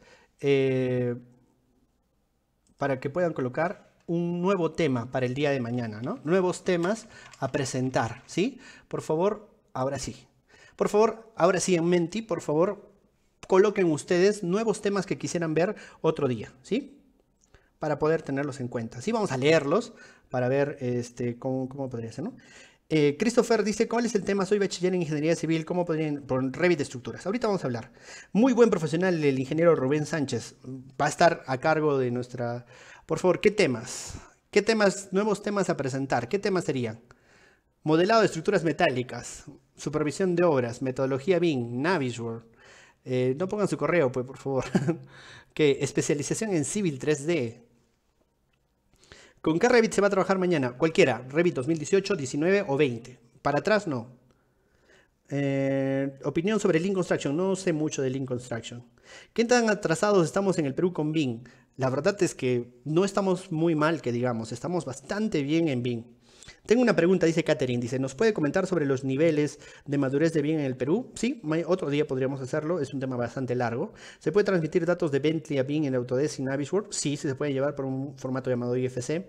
para que puedan colocar un nuevo tema para el día de mañana, ¿no? Nuevos temas a presentar, ¿sí? Por favor, ahora sí. Por favor, ahora sí en Menti, por favor, coloquen ustedes nuevos temas que quisieran ver otro día, ¿sí? Para poder tenerlos en cuenta. Sí, vamos a leerlos para ver este, cómo, podría ser, ¿no? Eh, Christopher dice, ¿cuál es el tema? Soy bachiller en ingeniería civil, ¿cómo podrían... por Revit de estructuras? Ahorita vamos a hablar. Muy buen profesional el ingeniero Rubén Sánchez. Va a estar a cargo de nuestra... Por favor, ¿qué temas? ¿Qué temas, nuevos temas a presentar? ¿Qué temas serían? Modelado de estructuras metálicas, supervisión de obras, metodología BIM, Navisworld, eh, no pongan su correo, pues, por favor. [laughs] que especialización en Civil 3D. ¿Con qué Revit se va a trabajar mañana? Cualquiera, Revit 2018, 19 o 20. Para atrás no. Eh, opinión sobre Link Construction. No sé mucho de Link Construction. ¿Qué tan atrasados estamos en el Perú con Bing? La verdad es que no estamos muy mal, que digamos. Estamos bastante bien en Bing. Tengo una pregunta, dice Catherine. Dice, ¿nos puede comentar sobre los niveles de madurez de bien en el Perú? Sí, otro día podríamos hacerlo. Es un tema bastante largo. ¿Se puede transmitir datos de Bentley a Bing en Autodesk y Navisworks? Sí, se puede llevar por un formato llamado IFC.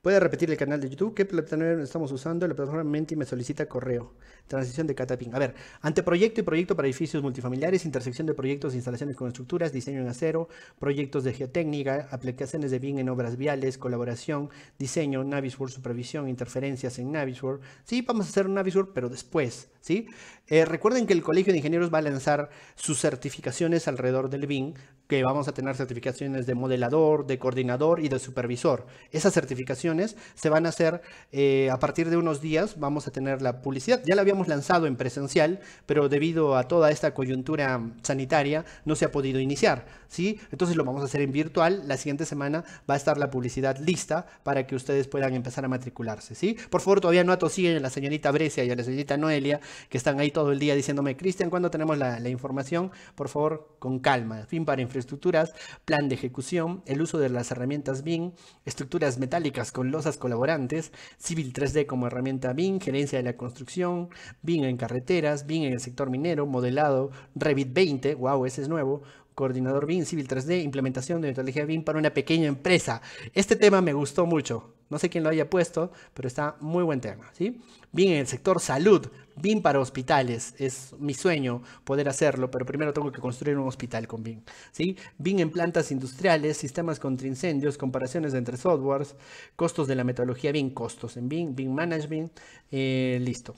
¿Puede repetir el canal de YouTube? ¿Qué plataforma estamos usando? La plataforma Menti me solicita correo. Transición de cataping. A ver, anteproyecto y proyecto para edificios multifamiliares, intersección de proyectos, instalaciones con estructuras, diseño en acero, proyectos de geotécnica, aplicaciones de BIM en obras viales, colaboración, diseño, Navisworld, supervisión, interferencias en Navisworld. Sí, vamos a hacer un Navisworld, pero después, ¿sí? Eh, recuerden que el Colegio de Ingenieros va a lanzar sus certificaciones alrededor del BIM, que vamos a tener certificaciones de modelador, de coordinador y de supervisor. Esas certificaciones se van a hacer eh, a partir de unos días, vamos a tener la publicidad. Ya la había hemos lanzado en presencial, pero debido a toda esta coyuntura sanitaria no se ha podido iniciar, ¿sí? Entonces lo vamos a hacer en virtual. La siguiente semana va a estar la publicidad lista para que ustedes puedan empezar a matricularse, ¿sí? Por favor, todavía no atosiguen a la señorita Brescia y a la señorita Noelia, que están ahí todo el día diciéndome, Cristian, ¿cuándo tenemos la, la información? Por favor, con calma. Fin para infraestructuras, plan de ejecución, el uso de las herramientas BIM, estructuras metálicas con losas colaborantes, Civil 3D como herramienta BIM, gerencia de la construcción, BIM en carreteras, BIM en el sector minero, modelado, Revit 20, wow, ese es nuevo, coordinador BIM, Civil 3D, implementación de metodología BIM para una pequeña empresa. Este tema me gustó mucho. No sé quién lo haya puesto, pero está muy buen tema. ¿sí? BIM en el sector salud, BIM para hospitales. Es mi sueño poder hacerlo, pero primero tengo que construir un hospital con BIM. ¿sí? BIM en plantas industriales, sistemas contra incendios, comparaciones entre softwares, costos de la metodología BIM, costos en BIM, BIM Management. Eh, listo.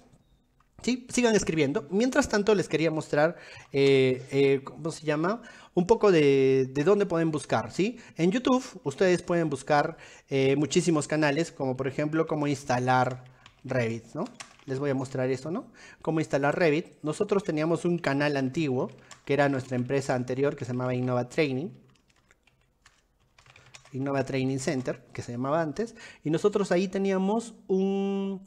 Sí, sigan escribiendo. Mientras tanto, les quería mostrar, eh, eh, ¿cómo se llama? Un poco de, dónde pueden buscar, ¿sí? En YouTube, ustedes pueden buscar eh, muchísimos canales, como por ejemplo, cómo instalar Revit, ¿no? Les voy a mostrar eso. ¿no? Cómo instalar Revit. Nosotros teníamos un canal antiguo, que era nuestra empresa anterior, que se llamaba Innova Training. Innova Training Center, que se llamaba antes. Y nosotros ahí teníamos un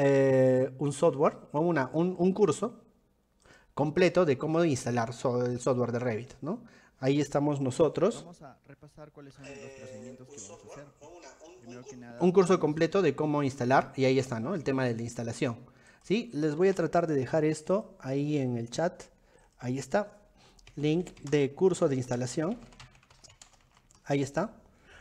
eh, un software o un, curso completo de cómo instalar el software de Revit, ¿no? Ahí estamos nosotros. Vamos a repasar cuáles son los eh, procedimientos que vamos a hacer. un curso completo de cómo instalar y ahí está, ¿no? El tema de la instalación. ¿Sí? Les voy a tratar de dejar esto ahí en el chat. Ahí está. Link de curso de instalación. Ahí está.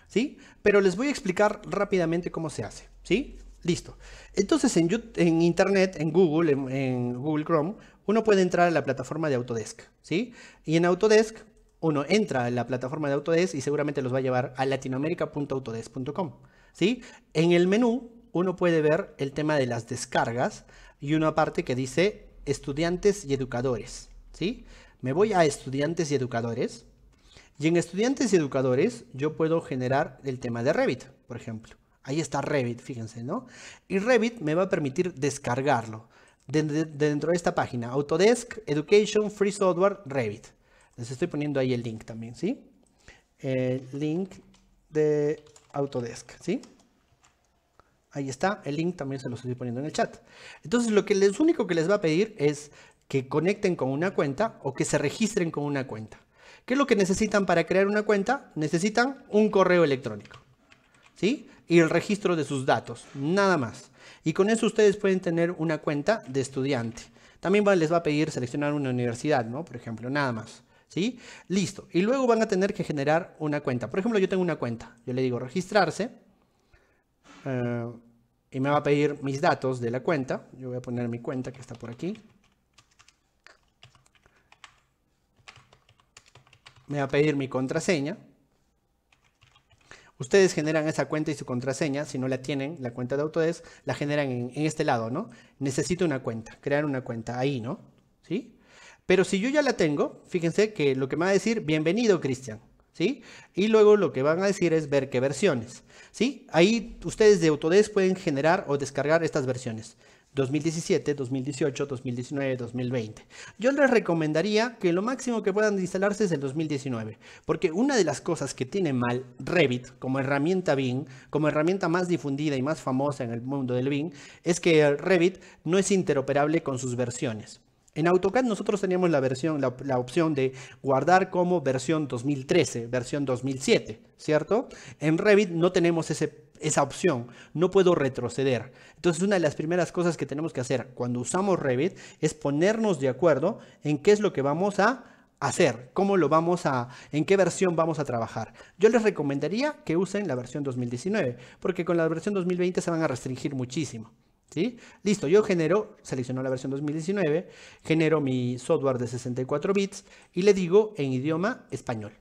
¿Sí? Pero les voy a explicar rápidamente cómo se hace. ¿Sí? Listo. Entonces en, Internet, en Google, en, Google Chrome, uno puede entrar a la plataforma de Autodesk, ¿sí? Y en Autodesk uno entra a la plataforma de Autodesk y seguramente los va a llevar a latinoamerica.autodesk.com, ¿sí? En el menú uno puede ver el tema de las descargas y una parte que dice estudiantes y educadores, ¿sí? Me voy a estudiantes y educadores y en estudiantes y educadores yo puedo generar el tema de Revit, por ejemplo. Ahí está Revit, fíjense, ¿no? Y Revit me va a permitir descargarlo dentro de esta página. Autodesk, Education, Free Software, Revit. Les estoy poniendo ahí el link también, ¿sí? El link de Autodesk, ¿sí? Ahí está, el link también se los estoy poniendo en el chat. Entonces, lo que les único que les va a pedir es que conecten con una cuenta o que se registren con una cuenta. ¿Qué es lo que necesitan para crear una cuenta? Necesitan un correo electrónico. ¿Sí? y el registro de sus datos, nada más. Y con eso ustedes pueden tener una cuenta de estudiante. También les va a pedir seleccionar una universidad, ¿no? Por ejemplo, nada más. ¿Sí? Listo. Y luego van a tener que generar una cuenta. Por ejemplo, yo tengo una cuenta. Yo le digo registrarse. Eh, y me va a pedir mis datos de la cuenta. Yo voy a poner mi cuenta que está por aquí. Me va a pedir mi contraseña. Ustedes generan esa cuenta y su contraseña, si no la tienen, la cuenta de Autodesk, la generan en, este lado, ¿no? Necesito una cuenta, crear una cuenta ahí, ¿no? ¿Sí? Pero si yo ya la tengo, fíjense que lo que me va a decir, bienvenido Cristian, ¿sí? Y luego lo que van a decir es ver qué versiones, ¿sí? Ahí ustedes de Autodesk pueden generar o descargar estas versiones. 2017, 2018, 2019, 2020. Yo les recomendaría que lo máximo que puedan instalarse es el 2019, porque una de las cosas que tiene mal Revit como herramienta BIM, como herramienta más difundida y más famosa en el mundo del BIM, es que Revit no es interoperable con sus versiones. En AutoCAD nosotros teníamos la versión, la, opción de guardar como versión 2013, versión 2007, ¿cierto? En Revit no tenemos ese esa opción, no puedo retroceder. Entonces una de las primeras cosas que tenemos que hacer cuando usamos Revit es ponernos de acuerdo en qué es lo que vamos a hacer, cómo lo vamos a, en qué versión vamos a trabajar. Yo les recomendaría que usen la versión 2019, porque con la versión 2020 se van a restringir muchísimo. ¿Sí? Listo, yo genero, selecciono la versión 2019, genero mi software de 64 bits y le digo en idioma español.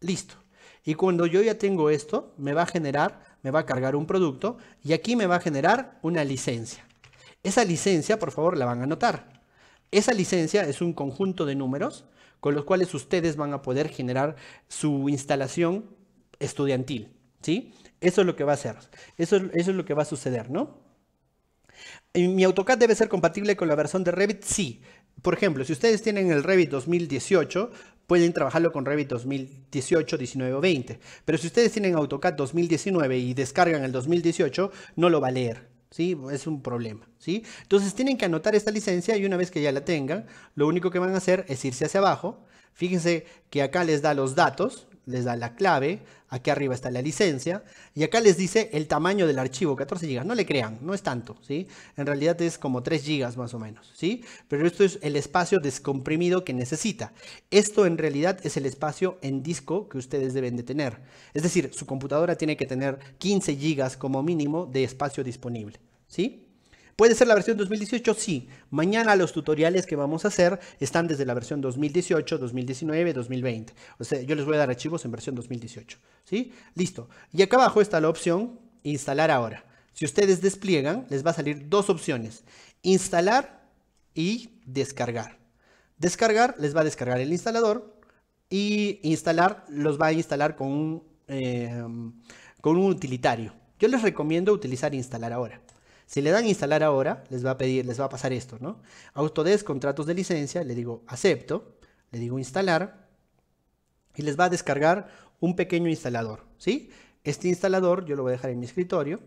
Listo. Y cuando yo ya tengo esto, me va a generar me va a cargar un producto y aquí me va a generar una licencia. Esa licencia, por favor, la van a anotar. Esa licencia es un conjunto de números con los cuales ustedes van a poder generar su instalación estudiantil. ¿sí? Eso es lo que va a hacer. Eso, eso es lo que va a suceder, ¿no? ¿Mi AutoCAD debe ser compatible con la versión de Revit? Sí. Por ejemplo, si ustedes tienen el Revit 2018, pueden trabajarlo con Revit 2018, 19 o 20. Pero si ustedes tienen AutoCAD 2019 y descargan el 2018, no lo va a leer. Es un problema. ¿sí? Entonces tienen que anotar esta licencia y una vez que ya la tengan, lo único que van a hacer es irse hacia abajo. Fíjense que acá les da los datos, les da la clave, aquí arriba está la licencia, y acá les dice el tamaño del archivo, 14 GB. No le crean, no es tanto, ¿sí? En realidad es como 3 GB más o menos, ¿sí? Pero esto es el espacio descomprimido que necesita. Esto en realidad es el espacio en disco que ustedes deben de tener. Es decir, su computadora tiene que tener 15 GB como mínimo de espacio disponible, ¿sí? ¿Puede ser la versión 2018? Sí. Mañana los tutoriales que vamos a hacer están desde la versión 2018, 2019, 2020. O sea, yo les voy a dar archivos en versión 2018. ¿Sí? Listo. Y acá abajo está la opción instalar ahora. Si ustedes despliegan, les va a salir dos opciones. Instalar y descargar. Descargar les va a descargar el instalador y instalar los va a instalar con eh, con un utilitario. Yo les recomiendo utilizar instalar ahora. Si le dan instalar ahora, les va a pedir, les va a pasar esto, ¿no? Autodesk, contratos de licencia, le digo acepto, le digo instalar y les va a descargar un pequeño instalador, ¿sí? Este instalador yo lo voy a dejar en mi escritorio,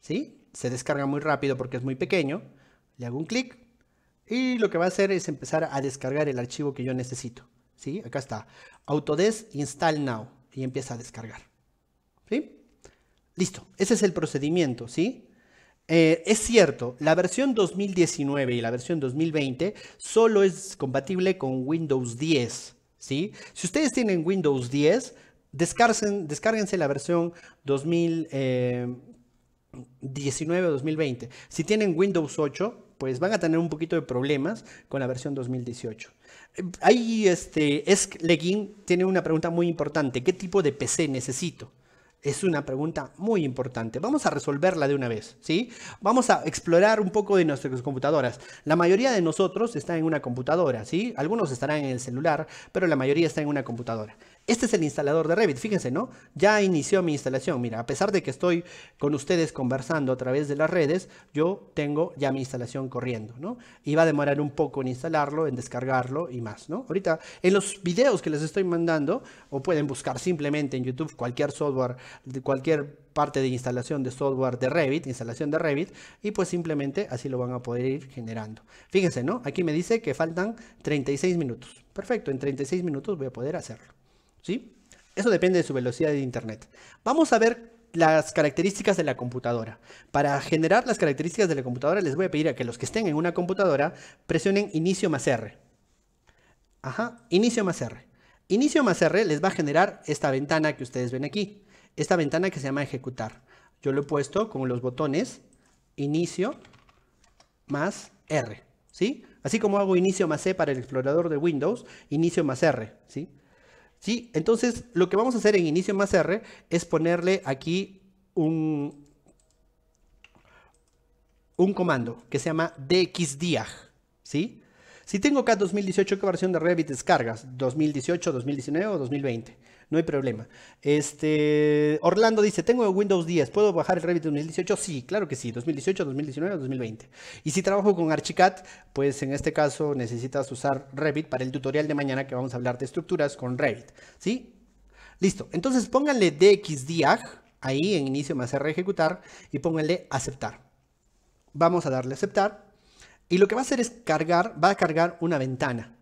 ¿sí? Se descarga muy rápido porque es muy pequeño. Le hago un clic y lo que va a hacer es empezar a descargar el archivo que yo necesito, ¿sí? Acá está, Autodesk Install Now y empieza a descargar, ¿sí? Listo, ese es el procedimiento, ¿sí? Eh, es cierto, la versión 2019 y la versión 2020 solo es compatible con Windows 10. Si ustedes tienen Windows 10, descárguense la versión 2019 o 2020. Si tienen Windows 8, pues van a tener un poquito de problemas con la versión 2018. Ahí este, Esk Legin tiene una pregunta muy importante. ¿Qué tipo de PC necesito? Es una pregunta muy importante. Vamos a resolverla de una vez, ¿sí? Vamos a explorar un poco de nuestras computadoras. La mayoría de nosotros está en una computadora, ¿sí? Algunos estarán en el celular, pero la mayoría está en una computadora. Este es el instalador de Revit, fíjense, ¿no? Ya inició mi instalación. Mira, a pesar de que estoy con ustedes conversando a través de las redes, yo tengo ya mi instalación corriendo, ¿no? Y va a demorar un poco en instalarlo, en descargarlo y más, ¿no? Ahorita en los videos que les estoy mandando, o pueden buscar simplemente en YouTube cualquier software, cualquier parte de instalación de software de Revit, instalación de Revit, y pues simplemente así lo van a poder ir generando. Fíjense, ¿no? Aquí me dice que faltan 36 minutos. Perfecto, en 36 minutos voy a poder hacerlo. ¿sí? Eso depende de su velocidad de Internet. Vamos a ver las características de la computadora. Para generar las características de la computadora les voy a pedir a que los que estén en una computadora presionen inicio más R. Ajá, inicio más R. Inicio más R les va a generar esta ventana que ustedes ven aquí. Esta ventana que se llama ejecutar. Yo lo he puesto con los botones inicio más R. ¿sí? Así como hago inicio más C para el explorador de Windows, inicio más R. ¿sí? Entonces, lo que vamos a hacer en inicio más R es ponerle aquí un, comando que se llama dxdiag, ¿sí? Si tengo acá 2018, ¿qué versión de Revit descargas? ¿2018, 2019 o 2020? no hay problema. Este, Orlando dice, tengo Windows 10, ¿puedo bajar el Revit 2018? Sí, claro que sí, 2018, 2019, 2020. Y si trabajo con Archicad, pues en este caso necesitas usar Revit para el tutorial de mañana que vamos a hablar de estructuras con Revit, ¿sí? Listo, entonces pónganle DXDIAG ahí en inicio más R ejecutar y pónganle aceptar. Vamos a darle aceptar y lo que va a hacer es cargar, va a cargar una ventana.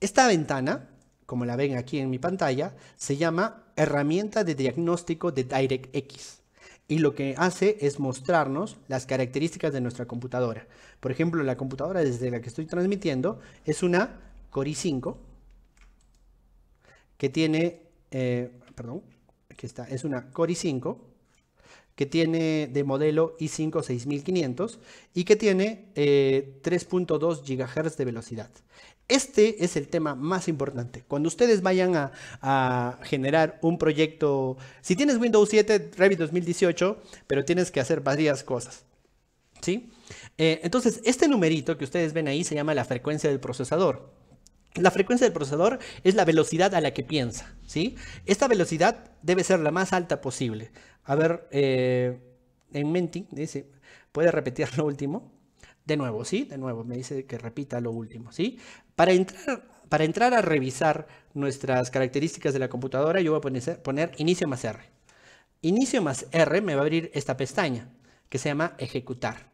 Esta ventana como la ven aquí en mi pantalla, se llama herramienta de diagnóstico de DirectX. Y lo que hace es mostrarnos las características de nuestra computadora. Por ejemplo, la computadora desde la que estoy transmitiendo es una Core i5 que tiene, eh, perdón, aquí está, es una Core i5 que tiene de modelo i5 6500 y que tiene 3.2 eh, GHz de velocidad. Este es el tema más importante. Cuando ustedes vayan a, generar un proyecto, si tienes Windows 7, Revit 2018, pero tienes que hacer varias cosas. ¿sí? Eh, entonces, este numerito que ustedes ven ahí se llama la frecuencia del procesador. La frecuencia del procesador es la velocidad a la que piensa. ¿sí? Esta velocidad debe ser la más alta posible. A ver, eh, en Menti dice, ¿puede repetir lo último? De nuevo, ¿sí? De nuevo, me dice que repita lo último, ¿sí? Para entrar, a revisar nuestras características de la computadora, yo voy a poner, inicio más R. Inicio más R me va a abrir esta pestaña que se llama ejecutar.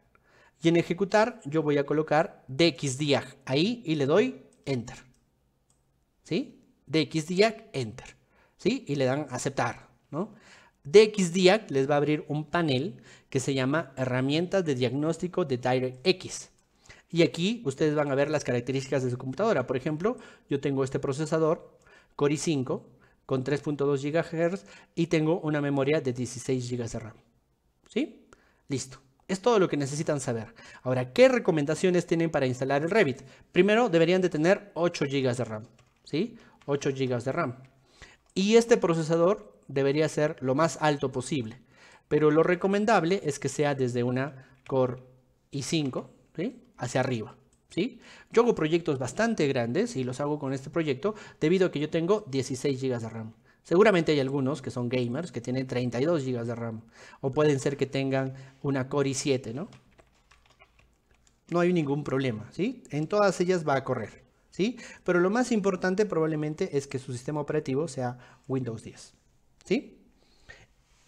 Y en ejecutar yo voy a colocar dxdiag ahí y le doy enter. ¿Sí? dxdiag enter. ¿Sí? Y le dan aceptar, ¿no? dxdiag les va a abrir un panel que se llama herramientas de diagnóstico de DirectX. Y aquí ustedes van a ver las características de su computadora. Por ejemplo, yo tengo este procesador Core i5 con 3.2 GHz y tengo una memoria de 16 GB de RAM. ¿Sí? Listo. Es todo lo que necesitan saber. Ahora, ¿qué recomendaciones tienen para instalar el Revit? Primero, deberían de tener 8 GB de RAM. ¿Sí? 8 GB de RAM. Y este procesador debería ser lo más alto posible. Pero lo recomendable es que sea desde una Core i5, ¿sí? hacia arriba. ¿Sí? Yo hago proyectos bastante grandes y los hago con este proyecto debido a que yo tengo 16 GB de RAM. Seguramente hay algunos que son gamers que tienen 32 GB de RAM o pueden ser que tengan una Core i7, ¿no? No hay ningún problema, ¿sí? En todas ellas va a correr, ¿sí? Pero lo más importante probablemente es que su sistema operativo sea Windows 10, ¿sí?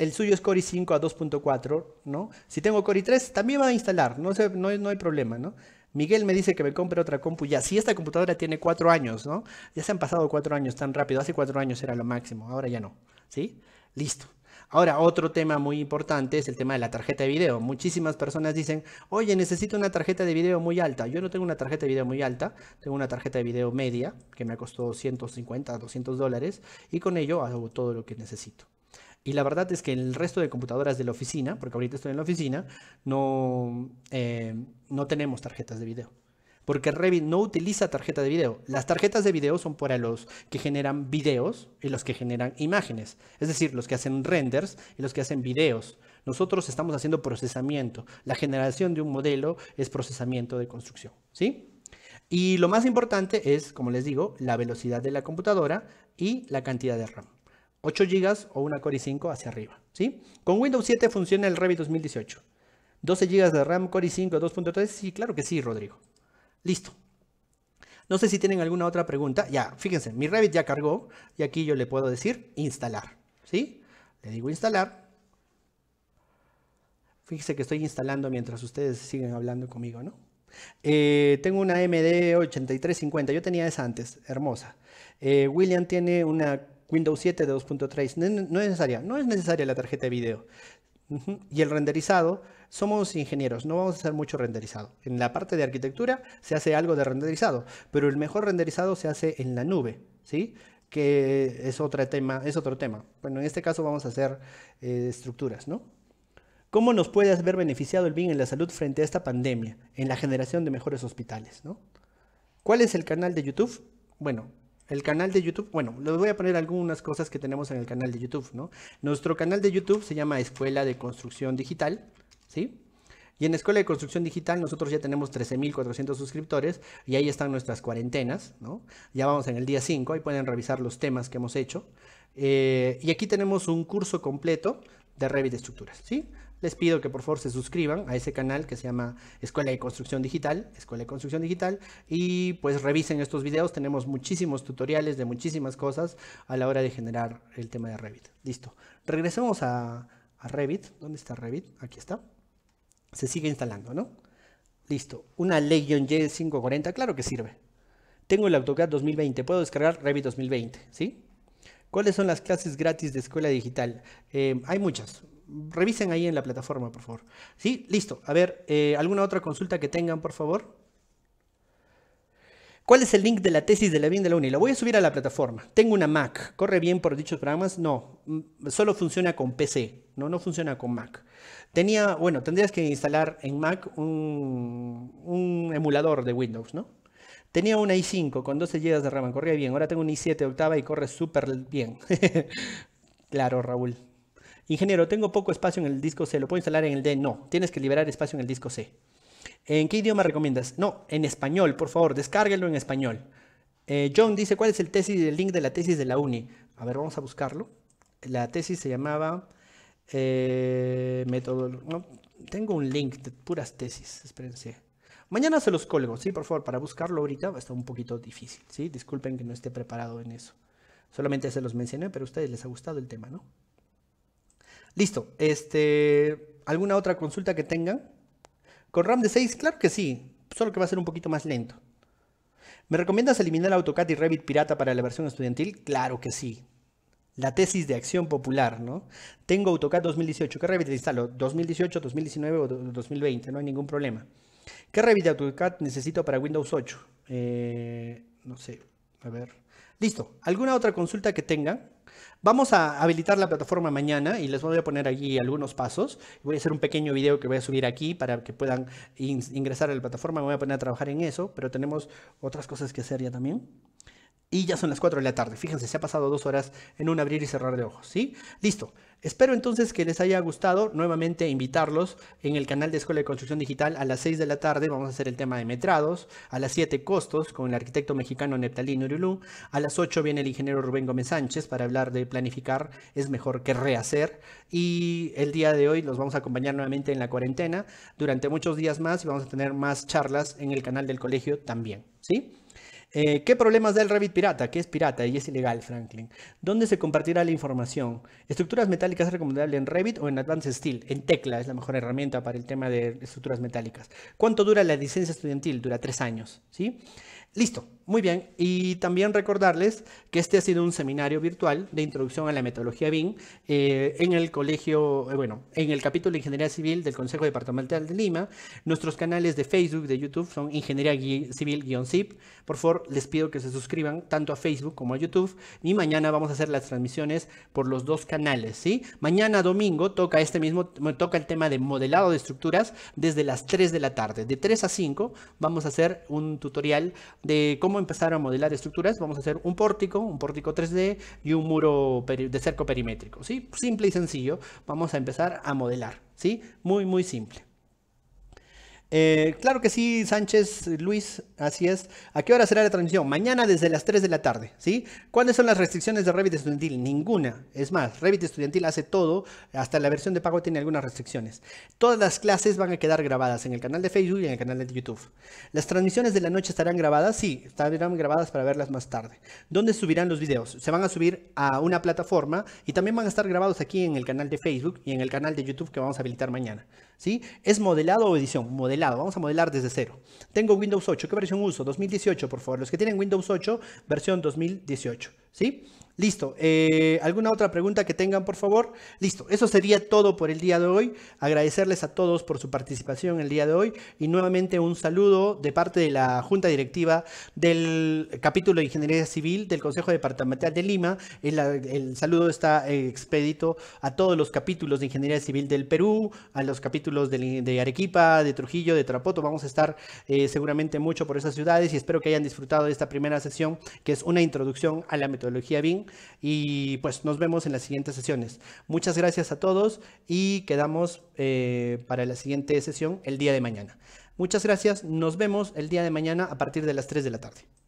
el suyo es Core i5 a 2.4, ¿no? Si tengo Core i3, también va a instalar, no, no, hay problema, ¿no? Miguel me dice que me compre otra compu ya. Si esta computadora tiene cuatro años, ¿no? Ya se han pasado cuatro años tan rápido. Hace cuatro años era lo máximo, ahora ya no. ¿Sí? Listo. Ahora, otro tema muy importante es el tema de la tarjeta de video. Muchísimas personas dicen, oye, necesito una tarjeta de video muy alta. Yo no tengo una tarjeta de video muy alta, tengo una tarjeta de video media que me ha costado 150, 200 dólares y con ello hago todo lo que necesito. Y la verdad es que el resto de computadoras de la oficina, porque ahorita estoy en la oficina, no, eh, no tenemos tarjetas de video. Porque Revit no utiliza tarjeta de video. Las tarjetas de video son para los que generan videos y los que generan imágenes. Es decir, los que hacen renders y los que hacen videos. Nosotros estamos haciendo procesamiento. La generación de un modelo es procesamiento de construcción. ¿Sí? Y lo más importante es, como les digo, la velocidad de la computadora y la cantidad de RAM. 8 GB o una Core i5 hacia arriba. ¿sí? Con Windows 7 funciona el Revit 2018. 12 GB de RAM, Core i5 2.3. Sí, claro que sí, Rodrigo. Listo. No sé si tienen alguna otra pregunta. Ya, fíjense, mi Revit ya cargó y aquí yo le puedo decir instalar. ¿Sí? Le digo instalar. Fíjense que estoy instalando mientras ustedes siguen hablando conmigo, ¿no? Eh, tengo una MD 8350, yo tenía esa antes, hermosa. Eh, William tiene una Windows 7 de 2.3. No es necesaria, no es necesaria la tarjeta de video. Y el renderizado, somos ingenieros, no vamos a hacer mucho renderizado. En la parte de arquitectura se hace algo de renderizado, pero el mejor renderizado se hace en la nube, ¿sí? Que es otro tema, es otro tema. Bueno, en este caso vamos a hacer eh, estructuras, ¿no? ¿Cómo nos puede haber beneficiado el BIM en la salud frente a esta pandemia, en la generación de mejores hospitales? ¿no? ¿Cuál es el canal de YouTube? Bueno, el canal de YouTube, bueno, les voy a poner algunas cosas que tenemos en el canal de YouTube, ¿no? Nuestro canal de YouTube se llama Escuela de Construcción Digital, ¿sí? Y en Escuela de Construcción Digital nosotros ya tenemos 13.400 suscriptores y ahí están nuestras cuarentenas, ¿no? Ya vamos en el día 5, ahí pueden revisar los temas que hemos hecho. Eh, y aquí tenemos un curso completo de Revit de estructuras, ¿sí? les pido que por favor se suscriban a ese canal que se llama Escuela de Construcción Digital, Escuela de Construcción Digital, y pues revisen estos videos, tenemos muchísimos tutoriales de muchísimas cosas a la hora de generar el tema de Revit. Listo, regresemos a, Revit, ¿dónde está Revit? Aquí está, se sigue instalando, ¿no? Listo, una Legion j 540 claro que sirve. Tengo el AutoCAD 2020, puedo descargar Revit 2020, ¿sí? ¿Cuáles son las clases gratis de escuela digital? Eh, hay muchas revisen ahí en la plataforma, por favor. Sí, listo. A ver, eh, ¿alguna otra consulta que tengan, por favor? ¿Cuál es el link de la tesis de la bien de la Uni? La voy a subir a la plataforma. Tengo una Mac. ¿Corre bien por dichos programas? No. Mm, solo funciona con PC. No, no funciona con Mac. Tenía, bueno, tendrías que instalar en Mac un, un emulador de Windows, ¿no? Tenía una i5 con 12 GB de RAM, corría bien. Ahora tengo un i7 octava y corre súper bien. [laughs] claro, Raúl. Ingeniero, tengo poco espacio en el disco C, ¿lo puedo instalar en el D? No, tienes que liberar espacio en el disco C. ¿En qué idioma recomiendas? No, en español, por favor, descárguelo en español. Eh, John dice, ¿cuál es el tesis, el link de la tesis de la uni? A ver, vamos a buscarlo. La tesis se llamaba eh, método... tengo un link de puras tesis, espérense. Mañana se los colgo, ¿sí? Por favor, para buscarlo ahorita va a estar un poquito difícil, ¿sí? Disculpen que no esté preparado en eso. Solamente se los mencioné, pero a ustedes les ha gustado el tema, ¿no? Listo. Este, ¿Alguna otra consulta que tengan? ¿Con RAM de 6? Claro que sí, solo que va a ser un poquito más lento. ¿Me recomiendas eliminar AutoCAD y Revit pirata para la versión estudiantil? Claro que sí. La tesis de acción popular, ¿no? Tengo AutoCAD 2018. ¿Qué Revit instalo? 2018, 2019 o 2020, no hay ningún problema. ¿Qué Revit de AutoCAD necesito para Windows 8? Eh, no sé, a ver. Listo. ¿Alguna otra consulta que tengan? Vamos a habilitar la plataforma mañana y les voy a poner allí algunos pasos. Voy a hacer un pequeño video que voy a subir aquí para que puedan ingresar a la plataforma. Me voy a poner a trabajar en eso, pero tenemos otras cosas que hacer ya también. Y ya son las 4 de la tarde. Fíjense, se ha pasado dos horas en un abrir y cerrar de ojos, ¿sí? Listo. Espero entonces que les haya gustado. Nuevamente invitarlos en el canal de Escuela de Construcción Digital a las 6 de la tarde. Vamos a hacer el tema de metrados. A las 7 costos con el arquitecto mexicano Neptalino Urulú. A las 8 viene el ingeniero Rubén Gómez Sánchez para hablar de planificar es mejor que rehacer. Y el día de hoy los vamos a acompañar nuevamente en la cuarentena durante muchos días más y vamos a tener más charlas en el canal del colegio también. ¿Sí? Eh, ¿Qué problemas da el Revit pirata? ¿Qué es pirata y es ilegal, Franklin? ¿Dónde se compartirá la información? ¿Estructuras metálicas es recomendable en Revit o en Advanced Steel? En Tecla es la mejor herramienta para el tema de estructuras metálicas. ¿Cuánto dura la licencia estudiantil? Dura tres años, ¿sí? Listo. Muy bien, y también recordarles que este ha sido un seminario virtual de introducción a la metodología BIM eh, en el colegio, eh, bueno, en el capítulo de Ingeniería Civil del Consejo Departamental de Lima. Nuestros canales de Facebook, de YouTube son Ingeniería Civil-ZIP. Por favor, les pido que se suscriban tanto a Facebook como a YouTube. Y mañana vamos a hacer las transmisiones por los dos canales, ¿sí? Mañana domingo toca este mismo, toca el tema de modelado de estructuras desde las 3 de la tarde. De 3 a 5 vamos a hacer un tutorial de cómo empezar a modelar estructuras, vamos a hacer un pórtico, un pórtico 3D y un muro de cerco perimétrico. ¿sí? Simple y sencillo, vamos a empezar a modelar. ¿sí? Muy, muy simple. Eh, claro que sí, Sánchez, Luis, así es. ¿A qué hora será la transmisión? Mañana desde las 3 de la tarde, ¿sí? ¿Cuáles son las restricciones de Revit Estudiantil? Ninguna. Es más, Revit Estudiantil hace todo, hasta la versión de pago tiene algunas restricciones. Todas las clases van a quedar grabadas en el canal de Facebook y en el canal de YouTube. ¿Las transmisiones de la noche estarán grabadas? Sí, estarán grabadas para verlas más tarde. ¿Dónde subirán los videos? Se van a subir a una plataforma y también van a estar grabados aquí en el canal de Facebook y en el canal de YouTube que vamos a habilitar mañana. ¿sí? Es modelado o edición, modelado, vamos a modelar desde cero. Tengo Windows 8, ¿qué versión uso? 2018, por favor, los que tienen Windows 8, versión 2018, ¿sí? Listo. Eh, ¿Alguna otra pregunta que tengan, por favor? Listo. Eso sería todo por el día de hoy. Agradecerles a todos por su participación el día de hoy y nuevamente un saludo de parte de la Junta Directiva del capítulo de Ingeniería Civil del Consejo Departamental de Lima. El, saludo está eh, expedito a todos los capítulos de Ingeniería Civil del Perú, a los capítulos de, Arequipa, de Trujillo, de Trapoto. Vamos a estar eh, seguramente mucho por esas ciudades y espero que hayan disfrutado de esta primera sesión que es una introducción a la metodología BIM y pues nos vemos en las siguientes sesiones. Muchas gracias a todos y quedamos eh, para la siguiente sesión el día de mañana. Muchas gracias, nos vemos el día de mañana a partir de las 3 de la tarde.